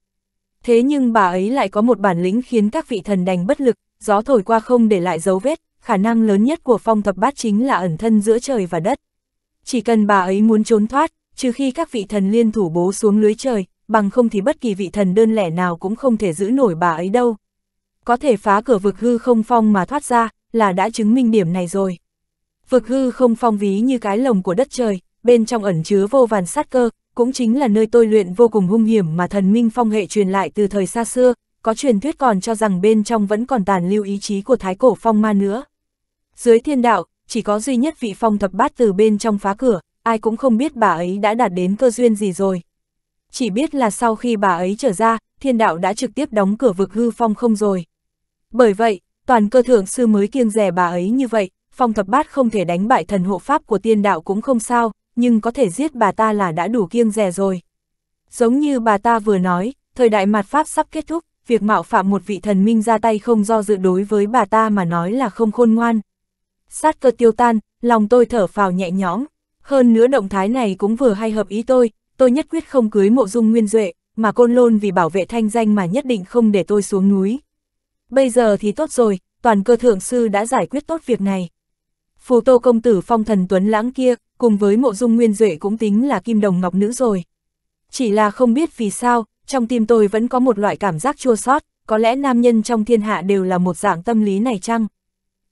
Thế nhưng bà ấy lại có một bản lĩnh khiến các vị thần đành bất lực, gió thổi qua không để lại dấu vết, khả năng lớn nhất của phong thập bát chính là ẩn thân giữa trời và đất. Chỉ cần bà ấy muốn trốn thoát, trừ khi các vị thần liên thủ bố xuống lưới trời, bằng không thì bất kỳ vị thần đơn lẻ nào cũng không thể giữ nổi bà ấy đâu. Có thể phá cửa vực hư không phong mà thoát ra, là đã chứng minh điểm này rồi. Vực hư không phong ví như cái lồng của đất trời, bên trong ẩn chứa vô vàn sát cơ, cũng chính là nơi tôi luyện vô cùng hung hiểm mà thần minh phong hệ truyền lại từ thời xa xưa, có truyền thuyết còn cho rằng bên trong vẫn còn tàn lưu ý chí của thái cổ phong ma nữa. Dưới thiên đạo, chỉ có duy nhất vị phong thập bát từ bên trong phá cửa, ai cũng không biết bà ấy đã đạt đến cơ duyên gì rồi chỉ biết là sau khi bà ấy trở ra, thiên đạo đã trực tiếp đóng cửa vực hư phong không rồi. Bởi vậy, toàn cơ thượng sư mới kiêng rẻ bà ấy như vậy, phong thập bát không thể đánh bại thần hộ pháp của tiên đạo cũng không sao, nhưng có thể giết bà ta là đã đủ kiêng rẻ rồi. Giống như bà ta vừa nói, thời đại mặt pháp sắp kết thúc, việc mạo phạm một vị thần minh ra tay không do dự đối với bà ta mà nói là không khôn ngoan. Sát cơ tiêu tan, lòng tôi thở phào nhẹ nhõm. Hơn nữa động thái này cũng vừa hay hợp ý tôi, tôi nhất quyết không cưới mộ dung nguyên duệ, mà côn lôn vì bảo vệ thanh danh mà nhất định không để tôi xuống núi. Bây giờ thì tốt rồi, toàn cơ thượng sư đã giải quyết tốt việc này. Phù tô công tử phong thần tuấn lãng kia, cùng với mộ dung nguyên duệ cũng tính là kim đồng ngọc nữ rồi. Chỉ là không biết vì sao, trong tim tôi vẫn có một loại cảm giác chua sót, có lẽ nam nhân trong thiên hạ đều là một dạng tâm lý này chăng?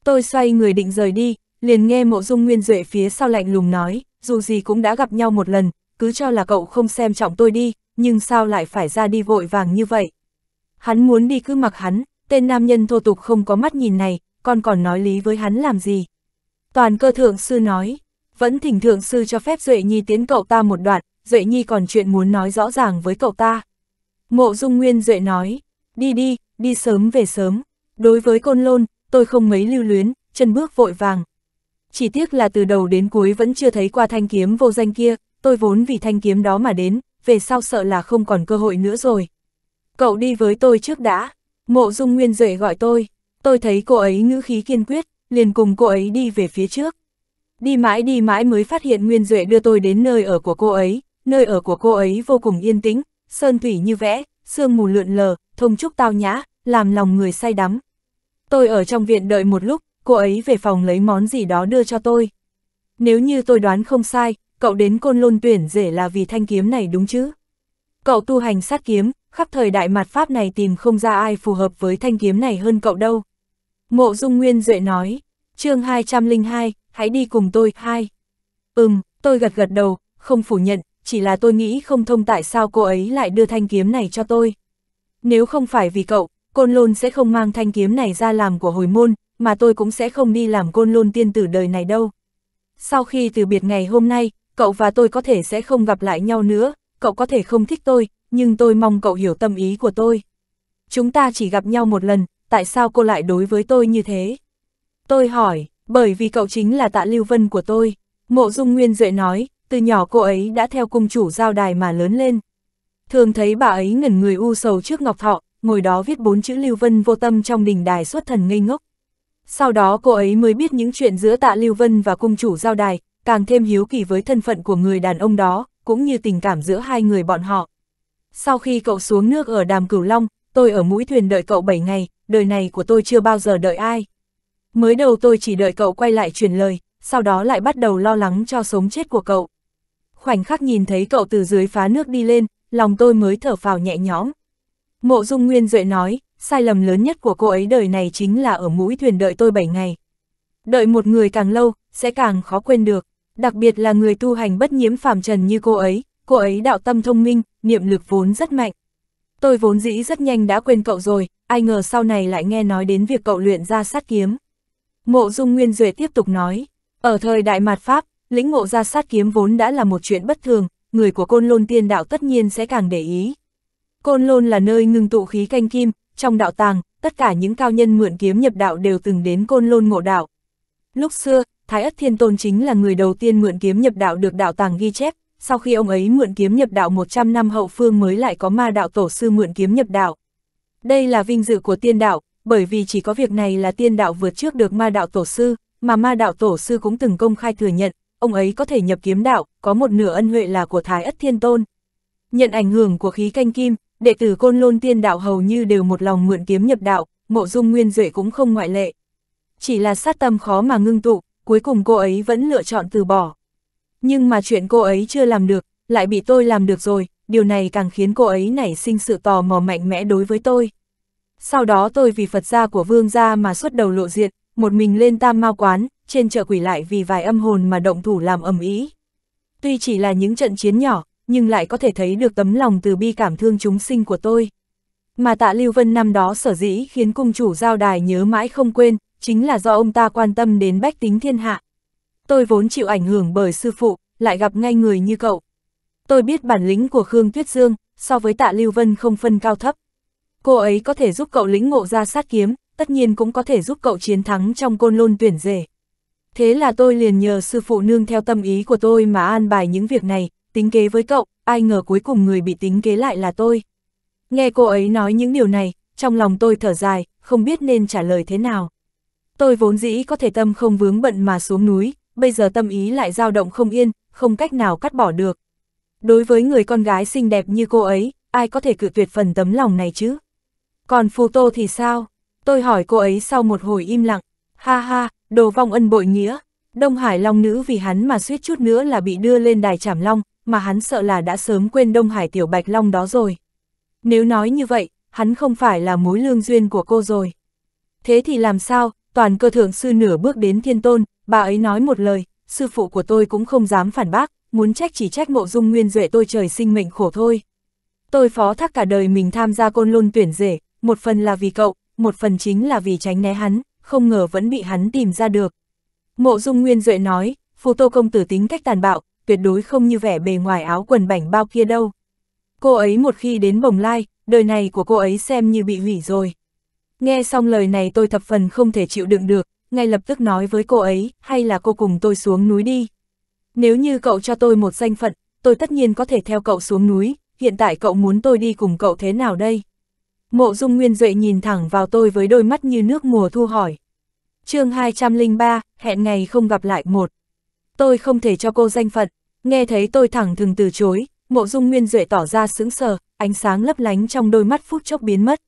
Tôi xoay người định rời đi, liền nghe mộ dung nguyên duệ phía sau lạnh lùng nói, dù gì cũng đã gặp nhau một lần, cứ cho là cậu không xem trọng tôi đi, nhưng sao lại phải ra đi vội vàng như vậy? Hắn muốn đi cứ mặc hắn, tên nam nhân thô tục không có mắt nhìn này, còn còn nói lý với hắn làm gì? Toàn cơ thượng sư nói, vẫn thỉnh thượng sư cho phép Duệ Nhi tiến cậu ta một đoạn, Duệ Nhi còn chuyện muốn nói rõ ràng với cậu ta. Mộ Dung Nguyên Duệ nói, đi đi, đi sớm về sớm. Đối với côn lôn, tôi không mấy lưu luyến, chân bước vội vàng. Chỉ tiếc là từ đầu đến cuối vẫn chưa thấy qua thanh kiếm vô danh kia, tôi vốn vì thanh kiếm đó mà đến, về sau sợ là không còn cơ hội nữa rồi. Cậu đi với tôi trước đã, mộ dung nguyên duệ gọi tôi, tôi thấy cô ấy ngữ khí kiên quyết, liền cùng cô ấy đi về phía trước. Đi mãi đi mãi mới phát hiện Nguyên Duệ đưa tôi đến nơi ở của cô ấy, nơi ở của cô ấy vô cùng yên tĩnh, sơn thủy như vẽ, sương mù lượn lờ, thông trúc tao nhã, làm lòng người say đắm. Tôi ở trong viện đợi một lúc, cô ấy về phòng lấy món gì đó đưa cho tôi. Nếu như tôi đoán không sai, cậu đến côn lôn tuyển rể là vì thanh kiếm này đúng chứ? Cậu tu hành sát kiếm, khắp thời đại mặt pháp này tìm không ra ai phù hợp với thanh kiếm này hơn cậu đâu. Mộ Dung Nguyên Duệ nói, chương 202, hãy đi cùng tôi, hai. Ừm, tôi gật gật đầu, không phủ nhận, chỉ là tôi nghĩ không thông tại sao cô ấy lại đưa thanh kiếm này cho tôi. Nếu không phải vì cậu, Côn Lôn sẽ không mang thanh kiếm này ra làm của hồi môn, mà tôi cũng sẽ không đi làm Côn Lôn tiên tử đời này đâu. Sau khi từ biệt ngày hôm nay, cậu và tôi có thể sẽ không gặp lại nhau nữa, cậu có thể không thích tôi, nhưng tôi mong cậu hiểu tâm ý của tôi. Chúng ta chỉ gặp nhau một lần, tại sao cô lại đối với tôi như thế? Tôi hỏi, bởi vì cậu chính là tạ Lưu Vân của tôi. Mộ Dung Nguyên Duệ nói, từ nhỏ cô ấy đã theo cung chủ giao đài mà lớn lên. Thường thấy bà ấy ngẩn người u sầu trước Ngọc Thọ, ngồi đó viết bốn chữ Lưu Vân vô tâm trong đình đài xuất thần ngây ngốc. Sau đó cô ấy mới biết những chuyện giữa tạ Lưu Vân và cung chủ giao đài, càng thêm hiếu kỳ với thân phận của người đàn ông đó, cũng như tình cảm giữa hai người bọn họ. Sau khi cậu xuống nước ở đàm Cửu Long, tôi ở mũi thuyền đợi cậu 7 ngày, đời này của tôi chưa bao giờ đợi ai. Mới đầu tôi chỉ đợi cậu quay lại truyền lời, sau đó lại bắt đầu lo lắng cho sống chết của cậu. Khoảnh khắc nhìn thấy cậu từ dưới phá nước đi lên, lòng tôi mới thở phào nhẹ nhõm. Mộ Dung Nguyên Duệ nói, sai lầm lớn nhất của cô ấy đời này chính là ở mũi thuyền đợi tôi 7 ngày. Đợi một người càng lâu, sẽ càng khó quên được đặc biệt là người tu hành bất nhiễm phàm trần như cô ấy, cô ấy đạo tâm thông minh, niệm lực vốn rất mạnh. Tôi vốn dĩ rất nhanh đã quên cậu rồi, ai ngờ sau này lại nghe nói đến việc cậu luyện ra sát kiếm. Mộ Dung Nguyên Duệ tiếp tục nói, ở thời đại mạt Pháp, lĩnh ngộ ra sát kiếm vốn đã là một chuyện bất thường, người của côn lôn tiên đạo tất nhiên sẽ càng để ý. Côn lôn là nơi ngưng tụ khí canh kim, trong đạo tàng, tất cả những cao nhân mượn kiếm nhập đạo đều từng đến côn lôn ngộ đạo. Lúc xưa, Thái Ất Thiên Tôn chính là người đầu tiên mượn kiếm nhập đạo được đạo tàng ghi chép, sau khi ông ấy mượn kiếm nhập đạo 100 năm hậu phương mới lại có ma đạo tổ sư mượn kiếm nhập đạo. Đây là vinh dự của tiên đạo, bởi vì chỉ có việc này là tiên đạo vượt trước được ma đạo tổ sư, mà ma đạo tổ sư cũng từng công khai thừa nhận, ông ấy có thể nhập kiếm đạo, có một nửa ân huệ là của Thái Ất Thiên Tôn. Nhận ảnh hưởng của khí canh kim, đệ tử côn lôn tiên đạo hầu như đều một lòng mượn kiếm nhập đạo, mộ dung nguyên duệ cũng không ngoại lệ. Chỉ là sát tâm khó mà ngưng tụ, cuối cùng cô ấy vẫn lựa chọn từ bỏ. Nhưng mà chuyện cô ấy chưa làm được, lại bị tôi làm được rồi, điều này càng khiến cô ấy nảy sinh sự tò mò mạnh mẽ đối với tôi. Sau đó tôi vì Phật gia của vương gia mà xuất đầu lộ diện, một mình lên tam mao quán, trên chợ quỷ lại vì vài âm hồn mà động thủ làm ầm ý. Tuy chỉ là những trận chiến nhỏ, nhưng lại có thể thấy được tấm lòng từ bi cảm thương chúng sinh của tôi. Mà tạ Lưu Vân năm đó sở dĩ khiến cung chủ giao đài nhớ mãi không quên, chính là do ông ta quan tâm đến bách tính thiên hạ. Tôi vốn chịu ảnh hưởng bởi sư phụ, lại gặp ngay người như cậu. Tôi biết bản lĩnh của Khương Tuyết Dương, so với tạ Lưu Vân không phân cao thấp. Cô ấy có thể giúp cậu lĩnh ngộ ra sát kiếm, tất nhiên cũng có thể giúp cậu chiến thắng trong côn lôn tuyển rể. Thế là tôi liền nhờ sư phụ nương theo tâm ý của tôi mà an bài những việc này, tính kế với cậu, ai ngờ cuối cùng người bị tính kế lại là tôi. Nghe cô ấy nói những điều này, trong lòng tôi thở dài, không biết nên trả lời thế nào. Tôi vốn dĩ có thể tâm không vướng bận mà xuống núi, bây giờ tâm ý lại dao động không yên, không cách nào cắt bỏ được. Đối với người con gái xinh đẹp như cô ấy, ai có thể cự tuyệt phần tấm lòng này chứ? Còn Phù Tô thì sao? Tôi hỏi cô ấy sau một hồi im lặng. Ha ha, đồ vong ân bội nghĩa. Đông Hải Long Nữ vì hắn mà suýt chút nữa là bị đưa lên đài trảm long, mà hắn sợ là đã sớm quên Đông Hải Tiểu Bạch Long đó rồi. Nếu nói như vậy, hắn không phải là mối lương duyên của cô rồi. Thế thì làm sao, toàn cơ thượng sư nửa bước đến thiên tôn, bà ấy nói một lời, sư phụ của tôi cũng không dám phản bác, muốn trách chỉ trách mộ dung nguyên duệ tôi trời sinh mệnh khổ thôi. Tôi phó thác cả đời mình tham gia côn lôn tuyển rể, một phần là vì cậu, một phần chính là vì tránh né hắn, không ngờ vẫn bị hắn tìm ra được. Mộ dung nguyên duệ nói, phù tô công tử tính cách tàn bạo, tuyệt đối không như vẻ bề ngoài áo quần bảnh bao kia đâu. Cô ấy một khi đến bồng lai, đời này của cô ấy xem như bị hủy rồi. Nghe xong lời này tôi thập phần không thể chịu đựng được, ngay lập tức nói với cô ấy, hay là cô cùng tôi xuống núi đi. Nếu như cậu cho tôi một danh phận, tôi tất nhiên có thể theo cậu xuống núi, hiện tại cậu muốn tôi đi cùng cậu thế nào đây? Mộ Dung Nguyên Duệ nhìn thẳng vào tôi với đôi mắt như nước mùa thu hỏi. chương 203, hẹn ngày không gặp lại một. Tôi không thể cho cô danh phận, nghe thấy tôi thẳng thừng từ chối, Mộ Dung Nguyên Duệ tỏ ra sững sờ, ánh sáng lấp lánh trong đôi mắt phút chốc biến mất.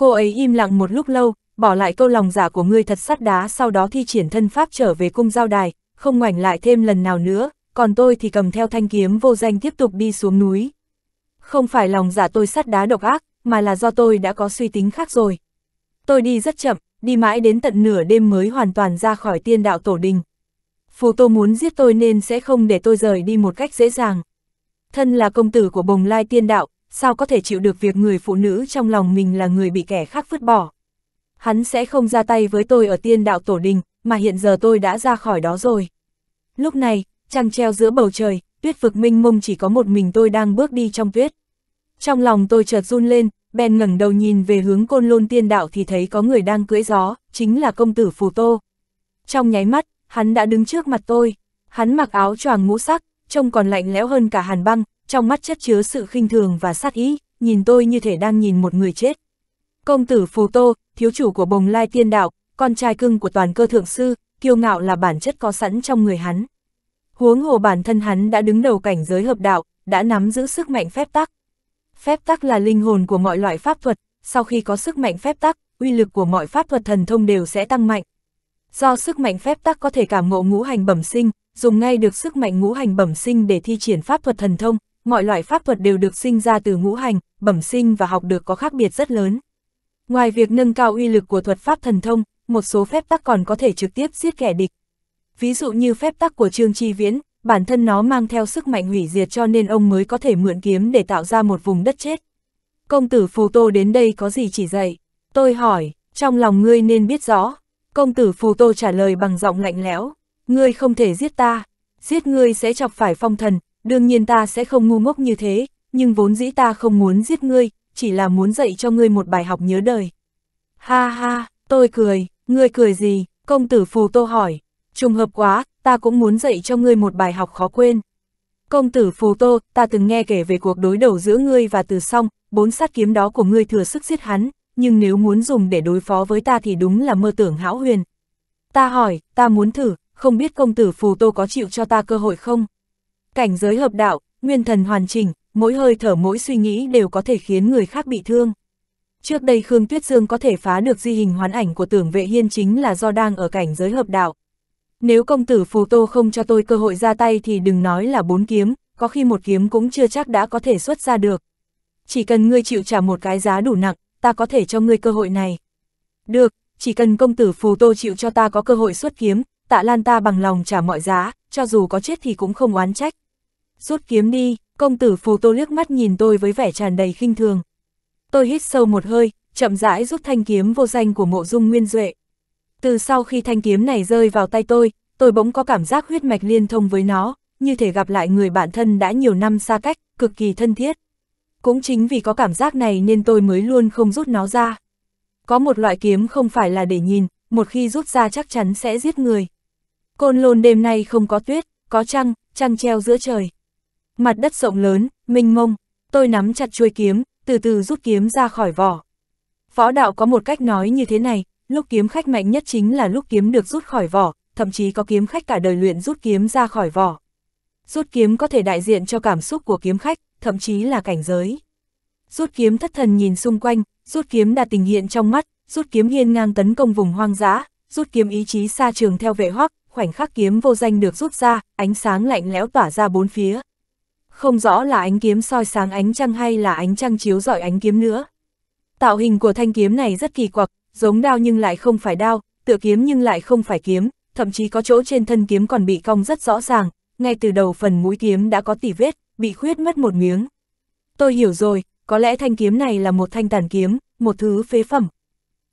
Cô ấy im lặng một lúc lâu, bỏ lại câu lòng giả dạ của ngươi thật sắt đá sau đó thi triển thân pháp trở về cung giao đài, không ngoảnh lại thêm lần nào nữa, còn tôi thì cầm theo thanh kiếm vô danh tiếp tục đi xuống núi. Không phải lòng giả dạ tôi sắt đá độc ác, mà là do tôi đã có suy tính khác rồi. Tôi đi rất chậm, đi mãi đến tận nửa đêm mới hoàn toàn ra khỏi tiên đạo tổ đình. Phù Tô muốn giết tôi nên sẽ không để tôi rời đi một cách dễ dàng. Thân là công tử của bồng lai tiên đạo, sao có thể chịu được việc người phụ nữ trong lòng mình là người bị kẻ khác vứt bỏ. Hắn sẽ không ra tay với tôi ở tiên đạo tổ đình, mà hiện giờ tôi đã ra khỏi đó rồi. Lúc này, trăng treo giữa bầu trời, tuyết vực minh mông chỉ có một mình tôi đang bước đi trong tuyết. Trong lòng tôi chợt run lên, bèn ngẩng đầu nhìn về hướng côn lôn tiên đạo thì thấy có người đang cưỡi gió, chính là công tử Phù Tô. Trong nháy mắt, hắn đã đứng trước mặt tôi, hắn mặc áo choàng ngũ sắc, trông còn lạnh lẽo hơn cả hàn băng, trong mắt chất chứa sự khinh thường và sát ý, nhìn tôi như thể đang nhìn một người chết. Công tử Phù Tô, thiếu chủ của bồng lai tiên đạo, con trai cưng của toàn cơ thượng sư, kiêu ngạo là bản chất có sẵn trong người hắn. Huống hồ bản thân hắn đã đứng đầu cảnh giới hợp đạo, đã nắm giữ sức mạnh phép tắc. Phép tắc là linh hồn của mọi loại pháp thuật, sau khi có sức mạnh phép tắc, uy lực của mọi pháp thuật thần thông đều sẽ tăng mạnh. Do sức mạnh phép tắc có thể cảm ngộ ngũ hành bẩm sinh, dùng ngay được sức mạnh ngũ hành bẩm sinh để thi triển pháp thuật thần thông, mọi loại pháp thuật đều được sinh ra từ ngũ hành, bẩm sinh và học được có khác biệt rất lớn. Ngoài việc nâng cao uy lực của thuật pháp thần thông, một số phép tắc còn có thể trực tiếp giết kẻ địch. Ví dụ như phép tắc của Trương Chi Viễn, bản thân nó mang theo sức mạnh hủy diệt cho nên ông mới có thể mượn kiếm để tạo ra một vùng đất chết. Công tử Phù Tô đến đây có gì chỉ dạy? Tôi hỏi, trong lòng ngươi nên biết rõ. Công tử Phù Tô trả lời bằng giọng lạnh lẽo, ngươi không thể giết ta, giết ngươi sẽ chọc phải phong thần, đương nhiên ta sẽ không ngu ngốc như thế, nhưng vốn dĩ ta không muốn giết ngươi, chỉ là muốn dạy cho ngươi một bài học nhớ đời. Ha ha, tôi cười, ngươi cười gì, công tử phù tô hỏi, trùng hợp quá, ta cũng muốn dạy cho ngươi một bài học khó quên. Công tử Phù Tô, ta từng nghe kể về cuộc đối đầu giữa ngươi và từ song, bốn sát kiếm đó của ngươi thừa sức giết hắn, nhưng nếu muốn dùng để đối phó với ta thì đúng là mơ tưởng hão huyền. Ta hỏi, ta muốn thử, không biết công tử Phù Tô có chịu cho ta cơ hội không? Cảnh giới hợp đạo, nguyên thần hoàn chỉnh, mỗi hơi thở mỗi suy nghĩ đều có thể khiến người khác bị thương. Trước đây Khương Tuyết Dương có thể phá được di hình hoán ảnh của tưởng vệ hiên chính là do đang ở cảnh giới hợp đạo. Nếu công tử Phù Tô không cho tôi cơ hội ra tay thì đừng nói là bốn kiếm, có khi một kiếm cũng chưa chắc đã có thể xuất ra được. Chỉ cần ngươi chịu trả một cái giá đủ nặng, ta có thể cho ngươi cơ hội này. Được, chỉ cần công tử Phù Tô chịu cho ta có cơ hội xuất kiếm, tạ lan ta bằng lòng trả mọi giá, cho dù có chết thì cũng không oán trách rút kiếm đi, công tử phù tô liếc mắt nhìn tôi với vẻ tràn đầy khinh thường. Tôi hít sâu một hơi, chậm rãi rút thanh kiếm vô danh của mộ dung nguyên duệ. Từ sau khi thanh kiếm này rơi vào tay tôi, tôi bỗng có cảm giác huyết mạch liên thông với nó, như thể gặp lại người bạn thân đã nhiều năm xa cách, cực kỳ thân thiết. Cũng chính vì có cảm giác này nên tôi mới luôn không rút nó ra. Có một loại kiếm không phải là để nhìn, một khi rút ra chắc chắn sẽ giết người. Côn lôn đêm nay không có tuyết, có trăng, trăng treo giữa trời mặt đất rộng lớn, minh mông, tôi nắm chặt chuôi kiếm, từ từ rút kiếm ra khỏi vỏ. Võ đạo có một cách nói như thế này, lúc kiếm khách mạnh nhất chính là lúc kiếm được rút khỏi vỏ, thậm chí có kiếm khách cả đời luyện rút kiếm ra khỏi vỏ. Rút kiếm có thể đại diện cho cảm xúc của kiếm khách, thậm chí là cảnh giới. Rút kiếm thất thần nhìn xung quanh, rút kiếm đa tình hiện trong mắt, rút kiếm hiên ngang tấn công vùng hoang dã, rút kiếm ý chí xa trường theo vệ hoắc, khoảnh khắc kiếm vô danh được rút ra, ánh sáng lạnh lẽo tỏa ra bốn phía không rõ là ánh kiếm soi sáng ánh trăng hay là ánh trăng chiếu rọi ánh kiếm nữa. Tạo hình của thanh kiếm này rất kỳ quặc, giống đao nhưng lại không phải đao, tựa kiếm nhưng lại không phải kiếm, thậm chí có chỗ trên thân kiếm còn bị cong rất rõ ràng, ngay từ đầu phần mũi kiếm đã có tỉ vết, bị khuyết mất một miếng. Tôi hiểu rồi, có lẽ thanh kiếm này là một thanh tàn kiếm, một thứ phế phẩm.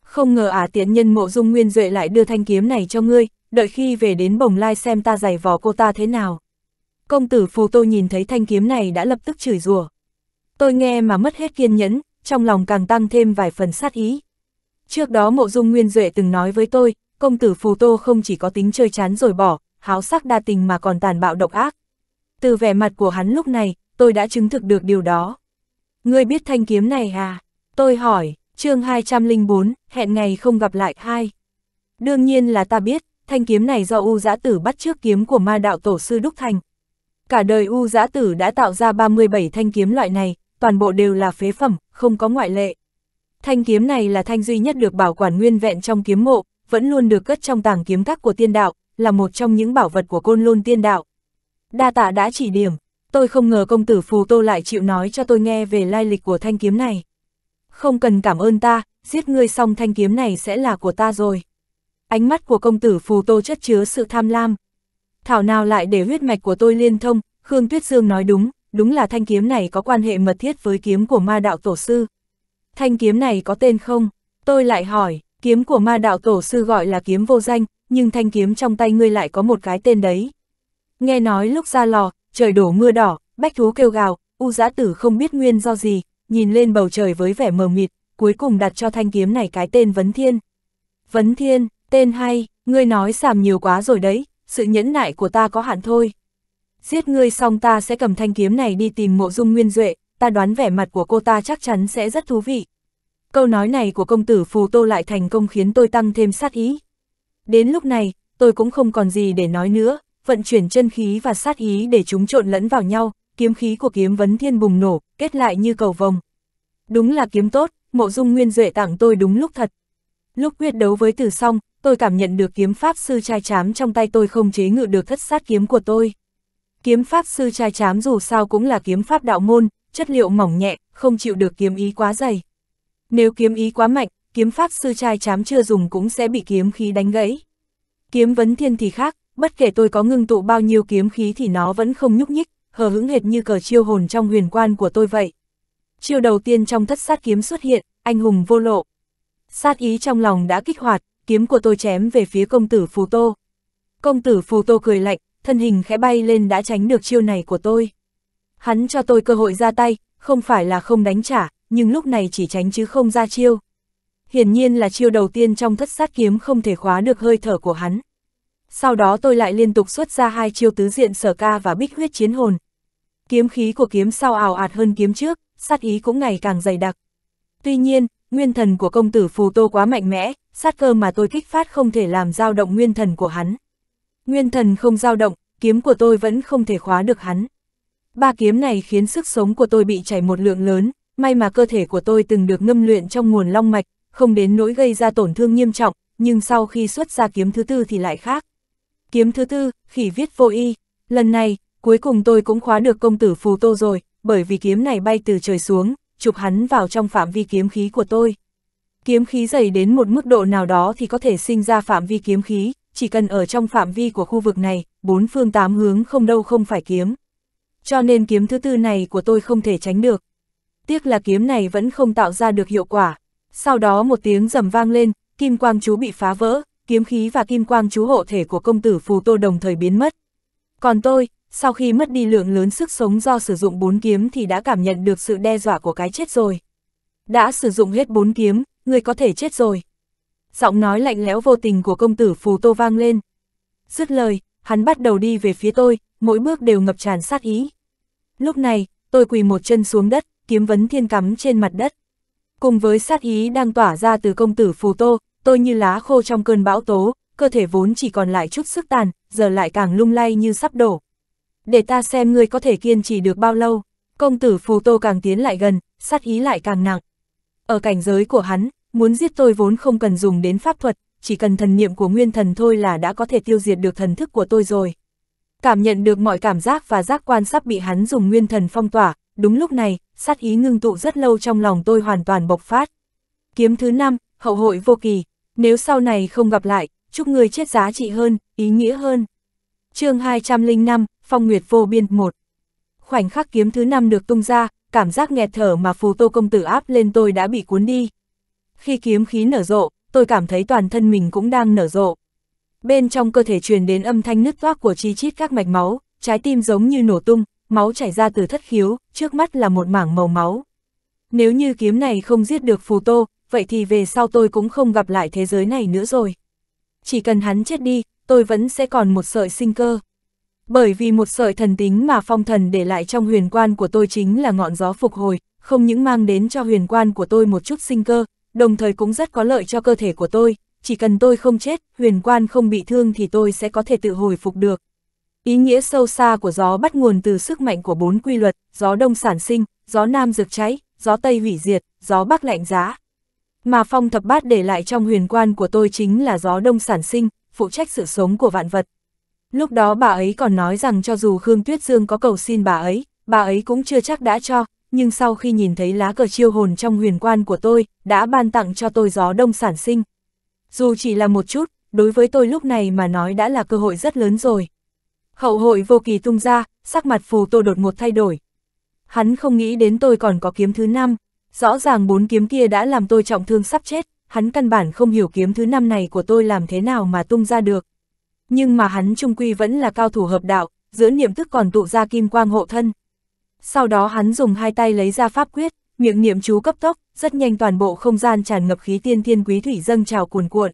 Không ngờ ả à, tiện nhân mộ dung nguyên duệ lại đưa thanh kiếm này cho ngươi, đợi khi về đến bồng lai xem ta giày vò cô ta thế nào. Công tử phù tô nhìn thấy thanh kiếm này đã lập tức chửi rủa. Tôi nghe mà mất hết kiên nhẫn, trong lòng càng tăng thêm vài phần sát ý. Trước đó mộ dung nguyên duệ từng nói với tôi, công tử phù tô không chỉ có tính chơi chán rồi bỏ, háo sắc đa tình mà còn tàn bạo độc ác. Từ vẻ mặt của hắn lúc này, tôi đã chứng thực được điều đó. Ngươi biết thanh kiếm này à? Tôi hỏi, chương 204, hẹn ngày không gặp lại hai. Đương nhiên là ta biết, thanh kiếm này do U giã tử bắt trước kiếm của ma đạo tổ sư Đúc Thành, Cả đời U giã tử đã tạo ra 37 thanh kiếm loại này, toàn bộ đều là phế phẩm, không có ngoại lệ. Thanh kiếm này là thanh duy nhất được bảo quản nguyên vẹn trong kiếm mộ, vẫn luôn được cất trong tàng kiếm các của tiên đạo, là một trong những bảo vật của côn lôn tiên đạo. Đa tạ đã chỉ điểm, tôi không ngờ công tử Phù Tô lại chịu nói cho tôi nghe về lai lịch của thanh kiếm này. Không cần cảm ơn ta, giết ngươi xong thanh kiếm này sẽ là của ta rồi. Ánh mắt của công tử Phù Tô chất chứa sự tham lam, Thảo nào lại để huyết mạch của tôi liên thông, Khương Tuyết Dương nói đúng, đúng là thanh kiếm này có quan hệ mật thiết với kiếm của ma đạo tổ sư. Thanh kiếm này có tên không? Tôi lại hỏi, kiếm của ma đạo tổ sư gọi là kiếm vô danh, nhưng thanh kiếm trong tay ngươi lại có một cái tên đấy. Nghe nói lúc ra lò, trời đổ mưa đỏ, bách thú kêu gào, u giã tử không biết nguyên do gì, nhìn lên bầu trời với vẻ mờ mịt, cuối cùng đặt cho thanh kiếm này cái tên Vấn Thiên. Vấn Thiên, tên hay, ngươi nói sàm nhiều quá rồi đấy, sự nhẫn nại của ta có hạn thôi. Giết ngươi xong ta sẽ cầm thanh kiếm này đi tìm mộ dung nguyên duệ, ta đoán vẻ mặt của cô ta chắc chắn sẽ rất thú vị. Câu nói này của công tử Phù Tô lại thành công khiến tôi tăng thêm sát ý. Đến lúc này, tôi cũng không còn gì để nói nữa, vận chuyển chân khí và sát ý để chúng trộn lẫn vào nhau, kiếm khí của kiếm vấn thiên bùng nổ, kết lại như cầu vồng. Đúng là kiếm tốt, mộ dung nguyên duệ tặng tôi đúng lúc thật. Lúc quyết đấu với tử xong, tôi cảm nhận được kiếm pháp sư trai chám trong tay tôi không chế ngự được thất sát kiếm của tôi. Kiếm pháp sư trai chám dù sao cũng là kiếm pháp đạo môn, chất liệu mỏng nhẹ, không chịu được kiếm ý quá dày. Nếu kiếm ý quá mạnh, kiếm pháp sư trai chám chưa dùng cũng sẽ bị kiếm khí đánh gãy. Kiếm vấn thiên thì khác, bất kể tôi có ngưng tụ bao nhiêu kiếm khí thì nó vẫn không nhúc nhích, hờ hững hệt như cờ chiêu hồn trong huyền quan của tôi vậy. Chiêu đầu tiên trong thất sát kiếm xuất hiện, anh hùng vô lộ. Sát ý trong lòng đã kích hoạt, kiếm của tôi chém về phía công tử Phù Tô. Công tử Phù Tô cười lạnh, thân hình khẽ bay lên đã tránh được chiêu này của tôi. Hắn cho tôi cơ hội ra tay, không phải là không đánh trả, nhưng lúc này chỉ tránh chứ không ra chiêu. Hiển nhiên là chiêu đầu tiên trong thất sát kiếm không thể khóa được hơi thở của hắn. Sau đó tôi lại liên tục xuất ra hai chiêu tứ diện sở ca và bích huyết chiến hồn. Kiếm khí của kiếm sau ảo ạt hơn kiếm trước, sát ý cũng ngày càng dày đặc. Tuy nhiên, nguyên thần của công tử Phù Tô quá mạnh mẽ, sát cơ mà tôi kích phát không thể làm dao động nguyên thần của hắn. Nguyên thần không dao động, kiếm của tôi vẫn không thể khóa được hắn. Ba kiếm này khiến sức sống của tôi bị chảy một lượng lớn, may mà cơ thể của tôi từng được ngâm luyện trong nguồn long mạch, không đến nỗi gây ra tổn thương nghiêm trọng, nhưng sau khi xuất ra kiếm thứ tư thì lại khác. Kiếm thứ tư, khỉ viết vô y, lần này, cuối cùng tôi cũng khóa được công tử phù tô rồi, bởi vì kiếm này bay từ trời xuống, chụp hắn vào trong phạm vi kiếm khí của tôi. Kiếm khí dày đến một mức độ nào đó thì có thể sinh ra phạm vi kiếm khí, chỉ cần ở trong phạm vi của khu vực này, bốn phương tám hướng không đâu không phải kiếm. Cho nên kiếm thứ tư này của tôi không thể tránh được. Tiếc là kiếm này vẫn không tạo ra được hiệu quả. Sau đó một tiếng rầm vang lên, kim quang chú bị phá vỡ, kiếm khí và kim quang chú hộ thể của công tử Phù Tô đồng thời biến mất. Còn tôi, sau khi mất đi lượng lớn sức sống do sử dụng bốn kiếm thì đã cảm nhận được sự đe dọa của cái chết rồi. Đã sử dụng hết bốn kiếm, Ngươi có thể chết rồi. Giọng nói lạnh lẽo vô tình của công tử Phù Tô vang lên. Dứt lời, hắn bắt đầu đi về phía tôi, mỗi bước đều ngập tràn sát ý. Lúc này, tôi quỳ một chân xuống đất, kiếm vấn thiên cắm trên mặt đất. Cùng với sát ý đang tỏa ra từ công tử Phù Tô, tôi như lá khô trong cơn bão tố, cơ thể vốn chỉ còn lại chút sức tàn, giờ lại càng lung lay như sắp đổ. Để ta xem ngươi có thể kiên trì được bao lâu. Công tử Phù Tô càng tiến lại gần, sát ý lại càng nặng. Ở cảnh giới của hắn, muốn giết tôi vốn không cần dùng đến pháp thuật, chỉ cần thần niệm của nguyên thần thôi là đã có thể tiêu diệt được thần thức của tôi rồi. Cảm nhận được mọi cảm giác và giác quan sắp bị hắn dùng nguyên thần phong tỏa, đúng lúc này, sát ý ngưng tụ rất lâu trong lòng tôi hoàn toàn bộc phát. Kiếm thứ năm hậu hội vô kỳ, nếu sau này không gặp lại, chúc người chết giá trị hơn, ý nghĩa hơn. chương 205, Phong Nguyệt Vô Biên 1 Khoảnh khắc kiếm thứ năm được tung ra, cảm giác nghẹt thở mà phù tô công tử áp lên tôi đã bị cuốn đi. Khi kiếm khí nở rộ, tôi cảm thấy toàn thân mình cũng đang nở rộ. Bên trong cơ thể truyền đến âm thanh nứt toác của chi chít các mạch máu, trái tim giống như nổ tung, máu chảy ra từ thất khiếu, trước mắt là một mảng màu máu. Nếu như kiếm này không giết được phù tô, vậy thì về sau tôi cũng không gặp lại thế giới này nữa rồi. Chỉ cần hắn chết đi, tôi vẫn sẽ còn một sợi sinh cơ. Bởi vì một sợi thần tính mà phong thần để lại trong huyền quan của tôi chính là ngọn gió phục hồi, không những mang đến cho huyền quan của tôi một chút sinh cơ, đồng thời cũng rất có lợi cho cơ thể của tôi, chỉ cần tôi không chết, huyền quan không bị thương thì tôi sẽ có thể tự hồi phục được. Ý nghĩa sâu xa của gió bắt nguồn từ sức mạnh của bốn quy luật, gió đông sản sinh, gió nam rực cháy, gió tây hủy diệt, gió bắc lạnh giá. Mà phong thập bát để lại trong huyền quan của tôi chính là gió đông sản sinh, phụ trách sự sống của vạn vật, Lúc đó bà ấy còn nói rằng cho dù Khương Tuyết Dương có cầu xin bà ấy, bà ấy cũng chưa chắc đã cho, nhưng sau khi nhìn thấy lá cờ chiêu hồn trong huyền quan của tôi, đã ban tặng cho tôi gió đông sản sinh. Dù chỉ là một chút, đối với tôi lúc này mà nói đã là cơ hội rất lớn rồi. Hậu hội vô kỳ tung ra, sắc mặt phù tô đột một thay đổi. Hắn không nghĩ đến tôi còn có kiếm thứ năm, rõ ràng bốn kiếm kia đã làm tôi trọng thương sắp chết, hắn căn bản không hiểu kiếm thứ năm này của tôi làm thế nào mà tung ra được. Nhưng mà hắn trung quy vẫn là cao thủ hợp đạo, giữa niệm tức còn tụ ra kim quang hộ thân. Sau đó hắn dùng hai tay lấy ra pháp quyết, miệng niệm chú cấp tốc, rất nhanh toàn bộ không gian tràn ngập khí tiên thiên quý thủy dâng trào cuồn cuộn.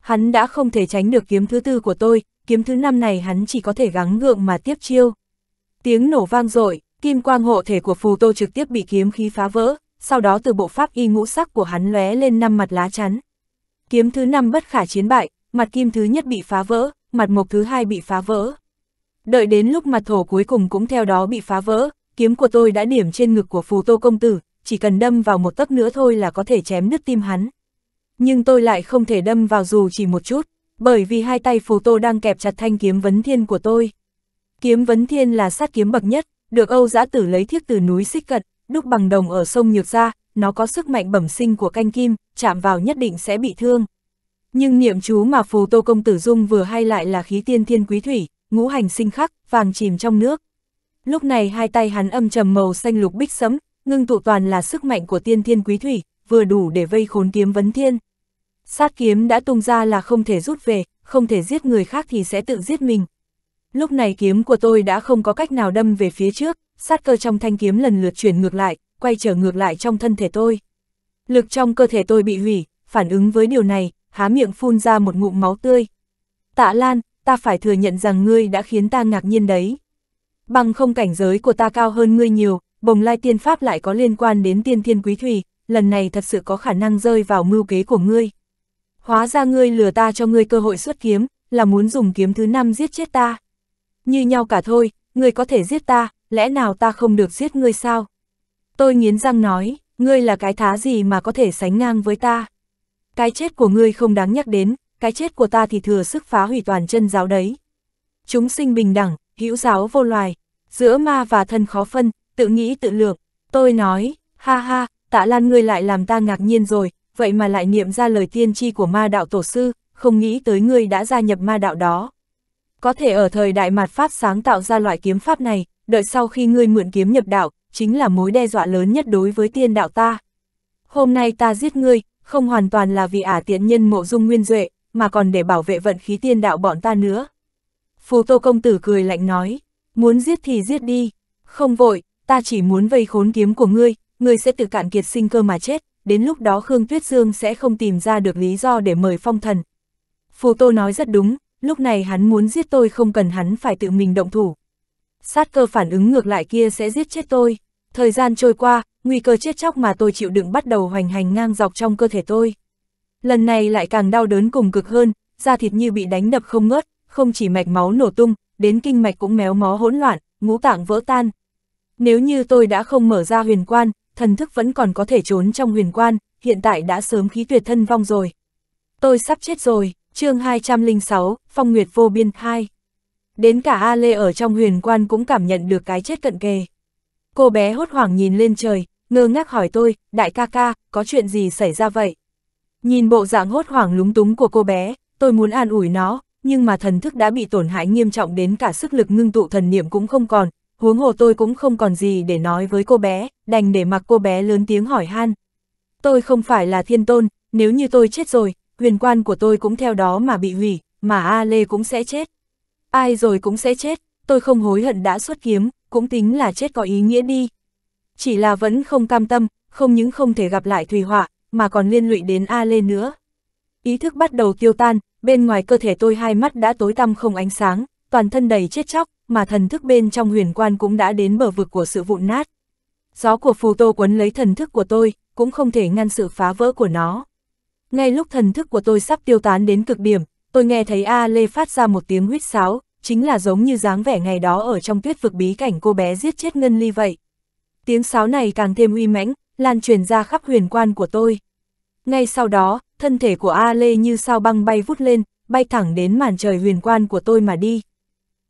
Hắn đã không thể tránh được kiếm thứ tư của tôi, kiếm thứ năm này hắn chỉ có thể gắng gượng mà tiếp chiêu. Tiếng nổ vang dội, kim quang hộ thể của phù tô trực tiếp bị kiếm khí phá vỡ, sau đó từ bộ pháp y ngũ sắc của hắn lóe lên năm mặt lá chắn. Kiếm thứ năm bất khả chiến bại, mặt kim thứ nhất bị phá vỡ, mặt mộc thứ hai bị phá vỡ. Đợi đến lúc mặt thổ cuối cùng cũng theo đó bị phá vỡ, kiếm của tôi đã điểm trên ngực của phù tô công tử, chỉ cần đâm vào một tấc nữa thôi là có thể chém nứt tim hắn. Nhưng tôi lại không thể đâm vào dù chỉ một chút, bởi vì hai tay phù tô đang kẹp chặt thanh kiếm vấn thiên của tôi. Kiếm vấn thiên là sát kiếm bậc nhất, được Âu Giã Tử lấy thiết từ núi xích cận đúc bằng đồng ở sông Nhược Gia, nó có sức mạnh bẩm sinh của canh kim, chạm vào nhất định sẽ bị thương. Nhưng niệm chú mà phù tô công tử dung vừa hay lại là khí tiên thiên quý thủy, ngũ hành sinh khắc, vàng chìm trong nước. Lúc này hai tay hắn âm trầm màu xanh lục bích sấm, ngưng tụ toàn là sức mạnh của tiên thiên quý thủy, vừa đủ để vây khốn kiếm vấn thiên. Sát kiếm đã tung ra là không thể rút về, không thể giết người khác thì sẽ tự giết mình. Lúc này kiếm của tôi đã không có cách nào đâm về phía trước, sát cơ trong thanh kiếm lần lượt chuyển ngược lại, quay trở ngược lại trong thân thể tôi. Lực trong cơ thể tôi bị hủy, phản ứng với điều này, há miệng phun ra một ngụm máu tươi. Tạ Lan, ta phải thừa nhận rằng ngươi đã khiến ta ngạc nhiên đấy. Bằng không cảnh giới của ta cao hơn ngươi nhiều, bồng lai tiên pháp lại có liên quan đến tiên thiên quý thủy, lần này thật sự có khả năng rơi vào mưu kế của ngươi. Hóa ra ngươi lừa ta cho ngươi cơ hội xuất kiếm, là muốn dùng kiếm thứ năm giết chết ta. Như nhau cả thôi, ngươi có thể giết ta, lẽ nào ta không được giết ngươi sao? Tôi nghiến răng nói, ngươi là cái thá gì mà có thể sánh ngang với ta? cái chết của ngươi không đáng nhắc đến, cái chết của ta thì thừa sức phá hủy toàn chân giáo đấy. Chúng sinh bình đẳng, hữu giáo vô loài, giữa ma và thân khó phân, tự nghĩ tự lượng. Tôi nói, ha ha, tạ lan ngươi lại làm ta ngạc nhiên rồi, vậy mà lại niệm ra lời tiên tri của ma đạo tổ sư, không nghĩ tới ngươi đã gia nhập ma đạo đó. Có thể ở thời đại mạt Pháp sáng tạo ra loại kiếm Pháp này, đợi sau khi ngươi mượn kiếm nhập đạo, chính là mối đe dọa lớn nhất đối với tiên đạo ta. Hôm nay ta giết ngươi, không hoàn toàn là vì ả tiện nhân mộ dung nguyên duệ, mà còn để bảo vệ vận khí tiên đạo bọn ta nữa. Phù Tô Công Tử cười lạnh nói, muốn giết thì giết đi, không vội, ta chỉ muốn vây khốn kiếm của ngươi, ngươi sẽ tự cạn kiệt sinh cơ mà chết, đến lúc đó Khương Tuyết Dương sẽ không tìm ra được lý do để mời phong thần. Phù Tô nói rất đúng, lúc này hắn muốn giết tôi không cần hắn phải tự mình động thủ. Sát cơ phản ứng ngược lại kia sẽ giết chết tôi. Thời gian trôi qua, nguy cơ chết chóc mà tôi chịu đựng bắt đầu hoành hành ngang dọc trong cơ thể tôi. Lần này lại càng đau đớn cùng cực hơn, da thịt như bị đánh đập không ngớt, không chỉ mạch máu nổ tung, đến kinh mạch cũng méo mó hỗn loạn, ngũ tạng vỡ tan. Nếu như tôi đã không mở ra huyền quan, thần thức vẫn còn có thể trốn trong huyền quan, hiện tại đã sớm khí tuyệt thân vong rồi. Tôi sắp chết rồi, chương 206, Phong Nguyệt Vô Biên 2. Đến cả A Lê ở trong huyền quan cũng cảm nhận được cái chết cận kề. Cô bé hốt hoảng nhìn lên trời, ngơ ngác hỏi tôi, đại ca ca, có chuyện gì xảy ra vậy? Nhìn bộ dạng hốt hoảng lúng túng của cô bé, tôi muốn an ủi nó, nhưng mà thần thức đã bị tổn hại nghiêm trọng đến cả sức lực ngưng tụ thần niệm cũng không còn, huống hồ tôi cũng không còn gì để nói với cô bé, đành để mặc cô bé lớn tiếng hỏi han. Tôi không phải là thiên tôn, nếu như tôi chết rồi, huyền quan của tôi cũng theo đó mà bị hủy, mà A Lê cũng sẽ chết. Ai rồi cũng sẽ chết, tôi không hối hận đã xuất kiếm, cũng tính là chết có ý nghĩa đi chỉ là vẫn không cam tâm, không những không thể gặp lại Thùy Họa, mà còn liên lụy đến A Lê nữa. Ý thức bắt đầu tiêu tan, bên ngoài cơ thể tôi hai mắt đã tối tăm không ánh sáng, toàn thân đầy chết chóc, mà thần thức bên trong huyền quan cũng đã đến bờ vực của sự vụn nát. Gió của phù tô quấn lấy thần thức của tôi, cũng không thể ngăn sự phá vỡ của nó. Ngay lúc thần thức của tôi sắp tiêu tán đến cực điểm, tôi nghe thấy A Lê phát ra một tiếng huýt sáo, chính là giống như dáng vẻ ngày đó ở trong tuyết vực bí cảnh cô bé giết chết Ngân Ly vậy tiếng sáo này càng thêm uy mãnh, lan truyền ra khắp huyền quan của tôi. Ngay sau đó, thân thể của A Lê như sao băng bay vút lên, bay thẳng đến màn trời huyền quan của tôi mà đi.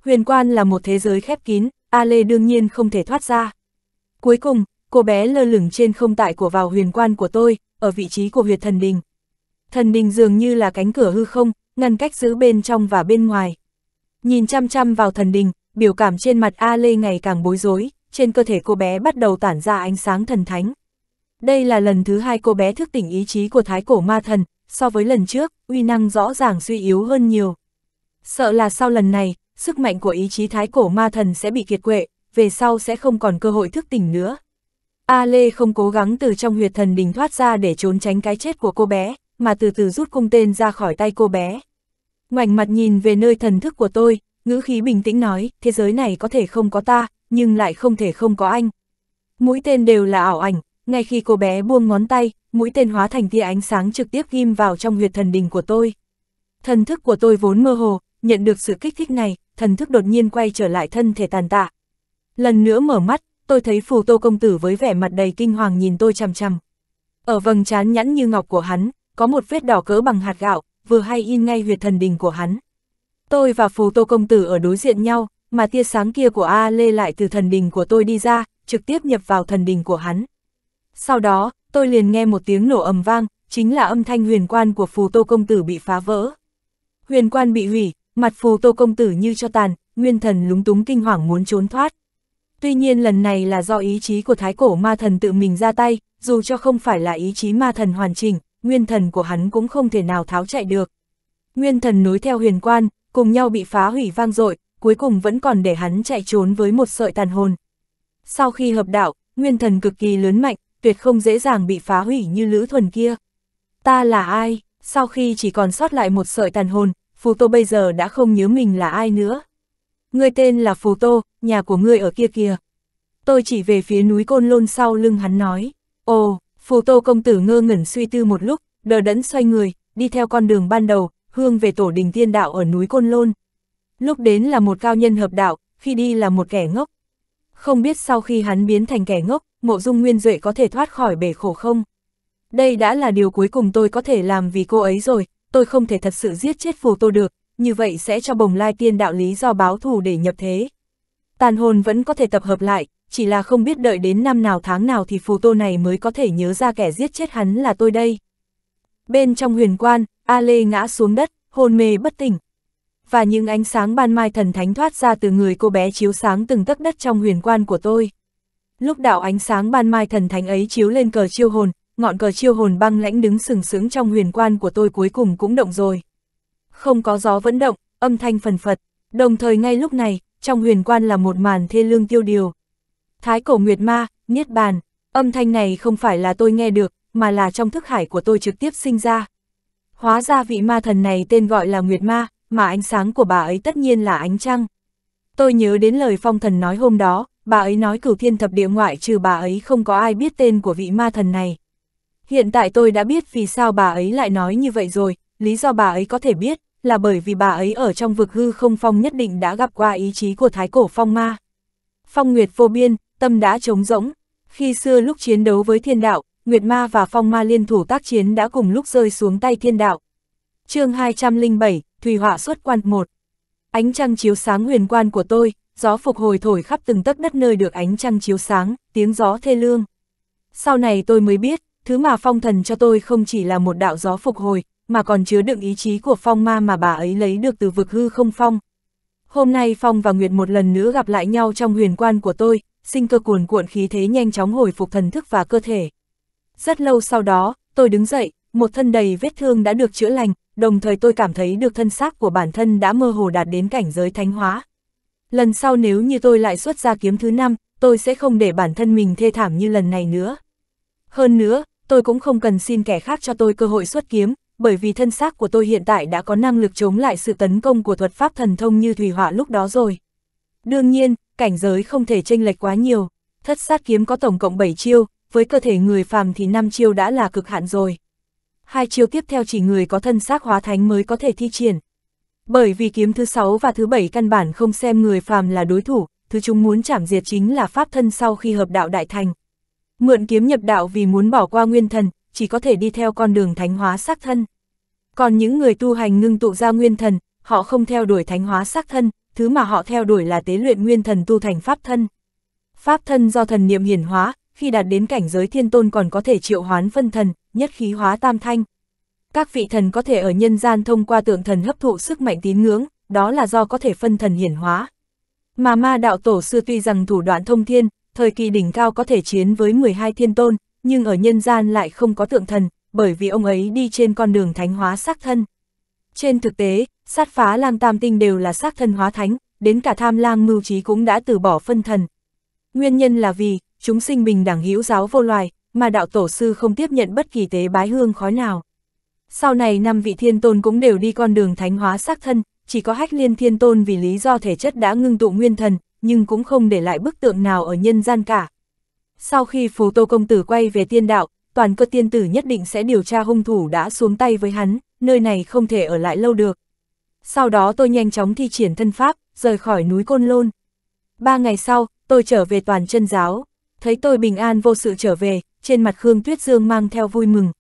Huyền quan là một thế giới khép kín, A Lê đương nhiên không thể thoát ra. Cuối cùng, cô bé lơ lửng trên không tại của vào huyền quan của tôi, ở vị trí của huyệt thần đình. Thần đình dường như là cánh cửa hư không, ngăn cách giữa bên trong và bên ngoài. Nhìn chăm chăm vào thần đình, biểu cảm trên mặt A Lê ngày càng bối rối trên cơ thể cô bé bắt đầu tản ra ánh sáng thần thánh. Đây là lần thứ hai cô bé thức tỉnh ý chí của thái cổ ma thần, so với lần trước, uy năng rõ ràng suy yếu hơn nhiều. Sợ là sau lần này, sức mạnh của ý chí thái cổ ma thần sẽ bị kiệt quệ, về sau sẽ không còn cơ hội thức tỉnh nữa. A Lê không cố gắng từ trong huyệt thần đình thoát ra để trốn tránh cái chết của cô bé, mà từ từ rút cung tên ra khỏi tay cô bé. Ngoảnh mặt nhìn về nơi thần thức của tôi, ngữ khí bình tĩnh nói, thế giới này có thể không có ta, nhưng lại không thể không có anh. Mũi tên đều là ảo ảnh, ngay khi cô bé buông ngón tay, mũi tên hóa thành tia ánh sáng trực tiếp ghim vào trong huyệt thần đình của tôi. Thần thức của tôi vốn mơ hồ, nhận được sự kích thích này, thần thức đột nhiên quay trở lại thân thể tàn tạ. Lần nữa mở mắt, tôi thấy phù tô công tử với vẻ mặt đầy kinh hoàng nhìn tôi chằm chằm. Ở vầng trán nhẵn như ngọc của hắn, có một vết đỏ cỡ bằng hạt gạo, vừa hay in ngay huyệt thần đình của hắn. Tôi và phù tô công tử ở đối diện nhau, mà tia sáng kia của A Lê lại từ thần đình của tôi đi ra, trực tiếp nhập vào thần đình của hắn. Sau đó, tôi liền nghe một tiếng nổ ầm vang, chính là âm thanh huyền quan của phù tô công tử bị phá vỡ. Huyền quan bị hủy, mặt phù tô công tử như cho tàn, nguyên thần lúng túng kinh hoàng muốn trốn thoát. Tuy nhiên lần này là do ý chí của thái cổ ma thần tự mình ra tay, dù cho không phải là ý chí ma thần hoàn chỉnh, nguyên thần của hắn cũng không thể nào tháo chạy được. Nguyên thần nối theo huyền quan, cùng nhau bị phá hủy vang dội, cuối cùng vẫn còn để hắn chạy trốn với một sợi tàn hồn. Sau khi hợp đạo, nguyên thần cực kỳ lớn mạnh, tuyệt không dễ dàng bị phá hủy như lữ thuần kia. Ta là ai? Sau khi chỉ còn sót lại một sợi tàn hồn, Phù Tô bây giờ đã không nhớ mình là ai nữa. Ngươi tên là Phù Tô, nhà của ngươi ở kia kìa. Tôi chỉ về phía núi Côn Lôn sau lưng hắn nói. Ồ, Phù Tô công tử ngơ ngẩn suy tư một lúc, đờ đẫn xoay người, đi theo con đường ban đầu, hương về tổ đình tiên đạo ở núi Côn Lôn. Lúc đến là một cao nhân hợp đạo, khi đi là một kẻ ngốc. Không biết sau khi hắn biến thành kẻ ngốc, mộ dung nguyên duệ có thể thoát khỏi bể khổ không? Đây đã là điều cuối cùng tôi có thể làm vì cô ấy rồi, tôi không thể thật sự giết chết phù tô được, như vậy sẽ cho bồng lai tiên đạo lý do báo thù để nhập thế. Tàn hồn vẫn có thể tập hợp lại, chỉ là không biết đợi đến năm nào tháng nào thì phù tô này mới có thể nhớ ra kẻ giết chết hắn là tôi đây. Bên trong huyền quan, A Lê ngã xuống đất, hôn mê bất tỉnh và những ánh sáng ban mai thần thánh thoát ra từ người cô bé chiếu sáng từng tấc đất trong huyền quan của tôi. Lúc đạo ánh sáng ban mai thần thánh ấy chiếu lên cờ chiêu hồn, ngọn cờ chiêu hồn băng lãnh đứng sừng sững trong huyền quan của tôi cuối cùng cũng động rồi. Không có gió vẫn động, âm thanh phần phật, đồng thời ngay lúc này, trong huyền quan là một màn thê lương tiêu điều. Thái cổ Nguyệt Ma, Niết Bàn, âm thanh này không phải là tôi nghe được, mà là trong thức hải của tôi trực tiếp sinh ra. Hóa ra vị ma thần này tên gọi là Nguyệt Ma, mà ánh sáng của bà ấy tất nhiên là ánh trăng. Tôi nhớ đến lời phong thần nói hôm đó, bà ấy nói cửu thiên thập địa ngoại trừ bà ấy không có ai biết tên của vị ma thần này. Hiện tại tôi đã biết vì sao bà ấy lại nói như vậy rồi, lý do bà ấy có thể biết là bởi vì bà ấy ở trong vực hư không phong nhất định đã gặp qua ý chí của thái cổ phong ma. Phong Nguyệt vô biên, tâm đã trống rỗng. Khi xưa lúc chiến đấu với thiên đạo, Nguyệt Ma và Phong Ma liên thủ tác chiến đã cùng lúc rơi xuống tay thiên đạo. chương 207, Thủy họa xuất quan một. Ánh trăng chiếu sáng huyền quan của tôi, gió phục hồi thổi khắp từng tấc đất nơi được ánh trăng chiếu sáng, tiếng gió thê lương. Sau này tôi mới biết, thứ mà phong thần cho tôi không chỉ là một đạo gió phục hồi, mà còn chứa đựng ý chí của phong ma mà bà ấy lấy được từ vực hư không phong. Hôm nay Phong và Nguyệt một lần nữa gặp lại nhau trong huyền quan của tôi, sinh cơ cuồn cuộn khí thế nhanh chóng hồi phục thần thức và cơ thể. Rất lâu sau đó, tôi đứng dậy, một thân đầy vết thương đã được chữa lành, đồng thời tôi cảm thấy được thân xác của bản thân đã mơ hồ đạt đến cảnh giới thánh hóa. Lần sau nếu như tôi lại xuất ra kiếm thứ năm, tôi sẽ không để bản thân mình thê thảm như lần này nữa. Hơn nữa, tôi cũng không cần xin kẻ khác cho tôi cơ hội xuất kiếm, bởi vì thân xác của tôi hiện tại đã có năng lực chống lại sự tấn công của thuật pháp thần thông như Thủy Họa lúc đó rồi. Đương nhiên, cảnh giới không thể chênh lệch quá nhiều, thất sát kiếm có tổng cộng 7 chiêu, với cơ thể người phàm thì 5 chiêu đã là cực hạn rồi hai chiêu tiếp theo chỉ người có thân xác hóa thánh mới có thể thi triển. Bởi vì kiếm thứ sáu và thứ bảy căn bản không xem người phàm là đối thủ, thứ chúng muốn chảm diệt chính là pháp thân sau khi hợp đạo đại thành. Mượn kiếm nhập đạo vì muốn bỏ qua nguyên thần, chỉ có thể đi theo con đường thánh hóa xác thân. Còn những người tu hành ngưng tụ ra nguyên thần, họ không theo đuổi thánh hóa xác thân, thứ mà họ theo đuổi là tế luyện nguyên thần tu thành pháp thân. Pháp thân do thần niệm hiển hóa, khi đạt đến cảnh giới thiên tôn còn có thể triệu hoán phân thần, nhất khí hóa tam thanh. Các vị thần có thể ở nhân gian thông qua tượng thần hấp thụ sức mạnh tín ngưỡng, đó là do có thể phân thần hiển hóa. Mà ma đạo tổ xưa tuy rằng thủ đoạn thông thiên, thời kỳ đỉnh cao có thể chiến với 12 thiên tôn, nhưng ở nhân gian lại không có tượng thần, bởi vì ông ấy đi trên con đường thánh hóa xác thân. Trên thực tế, sát phá lang tam tinh đều là xác thân hóa thánh, đến cả tham lang mưu trí cũng đã từ bỏ phân thần. Nguyên nhân là vì, chúng sinh bình đẳng hữu giáo vô loài, mà đạo tổ sư không tiếp nhận bất kỳ tế bái hương khói nào. Sau này năm vị thiên tôn cũng đều đi con đường thánh hóa xác thân, chỉ có hách liên thiên tôn vì lý do thể chất đã ngưng tụ nguyên thần, nhưng cũng không để lại bức tượng nào ở nhân gian cả. Sau khi phù tô công tử quay về tiên đạo, toàn cơ tiên tử nhất định sẽ điều tra hung thủ đã xuống tay với hắn, nơi này không thể ở lại lâu được. Sau đó tôi nhanh chóng thi triển thân pháp, rời khỏi núi Côn Lôn. Ba ngày sau, tôi trở về toàn chân giáo. Thấy tôi bình an vô sự trở về, trên mặt Khương Tuyết Dương mang theo vui mừng.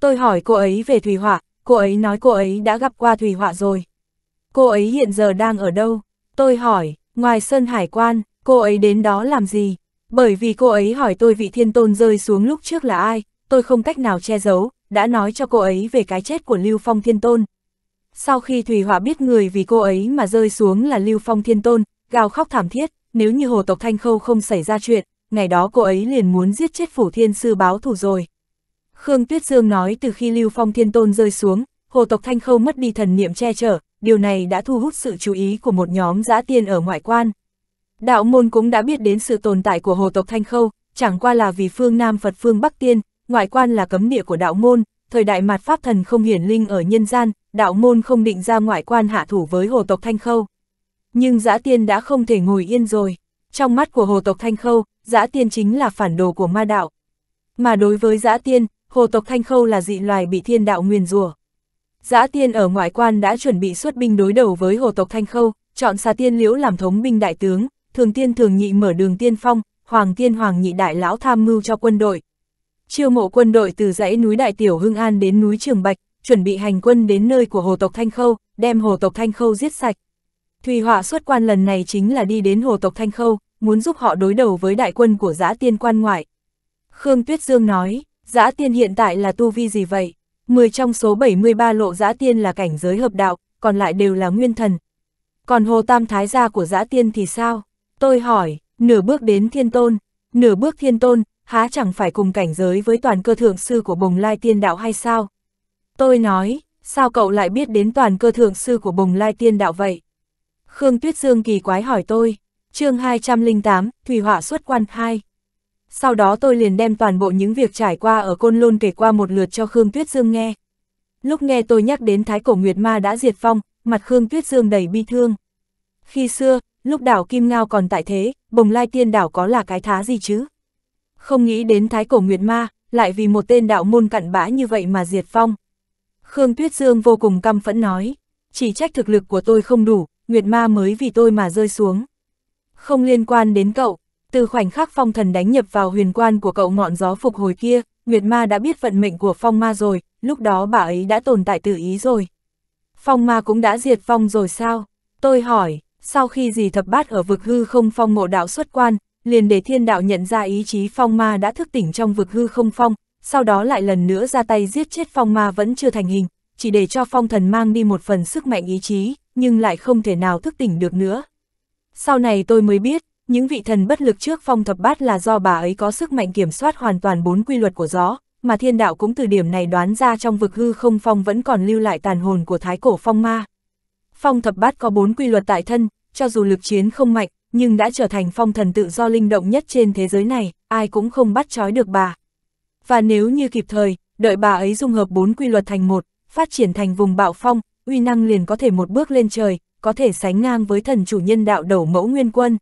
Tôi hỏi cô ấy về Thủy Họa, cô ấy nói cô ấy đã gặp qua Thủy Họa rồi. Cô ấy hiện giờ đang ở đâu? Tôi hỏi, ngoài Sơn Hải Quan, cô ấy đến đó làm gì? Bởi vì cô ấy hỏi tôi vị thiên tôn rơi xuống lúc trước là ai, tôi không cách nào che giấu, đã nói cho cô ấy về cái chết của Lưu Phong Thiên Tôn. Sau khi Thủy Họa biết người vì cô ấy mà rơi xuống là Lưu Phong Thiên Tôn, gào khóc thảm thiết, nếu như Hồ Tộc Thanh Khâu không xảy ra chuyện, ngày đó cô ấy liền muốn giết chết phủ thiên sư báo thù rồi. Khương Tuyết Dương nói từ khi Lưu Phong Thiên Tôn rơi xuống, hồ tộc Thanh Khâu mất đi thần niệm che chở, điều này đã thu hút sự chú ý của một nhóm dã tiên ở ngoại quan. Đạo môn cũng đã biết đến sự tồn tại của hồ tộc Thanh Khâu, chẳng qua là vì phương Nam Phật phương Bắc Tiên, ngoại quan là cấm địa của đạo môn, thời đại mặt pháp thần không hiển linh ở nhân gian, đạo môn không định ra ngoại quan hạ thủ với hồ tộc Thanh Khâu. Nhưng dã tiên đã không thể ngồi yên rồi. Trong mắt của hồ tộc Thanh Khâu, giã tiên chính là phản đồ của ma đạo. Mà đối với giã tiên, hồ tộc Thanh Khâu là dị loài bị thiên đạo nguyền rủa. Giã tiên ở ngoại quan đã chuẩn bị xuất binh đối đầu với hồ tộc Thanh Khâu, chọn xà tiên liễu làm thống binh đại tướng, thường tiên thường nhị mở đường tiên phong, hoàng tiên hoàng nhị đại lão tham mưu cho quân đội. Chiêu mộ quân đội từ dãy núi Đại Tiểu Hưng An đến núi Trường Bạch, chuẩn bị hành quân đến nơi của hồ tộc Thanh Khâu, đem hồ tộc Thanh Khâu giết sạch. Thùy Họa xuất quan lần này chính là đi đến hồ tộc Thanh Khâu, muốn giúp họ đối đầu với đại quân của giã tiên quan ngoại. Khương Tuyết Dương nói, giã tiên hiện tại là tu vi gì vậy? 10 trong số 73 lộ giã tiên là cảnh giới hợp đạo, còn lại đều là nguyên thần. Còn hồ tam thái gia của giã tiên thì sao? Tôi hỏi, nửa bước đến thiên tôn, nửa bước thiên tôn, há chẳng phải cùng cảnh giới với toàn cơ thượng sư của bồng lai tiên đạo hay sao? Tôi nói, sao cậu lại biết đến toàn cơ thượng sư của bồng lai tiên đạo vậy? Khương Tuyết Dương kỳ quái hỏi tôi, chương 208, Thủy Họa xuất quan 2. Sau đó tôi liền đem toàn bộ những việc trải qua ở Côn Lôn kể qua một lượt cho Khương Tuyết Dương nghe. Lúc nghe tôi nhắc đến Thái Cổ Nguyệt Ma đã diệt phong, mặt Khương Tuyết Dương đầy bi thương. Khi xưa, lúc đảo Kim Ngao còn tại thế, bồng lai tiên đảo có là cái thá gì chứ? Không nghĩ đến Thái Cổ Nguyệt Ma, lại vì một tên đạo môn cặn bã như vậy mà diệt phong. Khương Tuyết Dương vô cùng căm phẫn nói, chỉ trách thực lực của tôi không đủ, Nguyệt Ma mới vì tôi mà rơi xuống không liên quan đến cậu. Từ khoảnh khắc phong thần đánh nhập vào huyền quan của cậu ngọn gió phục hồi kia, Nguyệt Ma đã biết vận mệnh của phong ma rồi, lúc đó bà ấy đã tồn tại tự ý rồi. Phong ma cũng đã diệt phong rồi sao? Tôi hỏi, sau khi dì thập bát ở vực hư không phong ngộ đạo xuất quan, liền để thiên đạo nhận ra ý chí phong ma đã thức tỉnh trong vực hư không phong, sau đó lại lần nữa ra tay giết chết phong ma vẫn chưa thành hình, chỉ để cho phong thần mang đi một phần sức mạnh ý chí, nhưng lại không thể nào thức tỉnh được nữa. Sau này tôi mới biết, những vị thần bất lực trước phong thập bát là do bà ấy có sức mạnh kiểm soát hoàn toàn bốn quy luật của gió, mà thiên đạo cũng từ điểm này đoán ra trong vực hư không phong vẫn còn lưu lại tàn hồn của thái cổ phong ma. Phong thập bát có bốn quy luật tại thân, cho dù lực chiến không mạnh, nhưng đã trở thành phong thần tự do linh động nhất trên thế giới này, ai cũng không bắt trói được bà. Và nếu như kịp thời, đợi bà ấy dung hợp bốn quy luật thành một, phát triển thành vùng bạo phong, uy năng liền có thể một bước lên trời, có thể sánh ngang với thần chủ nhân đạo đầu mẫu nguyên quân.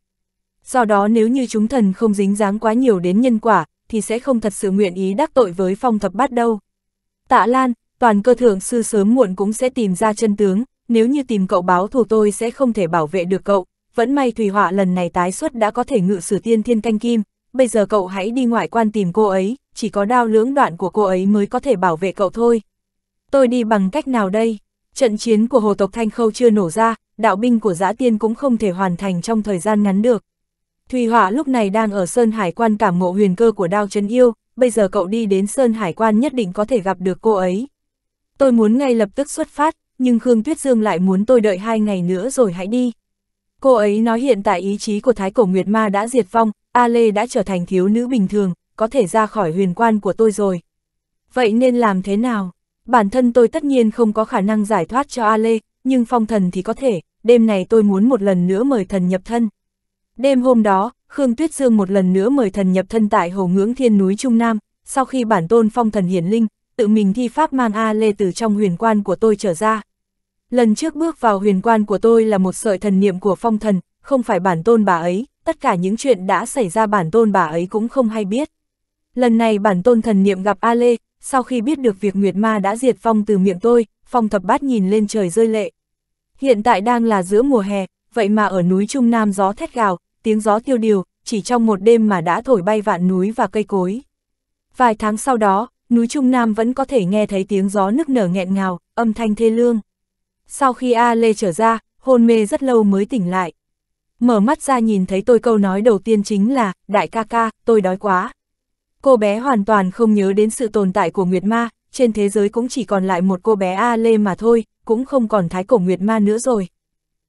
Do đó nếu như chúng thần không dính dáng quá nhiều đến nhân quả, thì sẽ không thật sự nguyện ý đắc tội với phong thập bát đâu. Tạ Lan, toàn cơ thượng sư sớm muộn cũng sẽ tìm ra chân tướng, nếu như tìm cậu báo thù tôi sẽ không thể bảo vệ được cậu, vẫn may Thùy Họa lần này tái xuất đã có thể ngự sử tiên thiên canh kim, bây giờ cậu hãy đi ngoại quan tìm cô ấy, chỉ có đao lưỡng đoạn của cô ấy mới có thể bảo vệ cậu thôi. Tôi đi bằng cách nào đây? Trận chiến của Hồ Tộc Thanh Khâu chưa nổ ra, đạo binh của giã tiên cũng không thể hoàn thành trong thời gian ngắn được. Thùy Họa lúc này đang ở Sơn Hải Quan cảm ngộ huyền cơ của Đao Trấn Yêu, bây giờ cậu đi đến Sơn Hải Quan nhất định có thể gặp được cô ấy. Tôi muốn ngay lập tức xuất phát, nhưng Khương Tuyết Dương lại muốn tôi đợi hai ngày nữa rồi hãy đi. Cô ấy nói hiện tại ý chí của Thái Cổ Nguyệt Ma đã diệt vong, A Lê đã trở thành thiếu nữ bình thường, có thể ra khỏi huyền quan của tôi rồi. Vậy nên làm thế nào? Bản thân tôi tất nhiên không có khả năng giải thoát cho A Lê, nhưng phong thần thì có thể, đêm này tôi muốn một lần nữa mời thần nhập thân. Đêm hôm đó, Khương Tuyết Dương một lần nữa mời thần nhập thân tại hồ ngưỡng thiên núi Trung Nam, sau khi bản tôn phong thần hiển linh, tự mình thi pháp mang A Lê từ trong huyền quan của tôi trở ra. Lần trước bước vào huyền quan của tôi là một sợi thần niệm của phong thần, không phải bản tôn bà ấy, tất cả những chuyện đã xảy ra bản tôn bà ấy cũng không hay biết. Lần này bản tôn thần niệm gặp A Lê, sau khi biết được việc Nguyệt Ma đã diệt phong từ miệng tôi, phong thập bát nhìn lên trời rơi lệ. Hiện tại đang là giữa mùa hè, vậy mà ở núi Trung Nam gió thét gào, tiếng gió tiêu điều, chỉ trong một đêm mà đã thổi bay vạn núi và cây cối. Vài tháng sau đó, núi Trung Nam vẫn có thể nghe thấy tiếng gió nức nở nghẹn ngào, âm thanh thê lương. Sau khi A Lê trở ra, hôn mê rất lâu mới tỉnh lại. Mở mắt ra nhìn thấy tôi câu nói đầu tiên chính là, đại ca ca, tôi đói quá. Cô bé hoàn toàn không nhớ đến sự tồn tại của Nguyệt Ma, trên thế giới cũng chỉ còn lại một cô bé A Lê mà thôi, cũng không còn Thái Cổ Nguyệt Ma nữa rồi.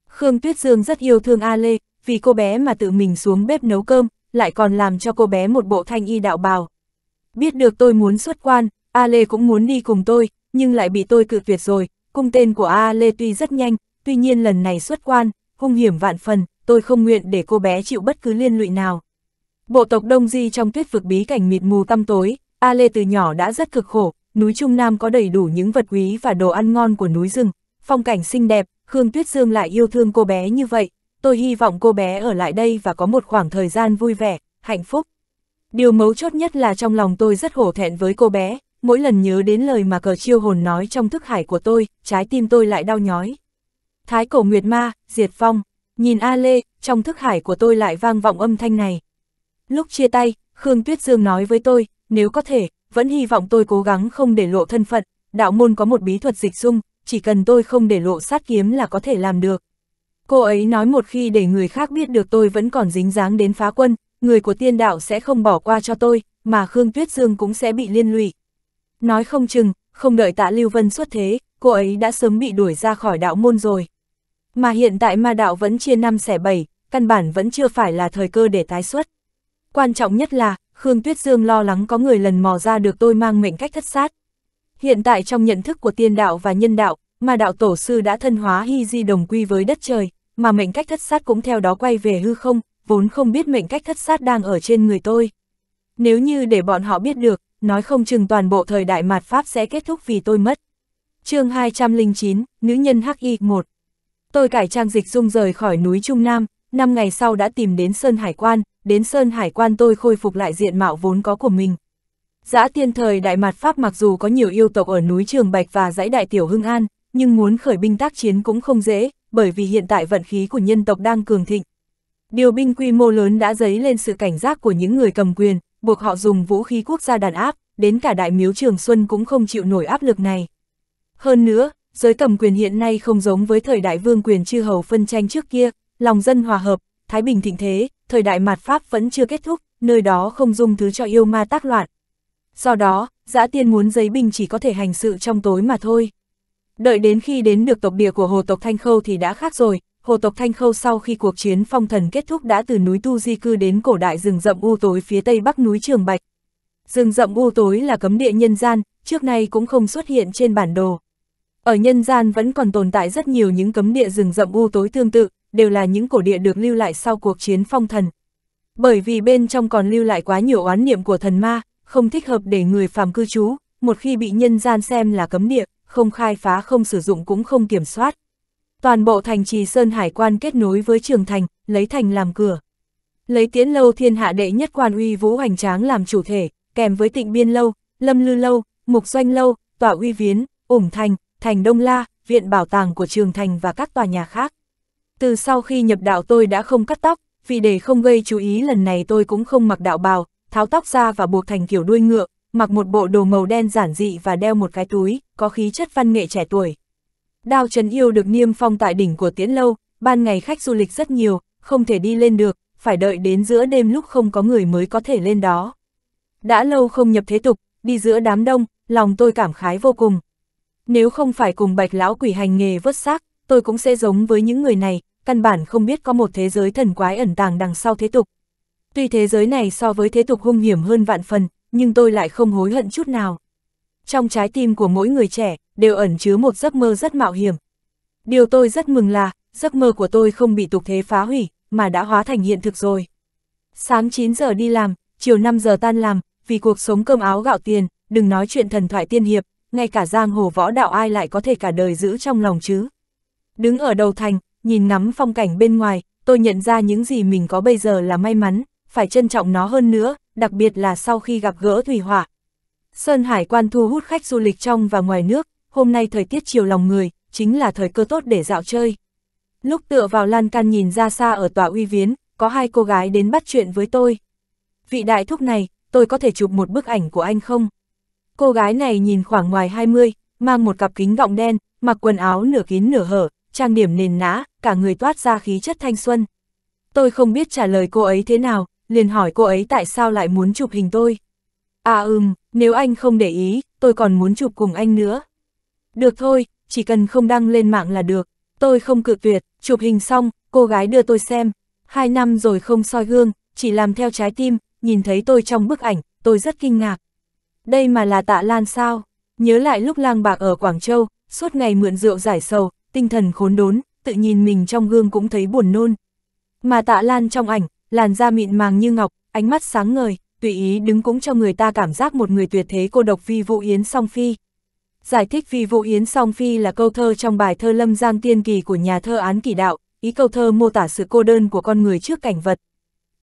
Khương Tuyết Dương rất yêu thương A Lê, vì cô bé mà tự mình xuống bếp nấu cơm, lại còn làm cho cô bé một bộ thanh y đạo bào. Biết được tôi muốn xuất quan, A Lê cũng muốn đi cùng tôi, nhưng lại bị tôi cự tuyệt rồi, cung tên của A Lê tuy rất nhanh, tuy nhiên lần này xuất quan, hung hiểm vạn phần, tôi không nguyện để cô bé chịu bất cứ liên lụy nào. Bộ tộc Đông Di trong tuyết vực bí cảnh mịt mù tăm tối, A Lê từ nhỏ đã rất cực khổ, núi Trung Nam có đầy đủ những vật quý và đồ ăn ngon của núi rừng, phong cảnh xinh đẹp, Khương Tuyết Dương lại yêu thương cô bé như vậy, tôi hy vọng cô bé ở lại đây và có một khoảng thời gian vui vẻ, hạnh phúc. Điều mấu chốt nhất là trong lòng tôi rất hổ thẹn với cô bé, mỗi lần nhớ đến lời mà cờ chiêu hồn nói trong thức hải của tôi, trái tim tôi lại đau nhói. Thái cổ Nguyệt Ma, Diệt Phong, nhìn A Lê, trong thức hải của tôi lại vang vọng âm thanh này. Lúc chia tay, Khương Tuyết Dương nói với tôi, nếu có thể, vẫn hy vọng tôi cố gắng không để lộ thân phận, đạo môn có một bí thuật dịch dung, chỉ cần tôi không để lộ sát kiếm là có thể làm được. Cô ấy nói một khi để người khác biết được tôi vẫn còn dính dáng đến phá quân, người của tiên đạo sẽ không bỏ qua cho tôi, mà Khương Tuyết Dương cũng sẽ bị liên lụy. Nói không chừng, không đợi tạ Lưu Vân xuất thế, cô ấy đã sớm bị đuổi ra khỏi đạo môn rồi. Mà hiện tại ma đạo vẫn chia năm xẻ bảy, căn bản vẫn chưa phải là thời cơ để tái xuất. Quan trọng nhất là, Khương Tuyết Dương lo lắng có người lần mò ra được tôi mang mệnh cách thất sát. Hiện tại trong nhận thức của tiên đạo và nhân đạo, mà đạo tổ sư đã thân hóa hy di đồng quy với đất trời, mà mệnh cách thất sát cũng theo đó quay về hư không, vốn không biết mệnh cách thất sát đang ở trên người tôi. Nếu như để bọn họ biết được, nói không chừng toàn bộ thời đại mạt Pháp sẽ kết thúc vì tôi mất. chương 209, Nữ nhân H.I. 1 Tôi cải trang dịch dung rời khỏi núi Trung Nam, năm ngày sau đã tìm đến Sơn Hải Quan, đến Sơn Hải quan tôi khôi phục lại diện mạo vốn có của mình. Giã tiên thời Đại Mạt Pháp mặc dù có nhiều yêu tộc ở núi Trường Bạch và dãy Đại Tiểu Hưng An, nhưng muốn khởi binh tác chiến cũng không dễ, bởi vì hiện tại vận khí của nhân tộc đang cường thịnh. Điều binh quy mô lớn đã dấy lên sự cảnh giác của những người cầm quyền, buộc họ dùng vũ khí quốc gia đàn áp, đến cả Đại Miếu Trường Xuân cũng không chịu nổi áp lực này. Hơn nữa, giới cầm quyền hiện nay không giống với thời đại vương quyền chư hầu phân tranh trước kia, lòng dân hòa hợp, thái bình thịnh thế, thời đại mạt Pháp vẫn chưa kết thúc, nơi đó không dung thứ cho yêu ma tác loạn. Do đó, giã tiên muốn giấy bình chỉ có thể hành sự trong tối mà thôi. Đợi đến khi đến được tộc địa của hồ tộc Thanh Khâu thì đã khác rồi, hồ tộc Thanh Khâu sau khi cuộc chiến phong thần kết thúc đã từ núi Tu Di Cư đến cổ đại rừng rậm u tối phía tây bắc núi Trường Bạch. Rừng rậm u tối là cấm địa nhân gian, trước nay cũng không xuất hiện trên bản đồ. Ở nhân gian vẫn còn tồn tại rất nhiều những cấm địa rừng rậm u tối tương tự, đều là những cổ địa được lưu lại sau cuộc chiến phong thần. Bởi vì bên trong còn lưu lại quá nhiều oán niệm của thần ma, không thích hợp để người phàm cư trú, một khi bị nhân gian xem là cấm địa, không khai phá không sử dụng cũng không kiểm soát. Toàn bộ thành trì Sơn Hải quan kết nối với trường thành, lấy thành làm cửa. Lấy tiến lâu thiên hạ đệ nhất quan uy vũ hoành tráng làm chủ thể, kèm với tịnh biên lâu, lâm lư lâu, mục doanh lâu, tọa uy viến, ủng thành, thành đông la, viện bảo tàng của trường thành và các tòa nhà khác. Từ sau khi nhập đạo tôi đã không cắt tóc, vì để không gây chú ý lần này tôi cũng không mặc đạo bào, tháo tóc ra và buộc thành kiểu đuôi ngựa, mặc một bộ đồ màu đen giản dị và đeo một cái túi, có khí chất văn nghệ trẻ tuổi. Đao trần Yêu được niêm phong tại đỉnh của tiến Lâu, ban ngày khách du lịch rất nhiều, không thể đi lên được, phải đợi đến giữa đêm lúc không có người mới có thể lên đó. Đã lâu không nhập thế tục, đi giữa đám đông, lòng tôi cảm khái vô cùng. Nếu không phải cùng bạch lão quỷ hành nghề vớt xác, tôi cũng sẽ giống với những người này, căn bản không biết có một thế giới thần quái ẩn tàng đằng sau thế tục. Tuy thế giới này so với thế tục hung hiểm hơn vạn phần, nhưng tôi lại không hối hận chút nào. Trong trái tim của mỗi người trẻ, đều ẩn chứa một giấc mơ rất mạo hiểm. Điều tôi rất mừng là, giấc mơ của tôi không bị tục thế phá hủy, mà đã hóa thành hiện thực rồi. Sáng 9 giờ đi làm, chiều 5 giờ tan làm, vì cuộc sống cơm áo gạo tiền, đừng nói chuyện thần thoại tiên hiệp, ngay cả giang hồ võ đạo ai lại có thể cả đời giữ trong lòng chứ. Đứng ở đầu thành, nhìn ngắm phong cảnh bên ngoài, tôi nhận ra những gì mình có bây giờ là may mắn, phải trân trọng nó hơn nữa, đặc biệt là sau khi gặp gỡ Thủy Hỏa. Sơn Hải quan thu hút khách du lịch trong và ngoài nước, hôm nay thời tiết chiều lòng người, chính là thời cơ tốt để dạo chơi. Lúc tựa vào lan can nhìn ra xa ở tòa uy viến, có hai cô gái đến bắt chuyện với tôi. Vị đại thúc này, tôi có thể chụp một bức ảnh của anh không? Cô gái này nhìn khoảng ngoài 20, mang một cặp kính gọng đen, mặc quần áo nửa kín nửa hở, trang điểm nền nã, cả người toát ra khí chất thanh xuân. Tôi không biết trả lời cô ấy thế nào, liền hỏi cô ấy tại sao lại muốn chụp hình tôi. À ừm, nếu anh không để ý, tôi còn muốn chụp cùng anh nữa. Được thôi, chỉ cần không đăng lên mạng là được. Tôi không cự tuyệt, chụp hình xong, cô gái đưa tôi xem. Hai năm rồi không soi gương, chỉ làm theo trái tim, nhìn thấy tôi trong bức ảnh, tôi rất kinh ngạc. Đây mà là tạ Lan sao? Nhớ lại lúc lang bạc ở Quảng Châu, suốt ngày mượn rượu giải sầu, tinh thần khốn đốn, tự nhìn mình trong gương cũng thấy buồn nôn. Mà tạ lan trong ảnh, làn da mịn màng như ngọc, ánh mắt sáng ngời, tùy ý đứng cũng cho người ta cảm giác một người tuyệt thế cô độc Vi Vũ Yến song phi. Giải thích Vi Vũ Yến song phi là câu thơ trong bài thơ Lâm Giang Tiên Kỳ của nhà thơ Án Kỳ Đạo, ý câu thơ mô tả sự cô đơn của con người trước cảnh vật,